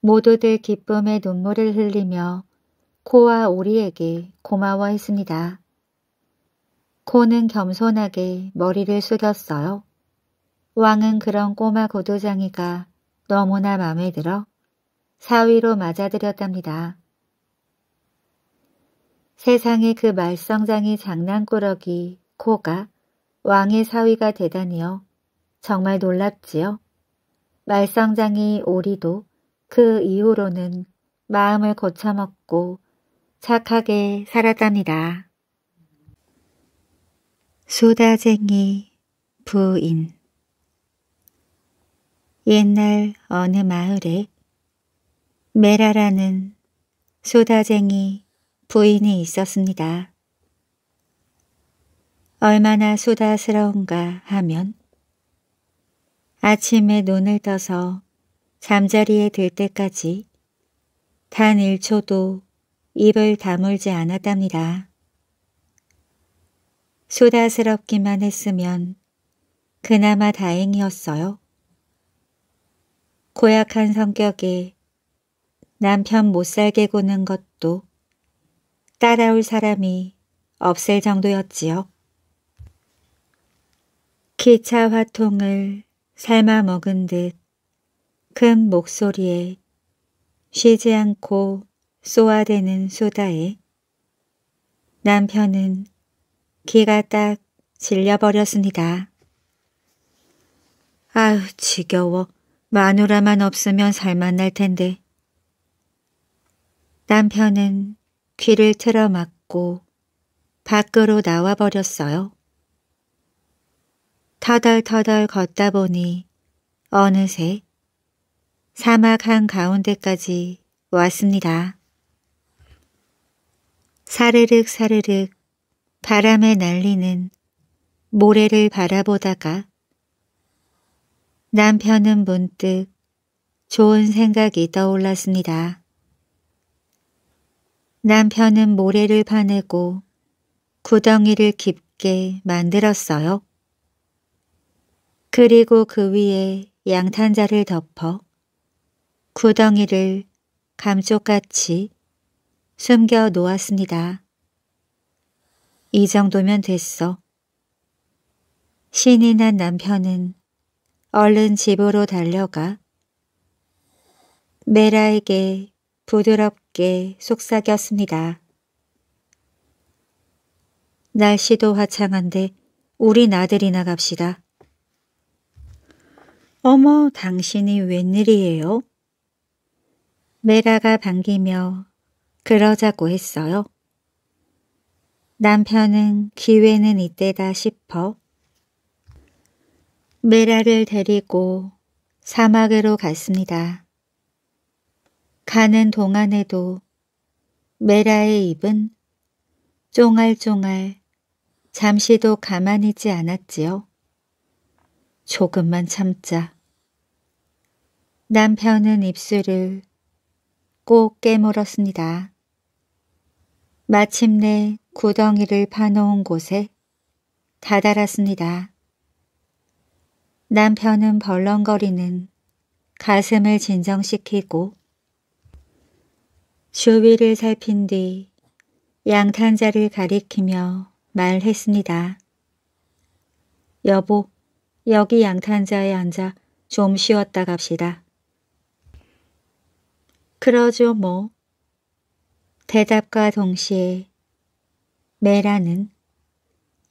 모두들 기쁨의 눈물을 흘리며 코와 오리에게 고마워했습니다. 코는 겸손하게 머리를 숙였어요. 왕은 그런 꼬마 고도장이가 너무나 마음에 들어 사위로 맞아들였답니다. 세상에 그 말썽장이 장난꾸러기 코가 왕의 사위가 대단니요 정말 놀랍지요. 말썽장이 오리도 그 이후로는 마음을 고쳐먹고 착하게 살았답니다. 소다쟁이 부인 옛날 어느 마을에 메라라는 소다쟁이 부인이 있었습니다. 얼마나 수다스러운가 하면 아침에 눈을 떠서 잠자리에 들 때까지 단 1초도 입을 다물지 않았답니다. 수다스럽기만 했으면 그나마 다행이었어요. 고약한 성격에 남편 못살게 구는 것도 따라올 사람이 없을 정도였지요. 기차 화통을 삶아 먹은 듯 큰 목소리에 쉬지 않고 쏘아대는 소다에 남편은 기가 딱 질려버렸습니다. 아유 지겨워. 마누라만 없으면 살만날 텐데. 남편은 귀를 틀어막고 밖으로 나와버렸어요. 터덜터덜 걷다 보니 어느새 사막 한 가운데까지 왔습니다. 사르륵 사르륵 바람에 날리는 모래를 바라보다가 남편은 문득 좋은 생각이 떠올랐습니다. 남편은 모래를 파내고 구덩이를 깊게 만들었어요. 그리고 그 위에 양탄자를 덮어 구덩이를 감쪽같이 숨겨 놓았습니다. 이 정도면 됐어. 신이 난 남편은 얼른 집으로 달려가 메라에게 부드럽게 속삭였습니다. 날씨도 화창한데 우리 나들이나 갑시다. 어머, 당신이 웬일이에요? 메라가 반기며 그러자고 했어요. 남편은 기회는 이때다 싶어 메라를 데리고 사막으로 갔습니다. 가는 동안에도 메라의 입은 쫑알쫑알 잠시도 가만히지 않았지요. 조금만 참자. 남편은 입술을 꼭 깨물었습니다. 마침내 구덩이를 파놓은 곳에 다다랐습니다. 남편은 벌렁거리는 가슴을 진정시키고 주위를 살핀 뒤 양탄자를 가리키며 말했습니다. 여보, 여기 양탄자에 앉아 좀 쉬었다 갑시다. 그러죠 뭐. 대답과 동시에 메라는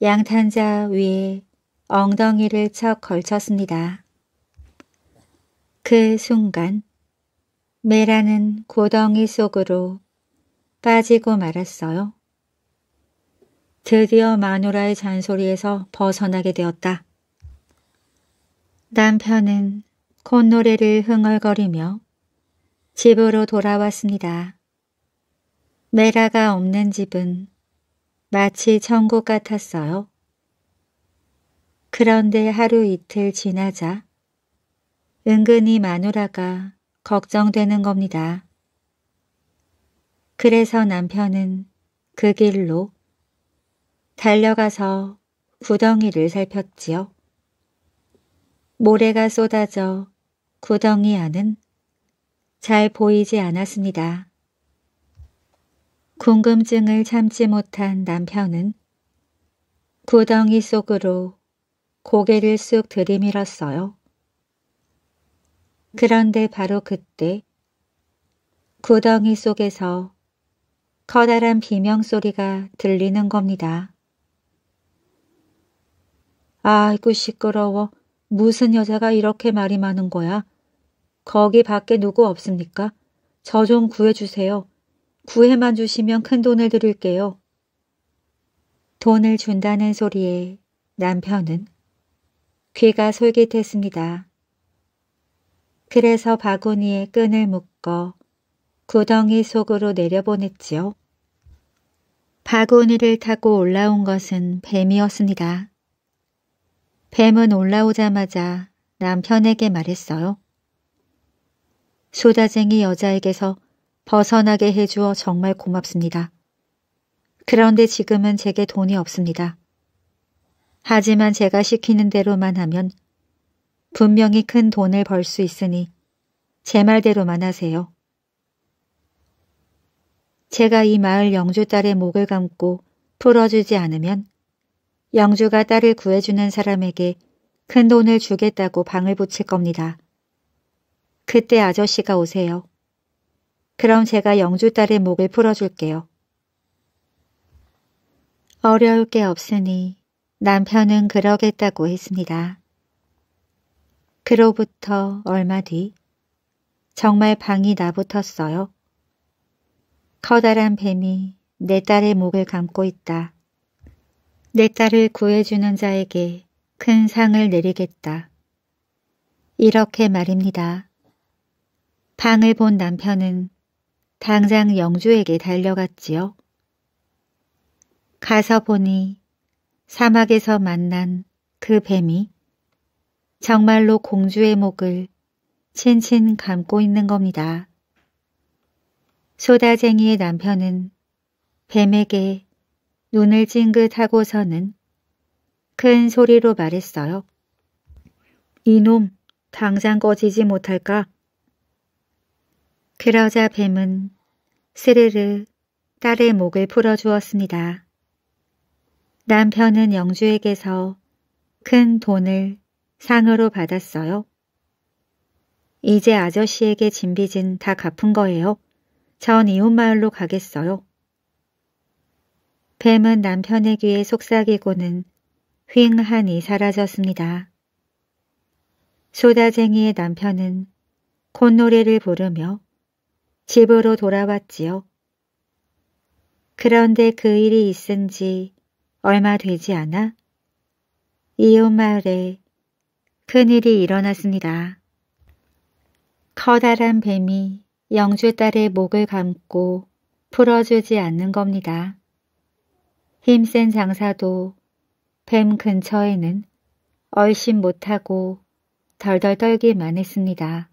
양탄자 위에 엉덩이를 척 걸쳤습니다. 그 순간 메라는 고덩이 속으로 빠지고 말았어요. 드디어 마누라의 잔소리에서 벗어나게 되었다. 남편은 콧노래를 흥얼거리며 집으로 돌아왔습니다. 메라가 없는 집은 마치 천국 같았어요. 그런데 하루 이틀 지나자 은근히 마누라가 걱정되는 겁니다. 그래서 남편은 그 길로 달려가서 구덩이를 살폈지요. 모래가 쏟아져 구덩이 안은 잘 보이지 않았습니다. 궁금증을 참지 못한 남편은 구덩이 속으로 고개를 쑥 들이밀었어요. 그런데 바로 그때 구덩이 속에서 커다란 비명소리가 들리는 겁니다. 아이고 시끄러워. 무슨 여자가 이렇게 말이 많은 거야. 거기 밖에 누구 없습니까? 저 좀 구해주세요. 구해만 주시면 큰 돈을 드릴게요. 돈을 준다는 소리에 남편은 귀가 솔깃했습니다. 그래서 바구니에 끈을 묶어 구덩이 속으로 내려보냈지요. 바구니를 타고 올라온 것은 뱀이었습니다. 뱀은 올라오자마자 남편에게 말했어요. 소다쟁이 여자에게서 벗어나게 해주어 정말 고맙습니다. 그런데 지금은 제게 돈이 없습니다. 하지만 제가 시키는 대로만 하면 분명히 큰 돈을 벌 수 있으니 제 말대로만 하세요. 제가 이 마을 영주 딸의 목을 감고 풀어주지 않으면 영주가 딸을 구해주는 사람에게 큰 돈을 주겠다고 방을 붙일 겁니다. 그때 아저씨가 오세요. 그럼 제가 영주 딸의 목을 풀어줄게요. 어려울 게 없으니 남편은 그러겠다고 했습니다. 그로부터 얼마 뒤 정말 방이 나붙었어요. 커다란 뱀이 내 딸의 목을 감고 있다. 내 딸을 구해주는 자에게 큰 상을 내리겠다. 이렇게 말입니다. 방을 본 남편은 당장 영주에게 달려갔지요. 가서 보니 사막에서 만난 그 뱀이 정말로 공주의 목을 친친 감고 있는 겁니다. 소다쟁이의 남편은 뱀에게 눈을 찡긋하고서는 큰 소리로 말했어요. 이놈 당장 꺼지지 못할까? 그러자 뱀은 스르르 딸의 목을 풀어주었습니다. 남편은 영주에게서 큰 돈을 상으로 받았어요. 이제 아저씨에게 진빚은 다 갚은 거예요. 전 이웃마을로 가겠어요. 뱀은 남편의 귀에 속삭이고는 휑하니 사라졌습니다. 소다쟁이의 남편은 콧노래를 부르며 집으로 돌아왔지요. 그런데 그 일이 있은 지 얼마 되지 않아 이웃 마을에 큰일이 일어났습니다. 커다란 뱀이 영주 딸의 목을 감고 풀어주지 않는 겁니다. 힘센 장사도 뱀 근처에는 얼씬 못하고 덜덜 떨기만 했습니다.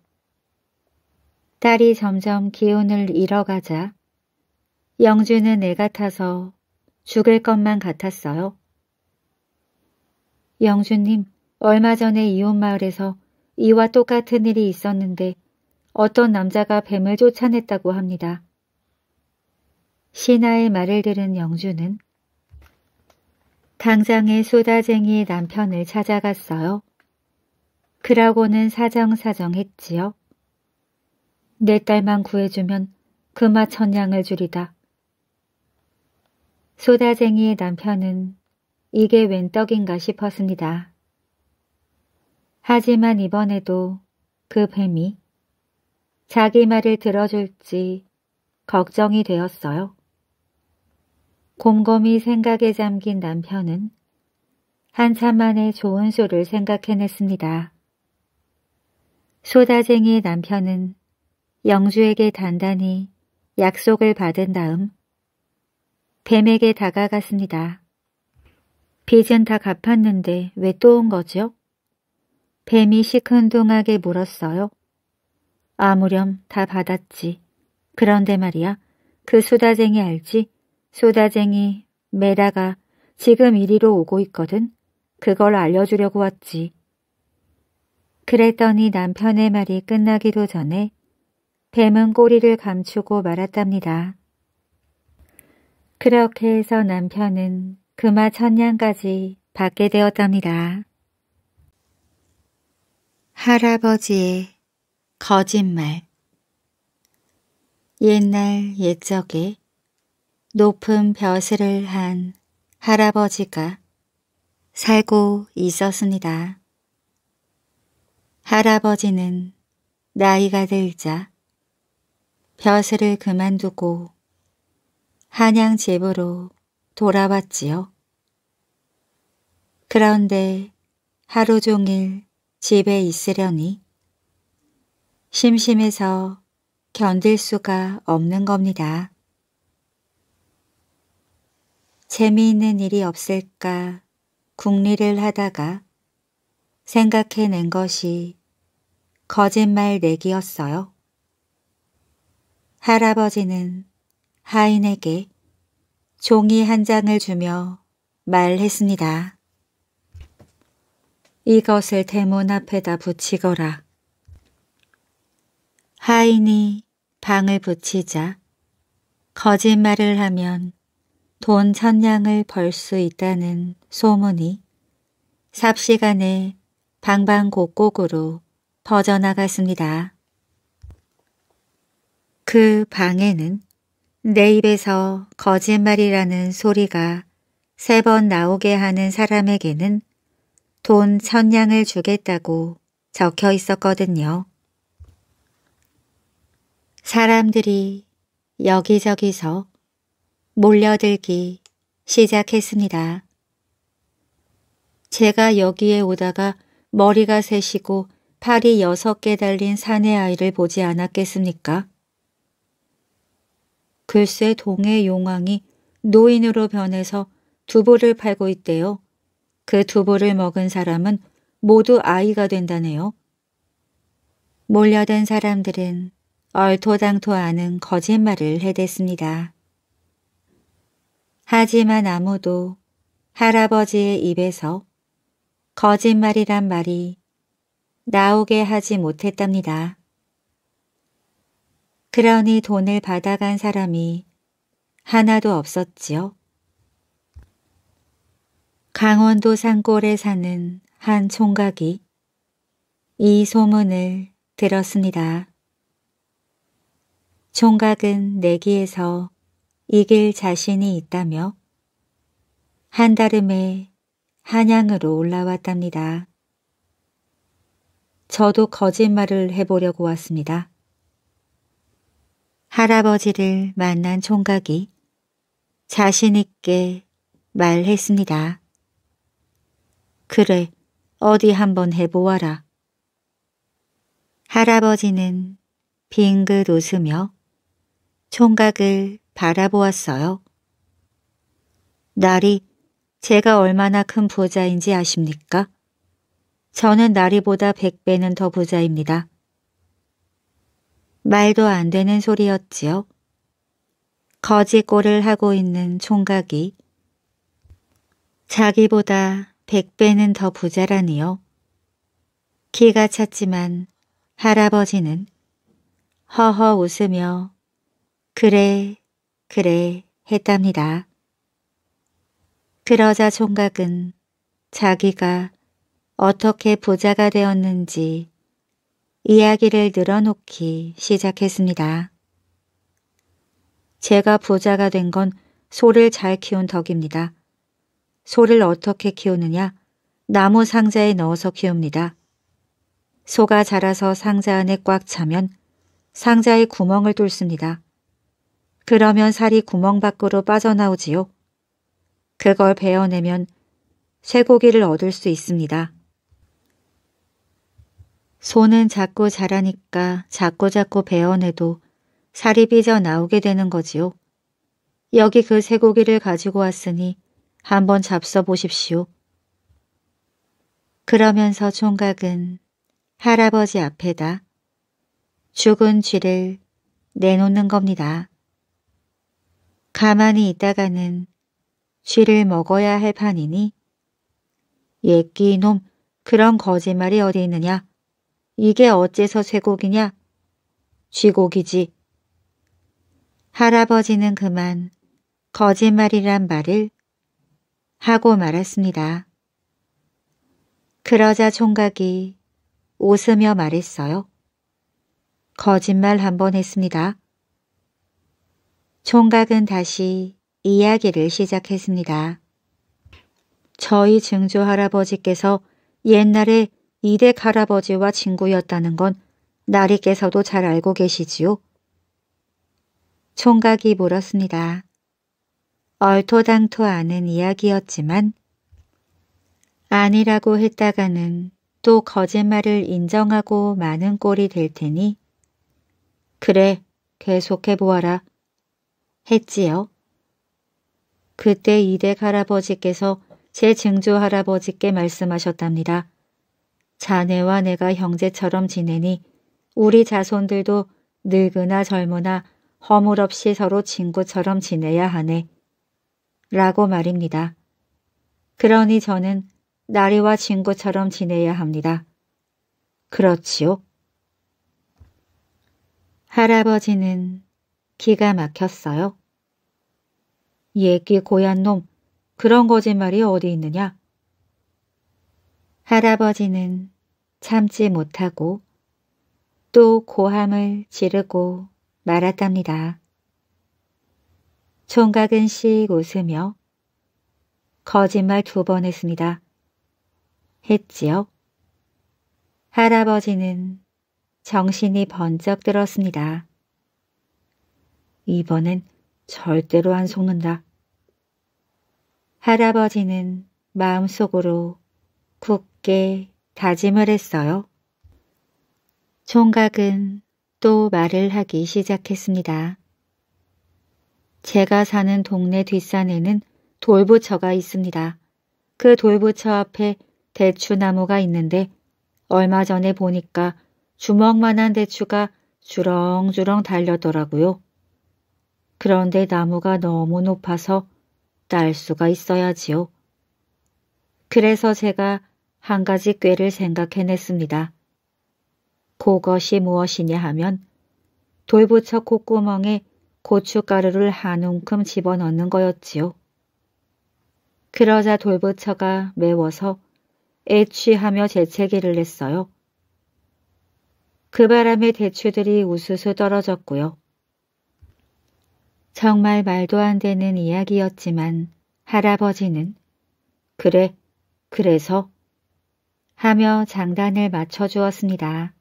딸이 점점 기운을 잃어가자 영주는 애같아서 죽을 것만 같았어요. 영주님, 얼마 전에 이웃마을에서 이와 똑같은 일이 있었는데 어떤 남자가 뱀을 쫓아냈다고 합니다. 신하의 말을 들은 영주는 당장의 수다쟁이 남편을 찾아갔어요. 그러고는 사정사정했지요. 내 딸만 구해주면 그마 천냥을 줄이다 소다쟁이의 남편은 이게 웬 떡인가 싶었습니다. 하지만 이번에도 그 뱀이 자기 말을 들어줄지 걱정이 되었어요. 곰곰이 생각에 잠긴 남편은 한참 만에 좋은 수를 생각해냈습니다. 소다쟁이의 남편은 영주에게 단단히 약속을 받은 다음 뱀에게 다가갔습니다. 빚은 다 갚았는데 왜 또 온 거죠? 뱀이 시큰둥하게 물었어요. 아무렴 다 받았지. 그런데 말이야 그 소다쟁이 알지? 소다쟁이 메다가 지금 이리로 오고 있거든. 그걸 알려주려고 왔지. 그랬더니 남편의 말이 끝나기도 전에 뱀은 꼬리를 감추고 말았답니다. 그렇게 해서 남편은 그마 천냥까지 받게 되었답니다. 할아버지의 거짓말 옛날 옛적에 높은 벼슬을 한 할아버지가 살고 있었습니다. 할아버지는 나이가 들자 벼슬을 그만두고 한양 집으로 돌아왔지요. 그런데 하루 종일 집에 있으려니 심심해서 견딜 수가 없는 겁니다. 재미있는 일이 없을까 궁리를 하다가 생각해낸 것이 거짓말 내기였어요. 할아버지는 하인에게 종이 한 장을 주며 말했습니다. 이것을 대문 앞에다 붙이거라. 하인이 방을 붙이자 거짓말을 하면 돈 천냥을 벌 수 있다는 소문이 삽시간에 방방곡곡으로 퍼져나갔습니다. 그 방에는 내 입에서 거짓말이라는 소리가 세 번 나오게 하는 사람에게는 돈 천냥을 주겠다고 적혀 있었거든요. 사람들이 여기저기서 몰려들기 시작했습니다. 제가 여기에 오다가 머리가 셋이고 팔이 여섯 개 달린 사내 아이를 보지 않았겠습니까? 글쎄 동해 용왕이 노인으로 변해서 두부를 팔고 있대요. 그 두부를 먹은 사람은 모두 아이가 된다네요. 몰려든 사람들은 얼토당토 않은 거짓말을 해댔습니다. 하지만 아무도 할아버지의 입에서 거짓말이란 말이 나오게 하지 못했답니다. 그러니 돈을 받아간 사람이 하나도 없었지요. 강원도 산골에 사는 한 총각이 이 소문을 들었습니다. 총각은 내기에서 이길 자신이 있다며 한달음에 한양으로 올라왔답니다. 저도 거짓말을 해보려고 왔습니다. 할아버지를 만난 총각이 자신있게 말했습니다. 그래, 어디 한번 해보아라. 할아버지는 빙긋 웃으며 총각을 바라보았어요. 날이 제가 얼마나 큰 부자인지 아십니까? 저는 나리보다 백배는더 부자입니다. 말도 안 되는 소리였지요. 거지꼴을 하고 있는 총각이 자기보다 백배는 더 부자라니요. 기가 찼지만 할아버지는 허허 웃으며 그래 그래 했답니다. 그러자 총각은 자기가 어떻게 부자가 되었는지 이야기를 늘어놓기 시작했습니다. 제가 부자가 된 건 소를 잘 키운 덕입니다. 소를 어떻게 키우느냐? 나무 상자에 넣어서 키웁니다. 소가 자라서 상자 안에 꽉 차면 상자에 구멍을 뚫습니다. 그러면 살이 구멍 밖으로 빠져나오지요. 그걸 베어내면 쇠고기를 얻을 수 있습니다. 손은 자꾸 자라니까 자꾸자꾸 베어내도 살이 삐져 나오게 되는 거지요. 여기 그 쇠고기를 가지고 왔으니 한번 잡숴 보십시오. 그러면서 총각은 할아버지 앞에다 죽은 쥐를 내놓는 겁니다. 가만히 있다가는 쥐를 먹어야 할 판이니 예끼놈 그런 거짓말이 어디 있느냐 이게 어째서 쇠고기냐? 쥐고기지. 할아버지는 그만 거짓말이란 말을 하고 말았습니다. 그러자 총각이 웃으며 말했어요. 거짓말 한 번 했습니다. 총각은 다시 이야기를 시작했습니다. 저희 증조 할아버지께서 옛날에 이대 할아버지와 친구였다는 건 나리께서도 잘 알고 계시지요? 총각이 물었습니다. 얼토당토 않은 이야기였지만 아니라고 했다가는 또 거짓말을 인정하고 많은 꼴이 될 테니 그래 계속해보아라 했지요. 그때 이댁 할아버지께서 제 증조 할아버지께 말씀하셨답니다. 자네와 내가 형제처럼 지내니 우리 자손들도 늙으나 젊으나 허물없이 서로 친구처럼 지내야 하네. 라고 말입니다. 그러니 저는 나리와 친구처럼 지내야 합니다. 그렇지요? 할아버지는 기가 막혔어요. 얘기 고얀 놈, 그런 거짓말이 어디 있느냐? 할아버지는 참지 못하고 또 고함을 지르고 말았답니다. 총각은 씩 웃으며 거짓말 두 번 했습니다. 했지요. 할아버지는 정신이 번쩍 들었습니다. 이번엔 절대로 안 속는다. 할아버지는 마음속으로 굳게 다짐을 했어요. 총각은 또 말을 하기 시작했습니다. 제가 사는 동네 뒷산에는 돌부처가 있습니다. 그 돌부처 앞에 대추나무가 있는데 얼마 전에 보니까 주먹만한 대추가 주렁주렁 달려더라고요. 그런데 나무가 너무 높아서 딸 수가 있어야지요. 그래서 제가 한 가지 꾀를 생각해냈습니다. 그것이 무엇이냐 하면 돌부처 콧구멍에 고춧가루를 한 움큼 집어넣는 거였지요. 그러자 돌부처가 매워서 애취하며 재채기를 냈어요. 그 바람에 대추들이 우수수 떨어졌고요. 정말 말도 안 되는 이야기였지만 할아버지는 그래, 그래서 하며 장단을 맞춰주었습니다.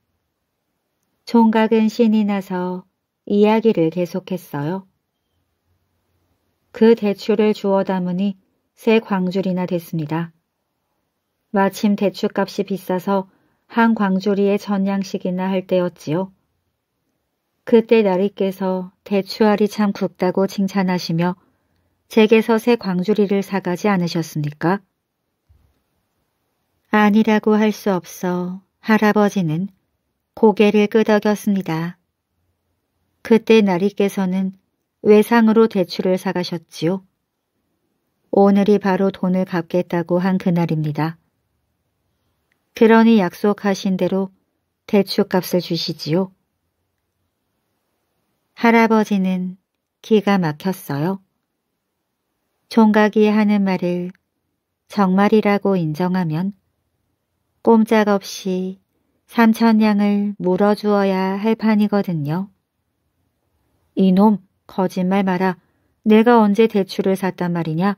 총각은 신이 나서 이야기를 계속했어요. 그 대추를 주워 담으니 세 광줄이나 됐습니다. 마침 대추값이 비싸서 한 광주리의 전양식이나 할 때였지요. 그때 나리께서 대추알이 참 굵다고 칭찬하시며 제게서 새 광주리를 사가지 않으셨습니까? 아니라고 할 수 없어 할아버지는 고개를 끄덕였습니다. 그때 나리께서는 외상으로 대출을 사가셨지요. 오늘이 바로 돈을 갚겠다고 한 그날입니다. 그러니 약속하신 대로 대출값을 주시지요. 할아버지는 기가 막혔어요. 총각이 하는 말을 정말이라고 인정하면 꼼짝없이 삼천냥을 물어주어야 할 판이거든요. 이놈 거짓말 마라. 내가 언제 대출을 샀단 말이냐?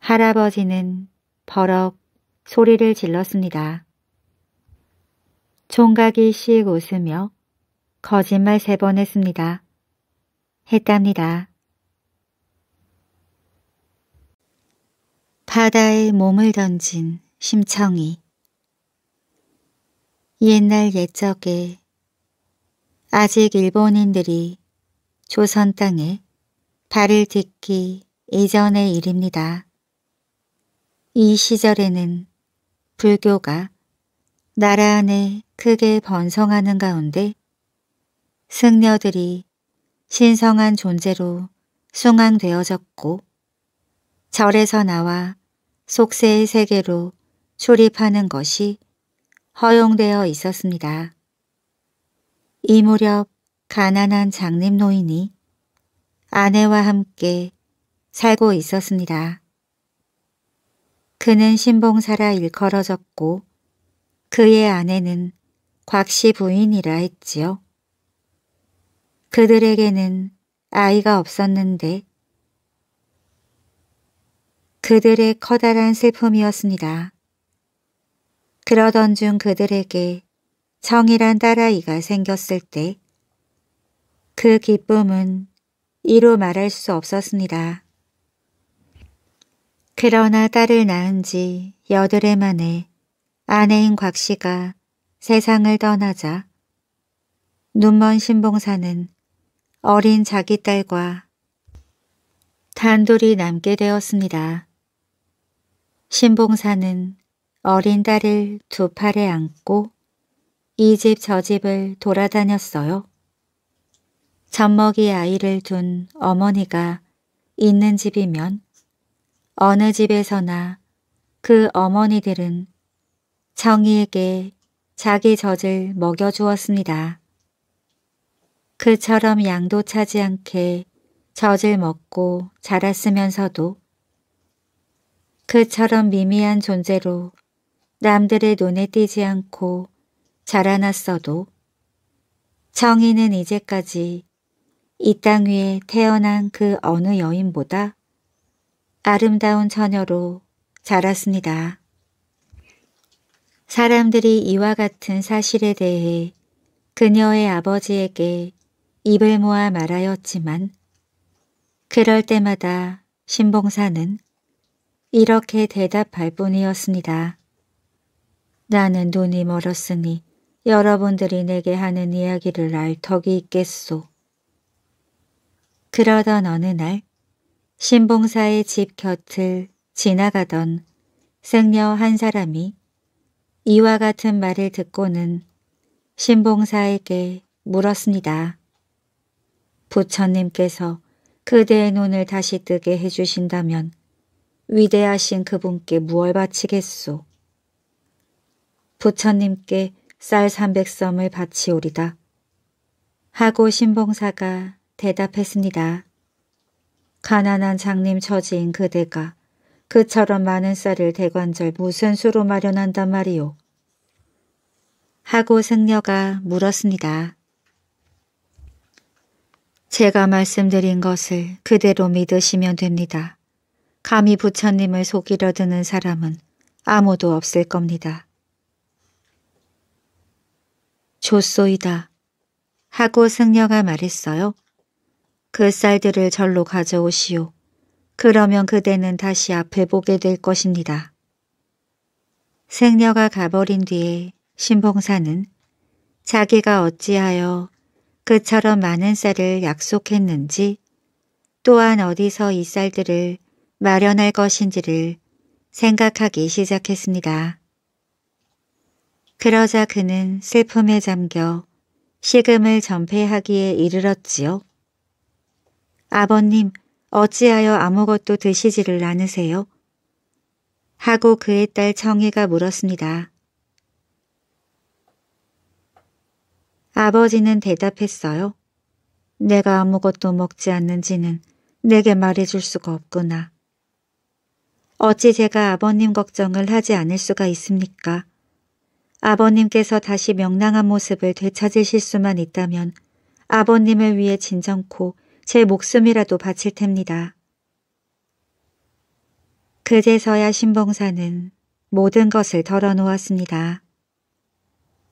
할아버지는 버럭 소리를 질렀습니다. 총각이 씩 웃으며 거짓말 세 번 했습니다. 했답니다. 바다에 몸을 던진 심청이 옛날 옛적에 아직 일본인들이 조선 땅에 발을 딛기 이전의 일입니다. 이 시절에는 불교가 나라 안에 크게 번성하는 가운데 승려들이 신성한 존재로 숭앙되어졌고 절에서 나와 속세의 세계로 출입하는 것이 허용되어 있었습니다. 이 무렵 가난한 장님 노인이 아내와 함께 살고 있었습니다. 그는 신봉사라 일컬어졌고 그의 아내는 곽씨 부인이라 했지요. 그들에게는 아이가 없었는데 그들의 커다란 슬픔이었습니다. 그러던 중 그들에게 정이란 딸아이가 생겼을 때 그 기쁨은 이로 말할 수 없었습니다. 그러나 딸을 낳은 지 여드레 만에 아내인 곽 씨가 세상을 떠나자 눈먼 신봉사는 어린 자기 딸과 단둘이 남게 되었습니다. 신봉사는 어린 딸을 두 팔에 안고 이 집 저 집을 돌아다녔어요. 젖먹이 아이를 둔 어머니가 있는 집이면 어느 집에서나 그 어머니들은 정희에게 자기 젖을 먹여주었습니다. 그처럼 양도 차지 않게 젖을 먹고 자랐으면서도 그처럼 미미한 존재로 남들의 눈에 띄지 않고 자라났어도 정의는 이제까지 이 땅 위에 태어난 그 어느 여인보다 아름다운 처녀로 자랐습니다. 사람들이 이와 같은 사실에 대해 그녀의 아버지에게 입을 모아 말하였지만 그럴 때마다 신봉사는 이렇게 대답할 뿐이었습니다. 나는 눈이 멀었으니 여러분들이 내게 하는 이야기를 알 덕이 있겠소. 그러던 어느 날 신봉사의 집 곁을 지나가던 생녀 한 사람이 이와 같은 말을 듣고는 신봉사에게 물었습니다. 부처님께서 그대의 눈을 다시 뜨게 해주신다면 위대하신 그분께 무얼 바치겠소? 부처님께 쌀 3 0 0 섬을 바치오리다. 하고 신봉사가 대답했습니다. 가난한 장님 처지인 그대가 그처럼 많은 쌀을 대관절 무슨 수로 마련한단 말이오. 하고 승려가 물었습니다. 제가 말씀드린 것을 그대로 믿으시면 됩니다. 감히 부처님을 속이려 드는 사람은 아무도 없을 겁니다. 좋소이다. 하고 승려가 말했어요. 그 쌀들을 절로 가져오시오. 그러면 그대는 다시 앞에 보게 될 것입니다. 승려가 가버린 뒤에 신봉사는 자기가 어찌하여 그처럼 많은 쌀을 약속했는지 또한 어디서 이 쌀들을 마련할 것인지를 생각하기 시작했습니다. 그러자 그는 슬픔에 잠겨 시금을 전폐하기에 이르렀지요. 아버님, 어찌하여 아무것도 드시지를 않으세요? 하고 그의 딸 청이가 물었습니다. 아버지는 대답했어요. 내가 아무것도 먹지 않는지는 내게 말해줄 수가 없구나. 어찌 제가 아버님 걱정을 하지 않을 수가 있습니까? 아버님께서 다시 명랑한 모습을 되찾으실 수만 있다면 아버님을 위해 진정코 제 목숨이라도 바칠 탭니다. 그제서야 신봉사는 모든 것을 덜어놓았습니다.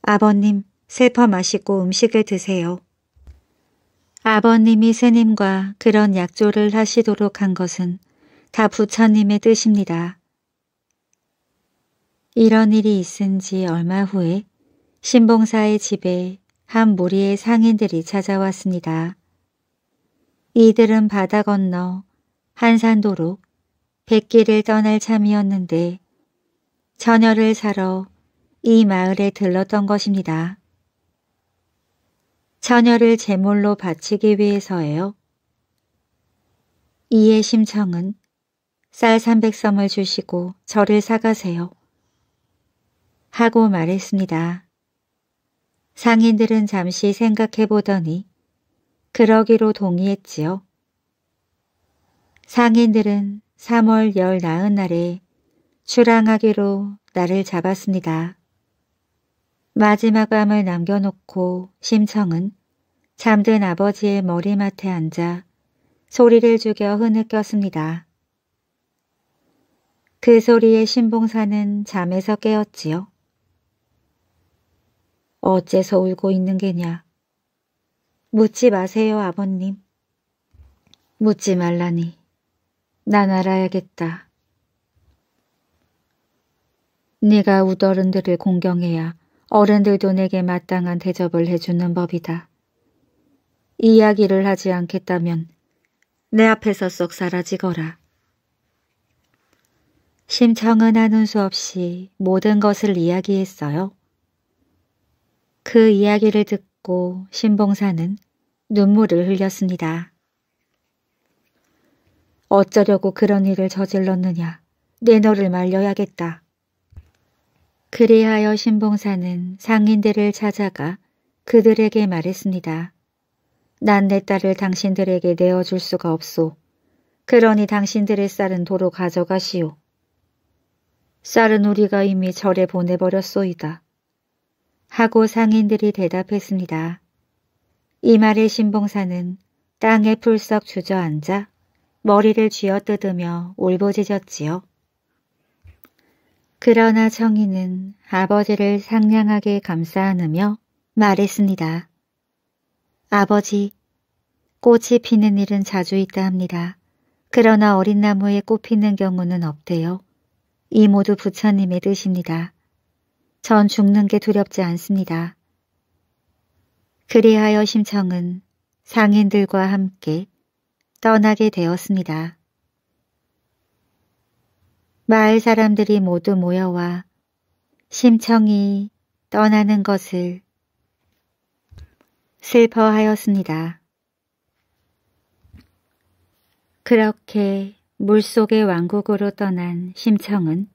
아버님, 슬퍼 마시고 음식을 드세요. 아버님이 스님과 그런 약조를 하시도록 한 것은 다 부처님의 뜻입니다. 이런 일이 있은 지 얼마 후에 신봉사의 집에 한 무리의 상인들이 찾아왔습니다. 이들은 바다 건너 한산도로 백길을 떠날 참이었는데 전녀을 사러 이 마을에 들렀던 것입니다. 전녀을 제물로 바치기 위해서예요. 이에 심청은 쌀 300섬을 주시고 저를 사가세요. 하고 말했습니다. 상인들은 잠시 생각해 보더니 그러기로 동의했지요. 상인들은 3월 열나흔 날에 출항하기로 나를 잡았습니다. 마지막 밤을 남겨놓고 심청은 잠든 아버지의 머리맡에 앉아 소리를 죽여 흐느꼈습니다. 그 소리에 신봉사는 잠에서 깨었지요. 어째서 울고 있는 게냐. 묻지 마세요, 아버님. 묻지 말라니. 난 알아야겠다. 네가 우더른들을 공경해야 어른들도 내게 마땅한 대접을 해주는 법이다. 이야기를 하지 않겠다면 내 앞에서 쏙 사라지거라. 심청은 하는 수 없이 모든 것을 이야기했어요. 그 이야기를 듣고 신봉사는 눈물을 흘렸습니다. 어쩌려고 그런 일을 저질렀느냐. 내 너를 말려야겠다. 그리하여 신봉사는 상인들을 찾아가 그들에게 말했습니다. 난 내 딸을 당신들에게 내어줄 수가 없소. 그러니 당신들의 쌀은 도로 가져가시오. 쌀은 우리가 이미 절에 보내버렸소이다. 하고 상인들이 대답했습니다. 이 말에 신봉사는 땅에 풀썩 주저앉아 머리를 쥐어뜯으며 울보짖었지요 그러나 청이는 아버지를 상냥하게 감싸 안으며 말했습니다. 아버지, 꽃이 피는 일은 자주 있다 합니다. 그러나 어린 나무에 꽃 피는 경우는 없대요. 이 모두 부처님의 뜻입니다. 전 죽는 게 두렵지 않습니다. 그리하여 심청은 상인들과 함께 떠나게 되었습니다. 마을 사람들이 모두 모여와 심청이 떠나는 것을 슬퍼하였습니다. 그렇게 물속의 왕국으로 떠난 심청은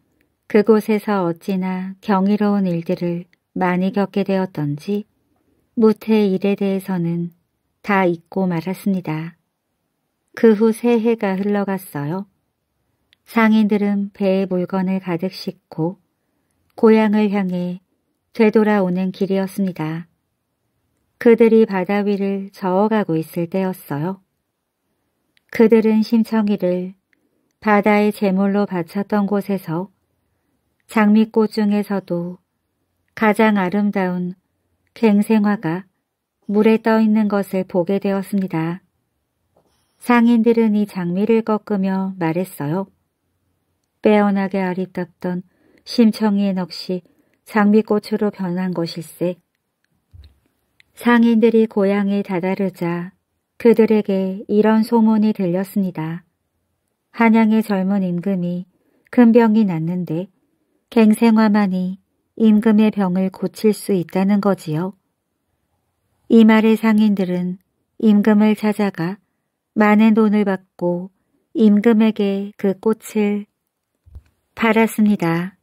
그곳에서 어찌나 경이로운 일들을 많이 겪게 되었던지 무태 일에 대해서는 다 잊고 말았습니다. 그후세 해가 흘러갔어요. 상인들은 배에 물건을 가득 싣고 고향을 향해 되돌아오는 길이었습니다. 그들이 바다 위를 저어가고 있을 때였어요. 그들은 심청이를 바다의 제물로 바쳤던 곳에서 장미꽃 중에서도 가장 아름다운 갱생화가 물에 떠 있는 것을 보게 되었습니다. 상인들은 이 장미를 꺾으며 말했어요. 빼어나게 아리답던 심청이의 넋이 장미꽃으로 변한 것일세. 상인들이 고향에 다다르자 그들에게 이런 소문이 들렸습니다. 한양의 젊은 임금이 큰병이 났는데 갱생화만이 임금의 병을 고칠 수 있다는 거지요. 이 말의 상인들은 임금을 찾아가 많은 돈을 받고 임금에게 그 꽃을 팔았습니다.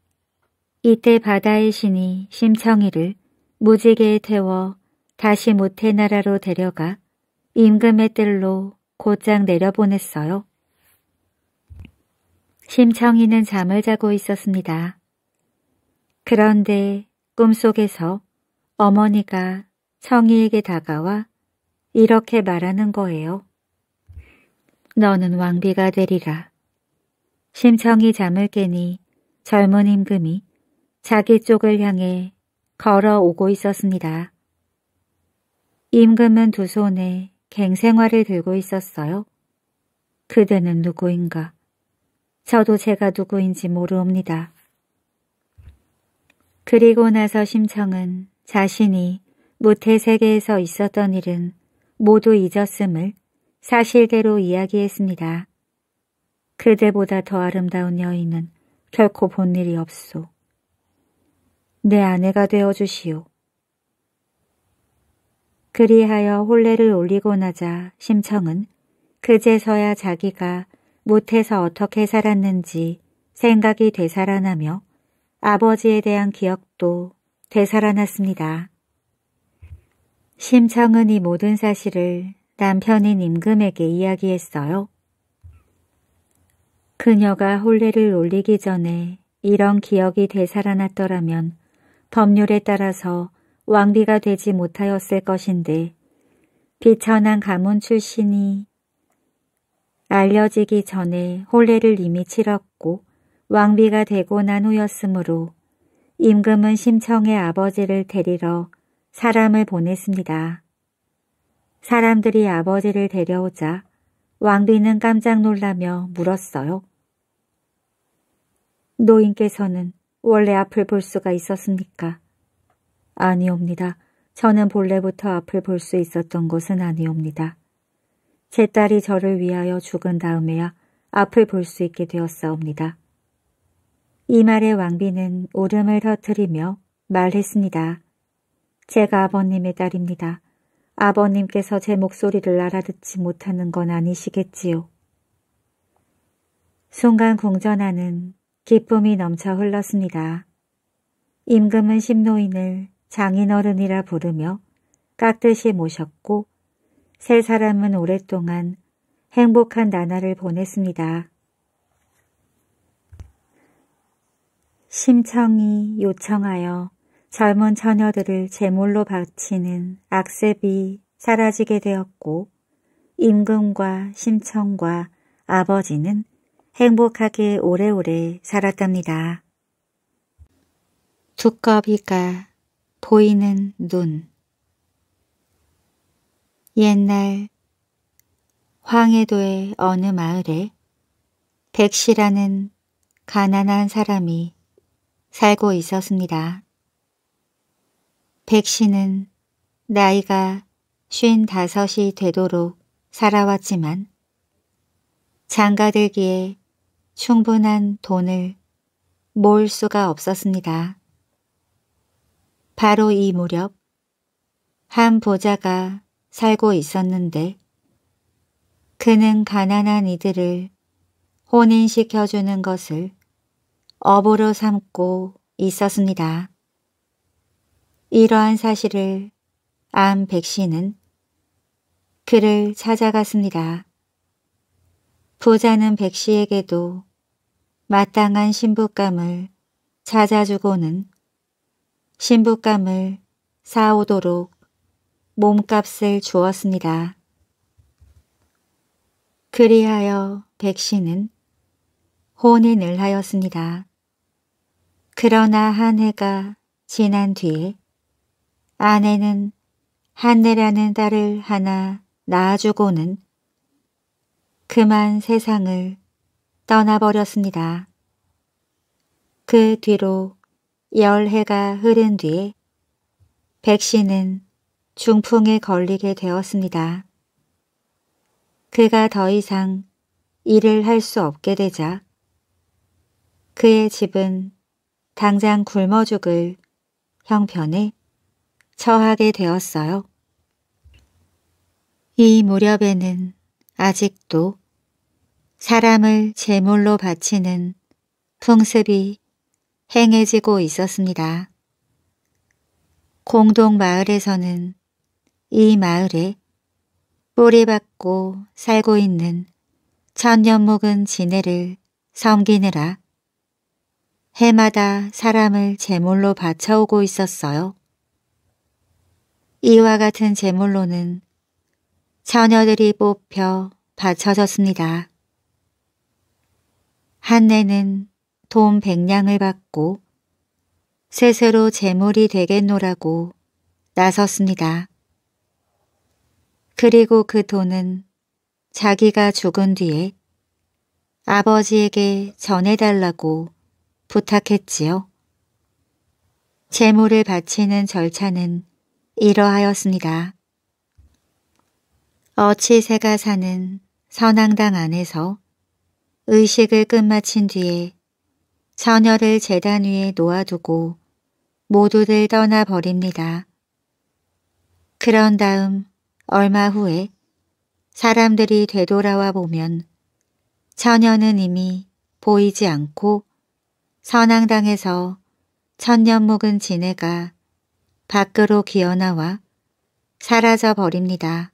이때 바다의 신이 심청이를 무지개에 태워 다시 모태나라로 데려가 임금의 뜰로 곧장 내려보냈어요. 심청이는 잠을 자고 있었습니다. 그런데 꿈속에서 어머니가 청이에게 다가와 이렇게 말하는 거예요. 너는 왕비가 되리라. 심청이 잠을 깨니 젊은 임금이 자기 쪽을 향해 걸어오고 있었습니다. 임금은 두 손에 갱생화를 들고 있었어요. 그대는 누구인가? 저도 제가 누구인지 모릅니다 그리고 나서 심청은 자신이 모태 세계에서 있었던 일은 모두 잊었음을 사실대로 이야기했습니다. 그대보다 더 아름다운 여인은 결코 본 일이 없소. 내 아내가 되어 주시오. 그리하여 혼례를 올리고 나자 심청은 그제서야 자기가 못해서 어떻게 살았는지 생각이 되살아나며 아버지에 대한 기억도 되살아났습니다. 심청은 이 모든 사실을 남편인 임금에게 이야기했어요. 그녀가 혼례를 올리기 전에 이런 기억이 되살아났더라면 법률에 따라서 왕비가 되지 못하였을 것인데 비천한 가문 출신이 알려지기 전에 혼례를 이미 치렀고 왕비가 되고 난 후였으므로 임금은 심청의 아버지를 데리러 사람을 보냈습니다. 사람들이 아버지를 데려오자 왕비는 깜짝 놀라며 물었어요. 노인께서는 원래 앞을 볼 수가 있었습니까? 아니옵니다. 저는 본래부터 앞을 볼 수 있었던 것은 아니옵니다. 제 딸이 저를 위하여 죽은 다음에야 앞을 볼 수 있게 되었사옵니다. 이 말에 왕비는 울음을 터뜨리며 말했습니다. 제가 아버님의 딸입니다. 아버님께서 제 목소리를 알아듣지 못하는 건 아니시겠지요. 순간 궁전하는 기쁨이 넘쳐 흘렀습니다. 임금은 심노인을 장인어른이라 부르며 깍듯이 모셨고 세 사람은 오랫동안 행복한 나날을 보냈습니다. 심청이 요청하여 젊은 처녀들을 제물로 바치는 악셉이 사라지게 되었고 임금과 심청과 아버지는 행복하게 오래오래 살았답니다. 두꺼비가 보이는 눈 옛날 황해도의 어느 마을에 백시라는 가난한 사람이 살고 있었습니다. 백 씨는 나이가 5 5이 되도록 살아왔지만 장가들기에 충분한 돈을 모을 수가 없었습니다. 바로 이 무렵 한 보자가 살고 있었는데 그는 가난한 이들을 혼인시켜주는 것을 어으로 삼고 있었습니다. 이러한 사실을 암 백씨는 그를 찾아갔습니다. 부자는 백씨에게도 마땅한 신부감을 찾아주고는 신부감을 사오도록 몸값을 주었습니다. 그리하여 백씨는 혼인을 하였습니다. 그러나 한 해가 지난 뒤에 아내는 한내라는 딸을 하나 낳아주고는 그만 세상을 떠나버렸습니다. 그 뒤로 열 해가 흐른 뒤에백신은 중풍에 걸리게 되었습니다. 그가 더 이상 일을 할 수 없게 되자 그의 집은 당장 굶어 죽을 형편에 처하게 되었어요. 이 무렵에는 아직도 사람을 제물로 바치는 풍습이 행해지고 있었습니다. 공동 마을에서는 이 마을에 뿌리박고 살고 있는 천년 묵은 지네를 섬기느라 해마다 사람을 제물로 바쳐오고 있었어요. 이와 같은 제물로는 처녀들이 뽑혀 바쳐졌습니다. 한내는 돈 백냥을 받고 스스로 제물이 되겠노라고 나섰습니다. 그리고 그 돈은 자기가 죽은 뒤에 아버지에게 전해달라고 부탁했지요. 재물을 바치는 절차는 이러하였습니다. 어치새가 사는 선앙당 안에서 의식을 끝마친 뒤에 처녀를 재단 위에 놓아두고 모두들 떠나버립니다. 그런 다음 얼마 후에 사람들이 되돌아와 보면 처녀는 이미 보이지 않고 선앙당에서 천년 묵은 지네가 밖으로 기어나와 사라져 버립니다.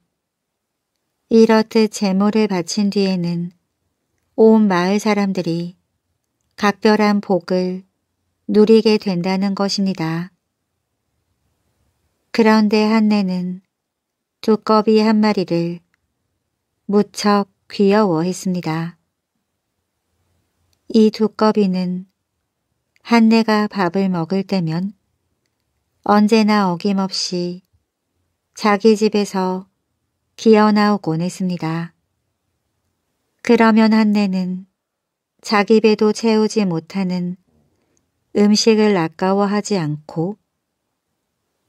이렇듯 제물을 바친 뒤에는 온 마을 사람들이 각별한 복을 누리게 된다는 것입니다. 그런데 한내는 두꺼비 한 마리를 무척 귀여워했습니다. 이 두꺼비는 한내가 밥을 먹을 때면 언제나 어김없이 자기 집에서 기어나오곤 했습니다. 그러면 한내는 자기 배도 채우지 못하는 음식을 아까워하지 않고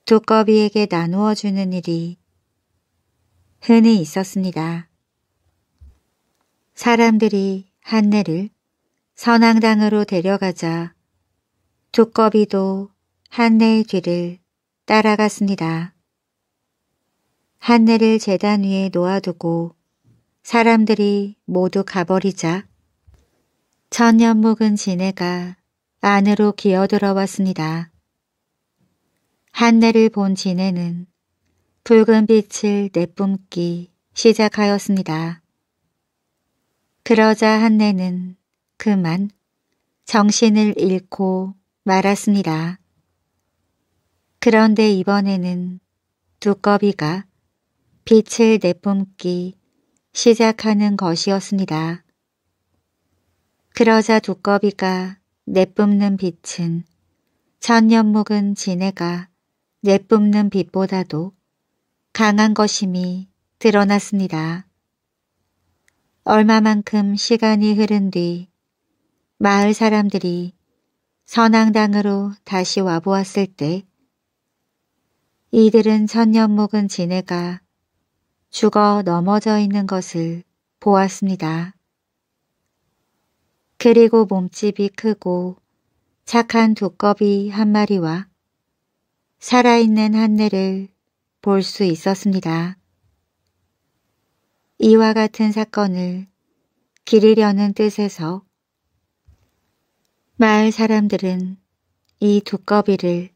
두꺼비에게 나누어주는 일이 흔히 있었습니다. 사람들이 한내를 선앙당으로 데려가자 두꺼비도 한내의 뒤를 따라갔습니다. 한내를 재단 위에 놓아두고 사람들이 모두 가버리자 천년 묵은 지네가 안으로 기어들어왔습니다. 한내를 본 지네는 붉은 빛을 내뿜기 시작하였습니다. 그러자 한내는 그만 정신을 잃고 말았습니다. 그런데 이번에는 두꺼비가 빛을 내뿜기 시작하는 것이었습니다. 그러자 두꺼비가 내뿜는 빛은 천년 묵은 지네가 내뿜는 빛보다도 강한 것임이 드러났습니다. 얼마만큼 시간이 흐른 뒤 마을 사람들이 선앙당으로 다시 와보았을 때 이들은 천년 묵은 지네가 죽어 넘어져 있는 것을 보았습니다. 그리고 몸집이 크고 착한 두꺼비 한 마리와 살아있는 한내를 볼 수 있었습니다. 이와 같은 사건을 기리려는 뜻에서 마을 사람들은 이 두꺼비를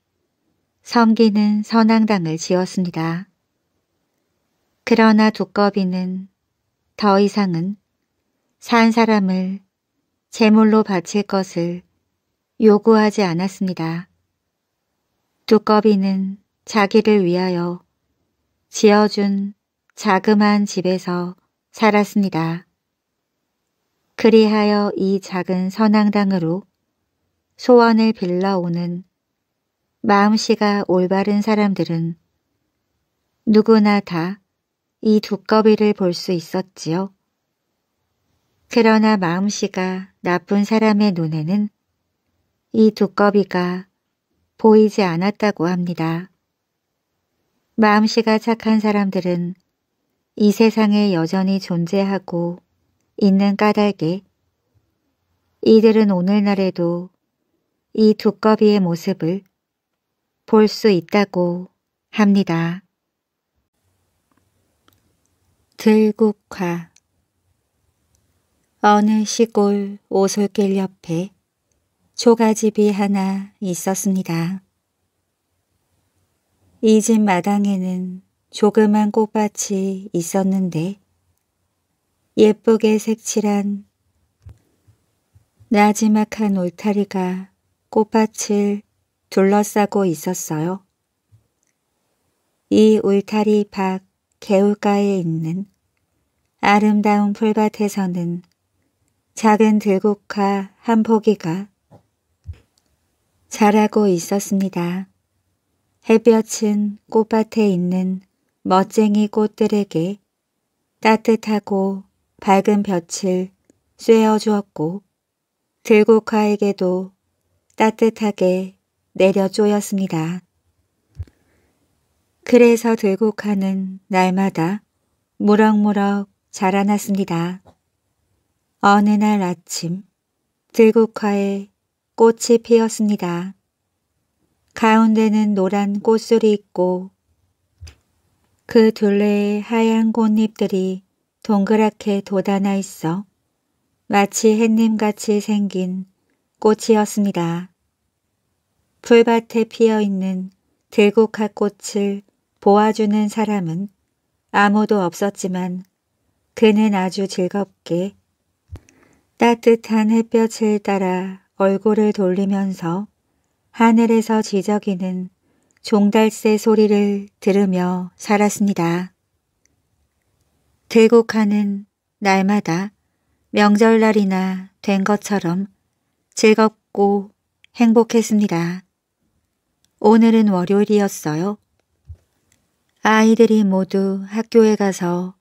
섬기는 선앙당을 지었습니다. 그러나 두꺼비는 더 이상은 산 사람을 제물로 바칠 것을 요구하지 않았습니다. 두꺼비는 자기를 위하여 지어준 자그마한 집에서 살았습니다. 그리하여 이 작은 선앙당으로 소원을 빌러오는 마음씨가 올바른 사람들은 누구나 다 이 두꺼비를 볼 수 있었지요. 그러나 마음씨가 나쁜 사람의 눈에는 이 두꺼비가 보이지 않았다고 합니다. 마음씨가 착한 사람들은 이 세상에 여전히 존재하고 있는 까닭에 이들은 오늘날에도 이 두꺼비의 모습을 볼 수 있다고 합니다. 들국화 어느 시골 오솔길 옆에 초가집이 하나 있었습니다. 이 집 마당에는 조그만 꽃밭이 있었는데 예쁘게 색칠한 나지막한 울타리가 꽃밭을 둘러싸고 있었어요. 이 울타리 밖 개울가에 있는 아름다운 풀밭에서는 작은 들국화 한 포기가 자라고 있었습니다. 햇볕은 꽃밭에 있는 멋쟁이 꽃들에게 따뜻하고 밝은 볕을 쐬어 주었고 들국화에게도 따뜻하게 내려쪼였습니다. 그래서 들곡하는 날마다 무럭무럭 자라났습니다. 어느 날 아침 들국화에 꽃이 피었습니다. 가운데는 노란 꽃술이 있고 그 둘레에 하얀 꽃잎들이 동그랗게 돋아나 있어 마치 햇님같이 생긴 꽃이었습니다. 풀밭에 피어 있는 들국화 꽃을 보아주는 사람은 아무도 없었지만 그는 아주 즐겁게 따뜻한 햇볕을 따라 얼굴을 돌리면서 하늘에서 지저귀는 종달새 소리를 들으며 살았습니다. 들국화는 날마다 명절날이나 된 것처럼 즐겁고 행복했습니다. 오늘은 월요일이었어요. 아이들이 모두 학교에 가서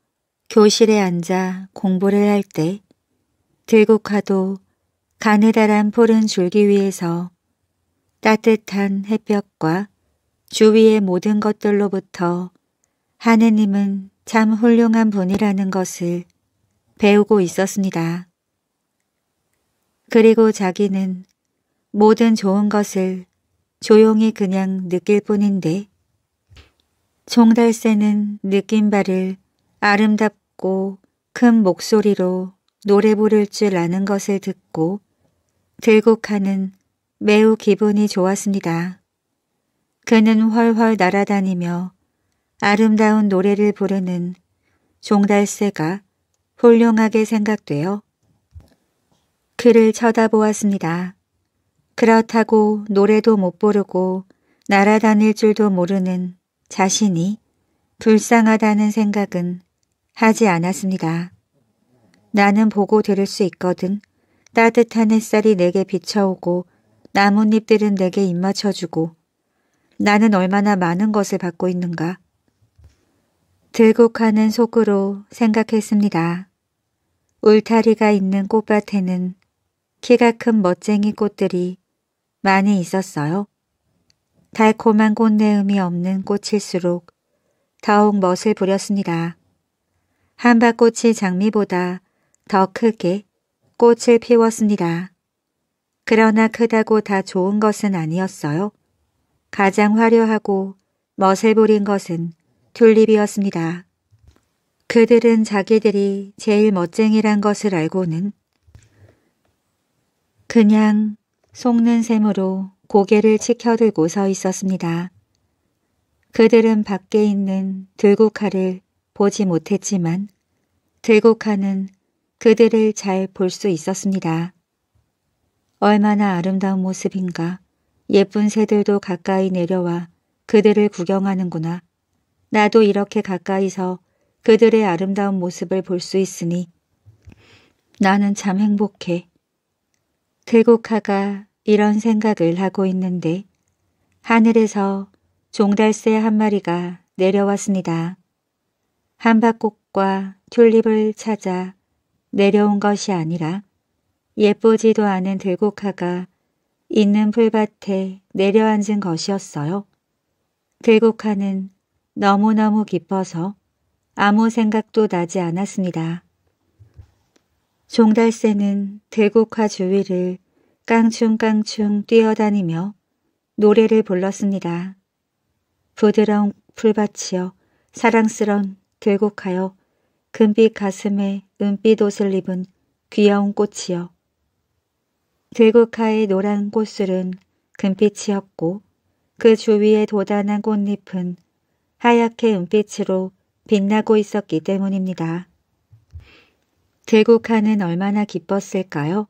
교실에 앉아 공부를 할때 들국화도 가느다란 폴은 줄기 위해서 따뜻한 햇볕과 주위의 모든 것들로부터 하느님은 참 훌륭한 분이라는 것을 배우고 있었습니다. 그리고 자기는 모든 좋은 것을 조용히 그냥 느낄 뿐인데 종달새는 느낀 바를 아름답고 큰 목소리로 노래 부를 줄 아는 것을 듣고 들국하는 매우 기분이 좋았습니다. 그는 훨훨 날아다니며 아름다운 노래를 부르는 종달새가 훌륭하게 생각되어 그를 쳐다보았습니다. 그렇다고 노래도 못 부르고 날아다닐 줄도 모르는 자신이 불쌍하다는 생각은 하지 않았습니다. 나는 보고 들을 수 있거든. 따뜻한 햇살이 내게 비쳐오고 나뭇잎들은 내게 입맞춰주고 나는 얼마나 많은 것을 받고 있는가. 들곡하는 속으로 생각했습니다. 울타리가 있는 꽃밭에는 키가 큰 멋쟁이 꽃들이 많이 있었어요. 달콤한 꽃내음이 없는 꽃일수록 더욱 멋을 부렸습니다. 한밭꽃이 장미보다 더 크게 꽃을 피웠습니다. 그러나 크다고 다 좋은 것은 아니었어요. 가장 화려하고 멋을 부린 것은 튤립이었습니다. 그들은 자기들이 제일 멋쟁이란 것을 알고는 그냥 속는 셈으로 고개를 치켜들고 서 있었습니다. 그들은 밖에 있는 들국화를 보지 못했지만 들국화는 그들을 잘 볼 수 있었습니다. 얼마나 아름다운 모습인가. 예쁜 새들도 가까이 내려와 그들을 구경하는구나. 나도 이렇게 가까이서 그들의 아름다운 모습을 볼 수 있으니 나는 참 행복해. 세고카가 이런 생각을 하고 있는데 하늘에서 종달새 한 마리가 내려왔습니다. 한박꽃과 튤립을 찾아 내려온 것이 아니라 예쁘지도 않은 들국화가 있는 풀밭에 내려앉은 것이었어요. 들국화는 너무너무 기뻐서 아무 생각도 나지 않았습니다. 종달새는 들국화 주위를 깡충깡충 뛰어다니며 노래를 불렀습니다. 부드러운 풀밭이여 사랑스런 들곡하여 금빛 가슴에 은빛 옷을 입은 귀여운 꽃이여 들곡화의 노란 꽃술은 금빛이었고 그 주위에 도단한 꽃잎은 하얗게 은빛으로 빛나고 있었기 때문입니다. 들곡화는 얼마나 기뻤을까요?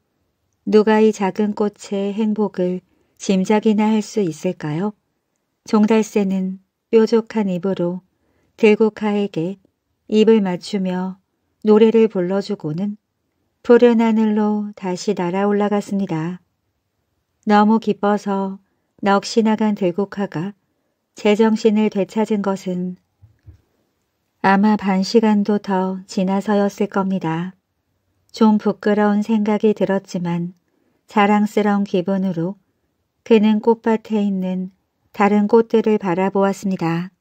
누가 이 작은 꽃의 행복을 짐작이나 할 수 있을까요? 종달새는 뾰족한 입으로 들국화에게 입을 맞추며 노래를 불러주고는 푸른 하늘로 다시 날아 올라갔습니다. 너무 기뻐서 넋이 나간 들국화가 제정신을 되찾은 것은 아마 반 시간도 더 지나서였을 겁니다. 좀 부끄러운 생각이 들었지만 자랑스러운 기분으로 그는 꽃밭에 있는 다른 꽃들을 바라보았습니다.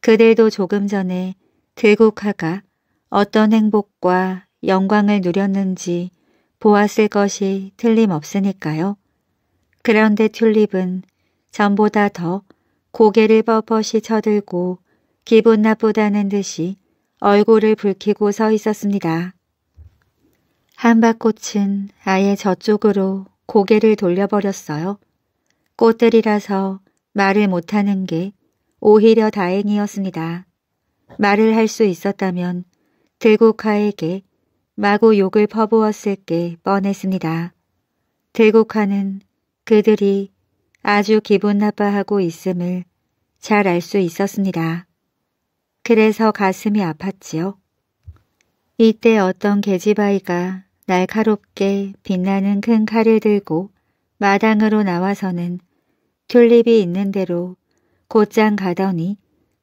그들도 조금 전에 들국화가 어떤 행복과 영광을 누렸는지 보았을 것이 틀림없으니까요. 그런데 튤립은 전보다 더 고개를 뻣뻣이 쳐들고 기분 나쁘다는 듯이 얼굴을 붉히고 서 있었습니다. 한바꽃은 아예 저쪽으로 고개를 돌려버렸어요. 꽃들이라서 말을 못하는 게 오히려 다행이었습니다. 말을 할 수 있었다면 들국화에게 마구 욕을 퍼부었을 게 뻔했습니다. 들국화는 그들이 아주 기분 나빠하고 있음을 잘 알 수 있었습니다. 그래서 가슴이 아팠지요. 이때 어떤 계집아이가 날카롭게 빛나는 큰 칼을 들고 마당으로 나와서는 튤립이 있는 대로 곧장 가더니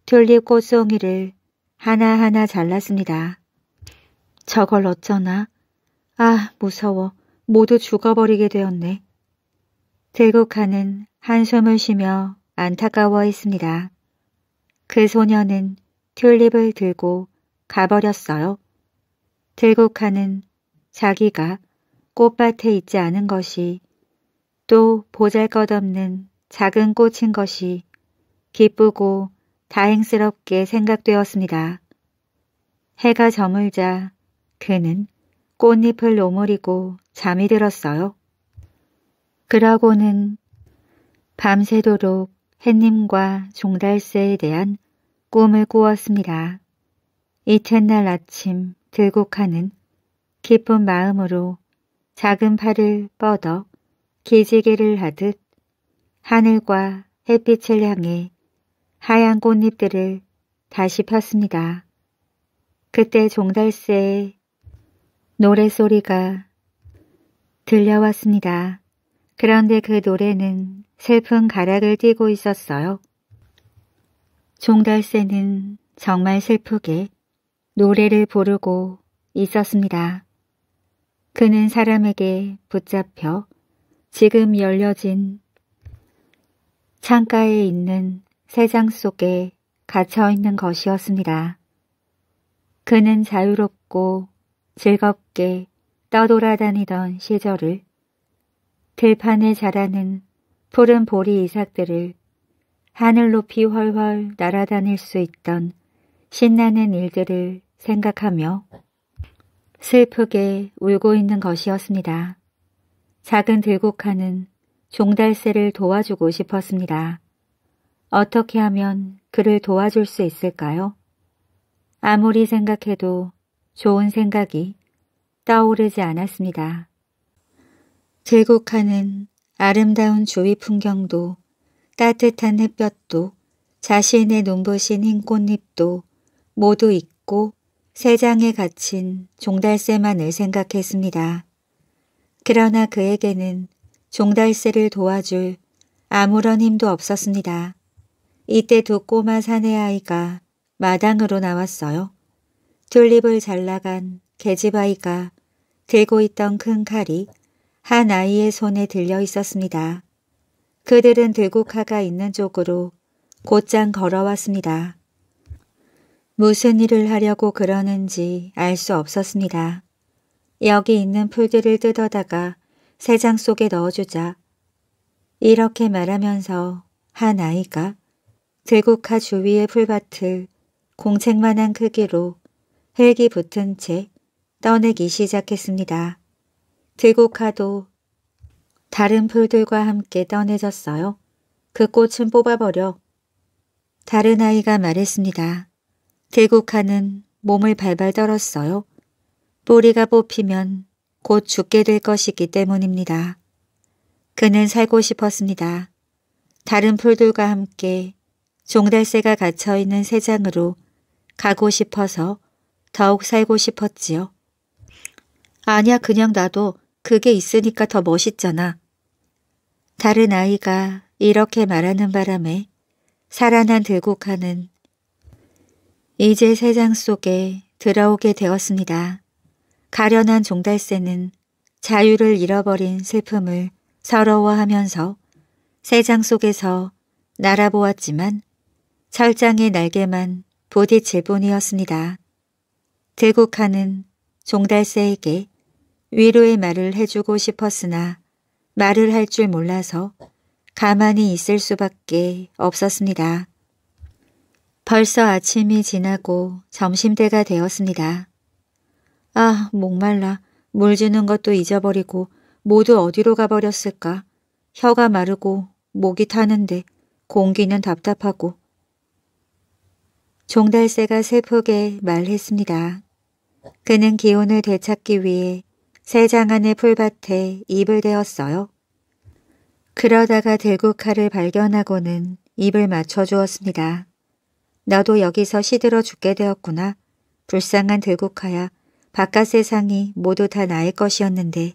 튤립 꽃송이를 하나하나 잘랐습니다. 저걸 어쩌나? 아, 무서워. 모두 죽어버리게 되었네. 들국하는 한숨을 쉬며 안타까워했습니다. 그 소녀는 튤립을 들고 가버렸어요. 들국하는 자기가 꽃밭에 있지 않은 것이 또 보잘것없는 작은 꽃인 것이 기쁘고 다행스럽게 생각되었습니다. 해가 저물자 그는 꽃잎을 노무리고 잠이 들었어요. 그러고는 밤새도록 햇님과 종달새에 대한 꿈을 꾸었습니다. 이튿날 아침 들국하는 깊은 마음으로 작은 팔을 뻗어 기지개를 하듯 하늘과 햇빛을 향해 하얀 꽃잎들을 다시 폈습니다. 그때 종달새의 노래소리가 들려왔습니다. 그런데 그 노래는 슬픈 가락을 띠고 있었어요. 종달새는 정말 슬프게 노래를 부르고 있었습니다. 그는 사람에게 붙잡혀 지금 열려진 창가에 있는 세장 속에 갇혀 있는 것이었습니다. 그는 자유롭고 즐겁게 떠돌아다니던 시절을 들판에 자라는 푸른 보리 이삭들을 하늘 높이 훨훨 날아다닐 수 있던 신나는 일들을 생각하며 슬프게 울고 있는 것이었습니다. 작은 들국화는 종달새를 도와주고 싶었습니다. 어떻게 하면 그를 도와줄 수 있을까요? 아무리 생각해도 좋은 생각이 떠오르지 않았습니다. 들국화는 아름다운 주위 풍경도 따뜻한 햇볕도 자신의 눈부신 흰 꽃잎도 모두 잊고 세장에 갇힌 종달새만을 생각했습니다. 그러나 그에게는 종달새를 도와줄 아무런 힘도 없었습니다. 이때 두 꼬마 사내아이가 마당으로 나왔어요. 튤립을 잘라간 계집아이가 들고 있던 큰 칼이 한 아이의 손에 들려 있었습니다. 그들은 들국화가 있는 쪽으로 곧장 걸어왔습니다. 무슨 일을 하려고 그러는지 알 수 없었습니다. 여기 있는 풀들을 뜯어다가 세장 속에 넣어주자. 이렇게 말하면서 한 아이가 들국화 주위의 풀밭을 공책만한 크기로 흙이 붙은 채 떠내기 시작했습니다. 들국화도 다른 풀들과 함께 떠내졌어요. 그 꽃은 뽑아버려. 다른 아이가 말했습니다. 길곡하는 몸을 발발 떨었어요. 뿌리가 뽑히면 곧 죽게 될 것이기 때문입니다. 그는 살고 싶었습니다. 다른 풀들과 함께 종달새가 갇혀있는 새장으로 가고 싶어서 더욱 살고 싶었지요. 아니야 그냥 나도 그게 있으니까 더 멋있잖아. 다른 아이가 이렇게 말하는 바람에 살아난 들곡하는 이제 세상 속에 들어오게 되었습니다. 가련한 종달새는 자유를 잃어버린 슬픔을 서러워하면서 세상 속에서 날아보았지만 철장의 날개만 부딪힐 뿐이었습니다. 대국하는 종달새에게 위로의 말을 해주고 싶었으나 말을 할 줄 몰라서 가만히 있을 수밖에 없었습니다. 벌써 아침이 지나고 점심때가 되었습니다. 아, 목말라. 물 주는 것도 잊어버리고 모두 어디로 가버렸을까. 혀가 마르고 목이 타는데 공기는 답답하고. 종달새가 슬프게 말했습니다. 그는 기운을 되찾기 위해 세 장안의 풀밭에 입을 대었어요. 그러다가 대구칼을 발견하고는 입을 맞춰주었습니다. 나도 여기서 시들어 죽게 되었구나. 불쌍한 들국하야 바깥 세상이 모두 다 나의 것이었는데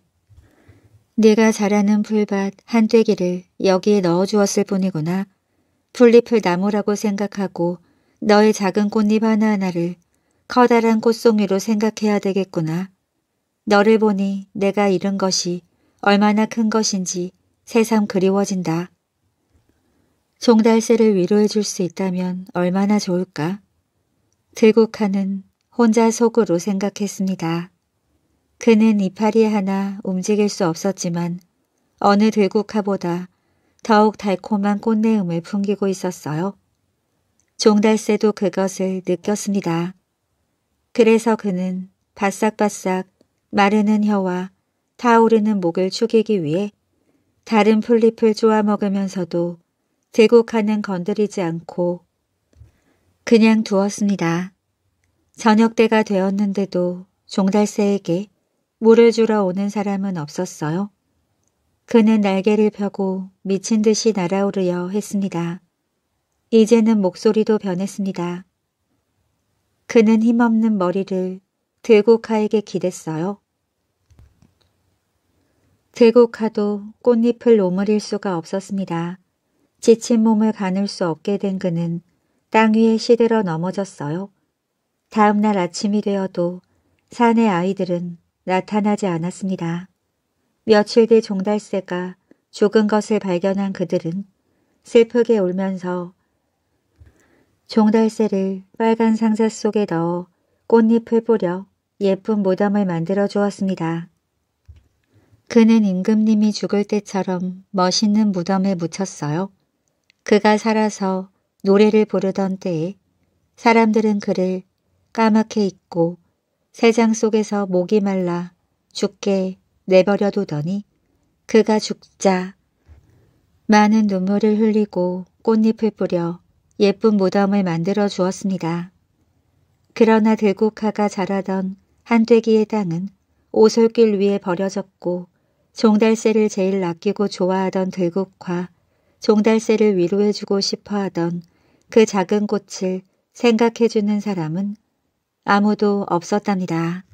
네가 자라는 풀밭 한떼기를 여기에 넣어주었을 뿐이구나. 풀잎을 나무라고 생각하고 너의 작은 꽃잎 하나하나를 커다란 꽃송이로 생각해야 되겠구나. 너를 보니 내가 잃은 것이 얼마나 큰 것인지 새삼 그리워진다. 종달새를 위로해 줄 수 있다면 얼마나 좋을까? 들국화는 혼자 속으로 생각했습니다. 그는 이파리 하나 움직일 수 없었지만 어느 들국화보다 더욱 달콤한 꽃내음을 풍기고 있었어요. 종달새도 그것을 느꼈습니다. 그래서 그는 바싹바싹 마르는 혀와 타오르는 목을 축이기 위해 다른 풀잎을 쪼아 먹으면서도 제국하는 건드리지 않고 그냥 두었습니다. 저녁 때가 되었는데도 종달새에게 물을 주러 오는 사람은 없었어요. 그는 날개를 펴고 미친 듯이 날아오르려 했습니다. 이제는 목소리도 변했습니다. 그는 힘없는 머리를 대국화에게 기댔어요. 대국화도 꽃잎을 오므릴 수가 없었습니다. 지친 몸을 가눌 수 없게 된 그는 땅 위에 시들어 넘어졌어요. 다음 날 아침이 되어도 산의 아이들은 나타나지 않았습니다. 며칠 뒤 종달새가 죽은 것을 발견한 그들은 슬프게 울면서 종달새를 빨간 상자 속에 넣어 꽃잎을 뿌려 예쁜 무덤을 만들어 주었습니다. 그는 임금님이 죽을 때처럼 멋있는 무덤에 묻혔어요. 그가 살아서 노래를 부르던 때에 사람들은 그를 까맣게 잊고 새장 속에서 목이 말라 죽게 내버려 두더니 그가 죽자 많은 눈물을 흘리고 꽃잎을 뿌려 예쁜 무덤을 만들어 주었습니다. 그러나 들국화가 자라던 한되기의 땅은 오솔길 위에 버려졌고 종달새를 제일 아끼고 좋아하던 들국화 종달새를 위로해주고 싶어 하던 그 작은 꽃을 생각해주는 사람은 아무도 없었답니다.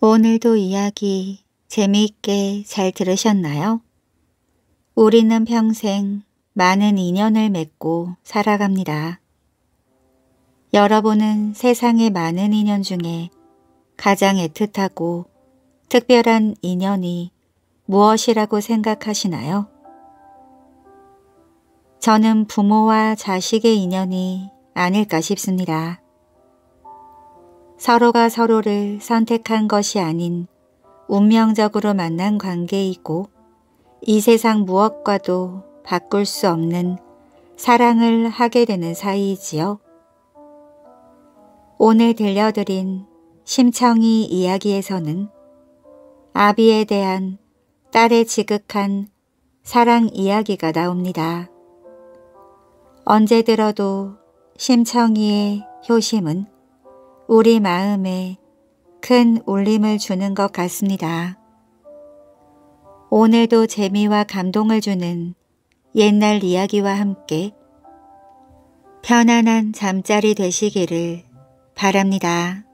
오늘도 이야기 재미있게 잘 들으셨나요? 우리는 평생 많은 인연을 맺고 살아갑니다. 여러분은 세상의 많은 인연 중에 가장 애틋하고 특별한 인연이 무엇이라고 생각하시나요? 저는 부모와 자식의 인연이 아닐까 싶습니다. 서로가 서로를 선택한 것이 아닌 운명적으로 만난 관계이고 이 세상 무엇과도 바꿀 수 없는 사랑을 하게 되는 사이이지요. 오늘 들려드린 심청이 이야기에서는 아비에 대한 딸의 지극한 사랑 이야기가 나옵니다. 언제 들어도 심청이의 효심은 우리 마음에 큰 울림을 주는 것 같습니다. 오늘도 재미와 감동을 주는 옛날 이야기와 함께 편안한 잠자리 되시기를 바랍니다.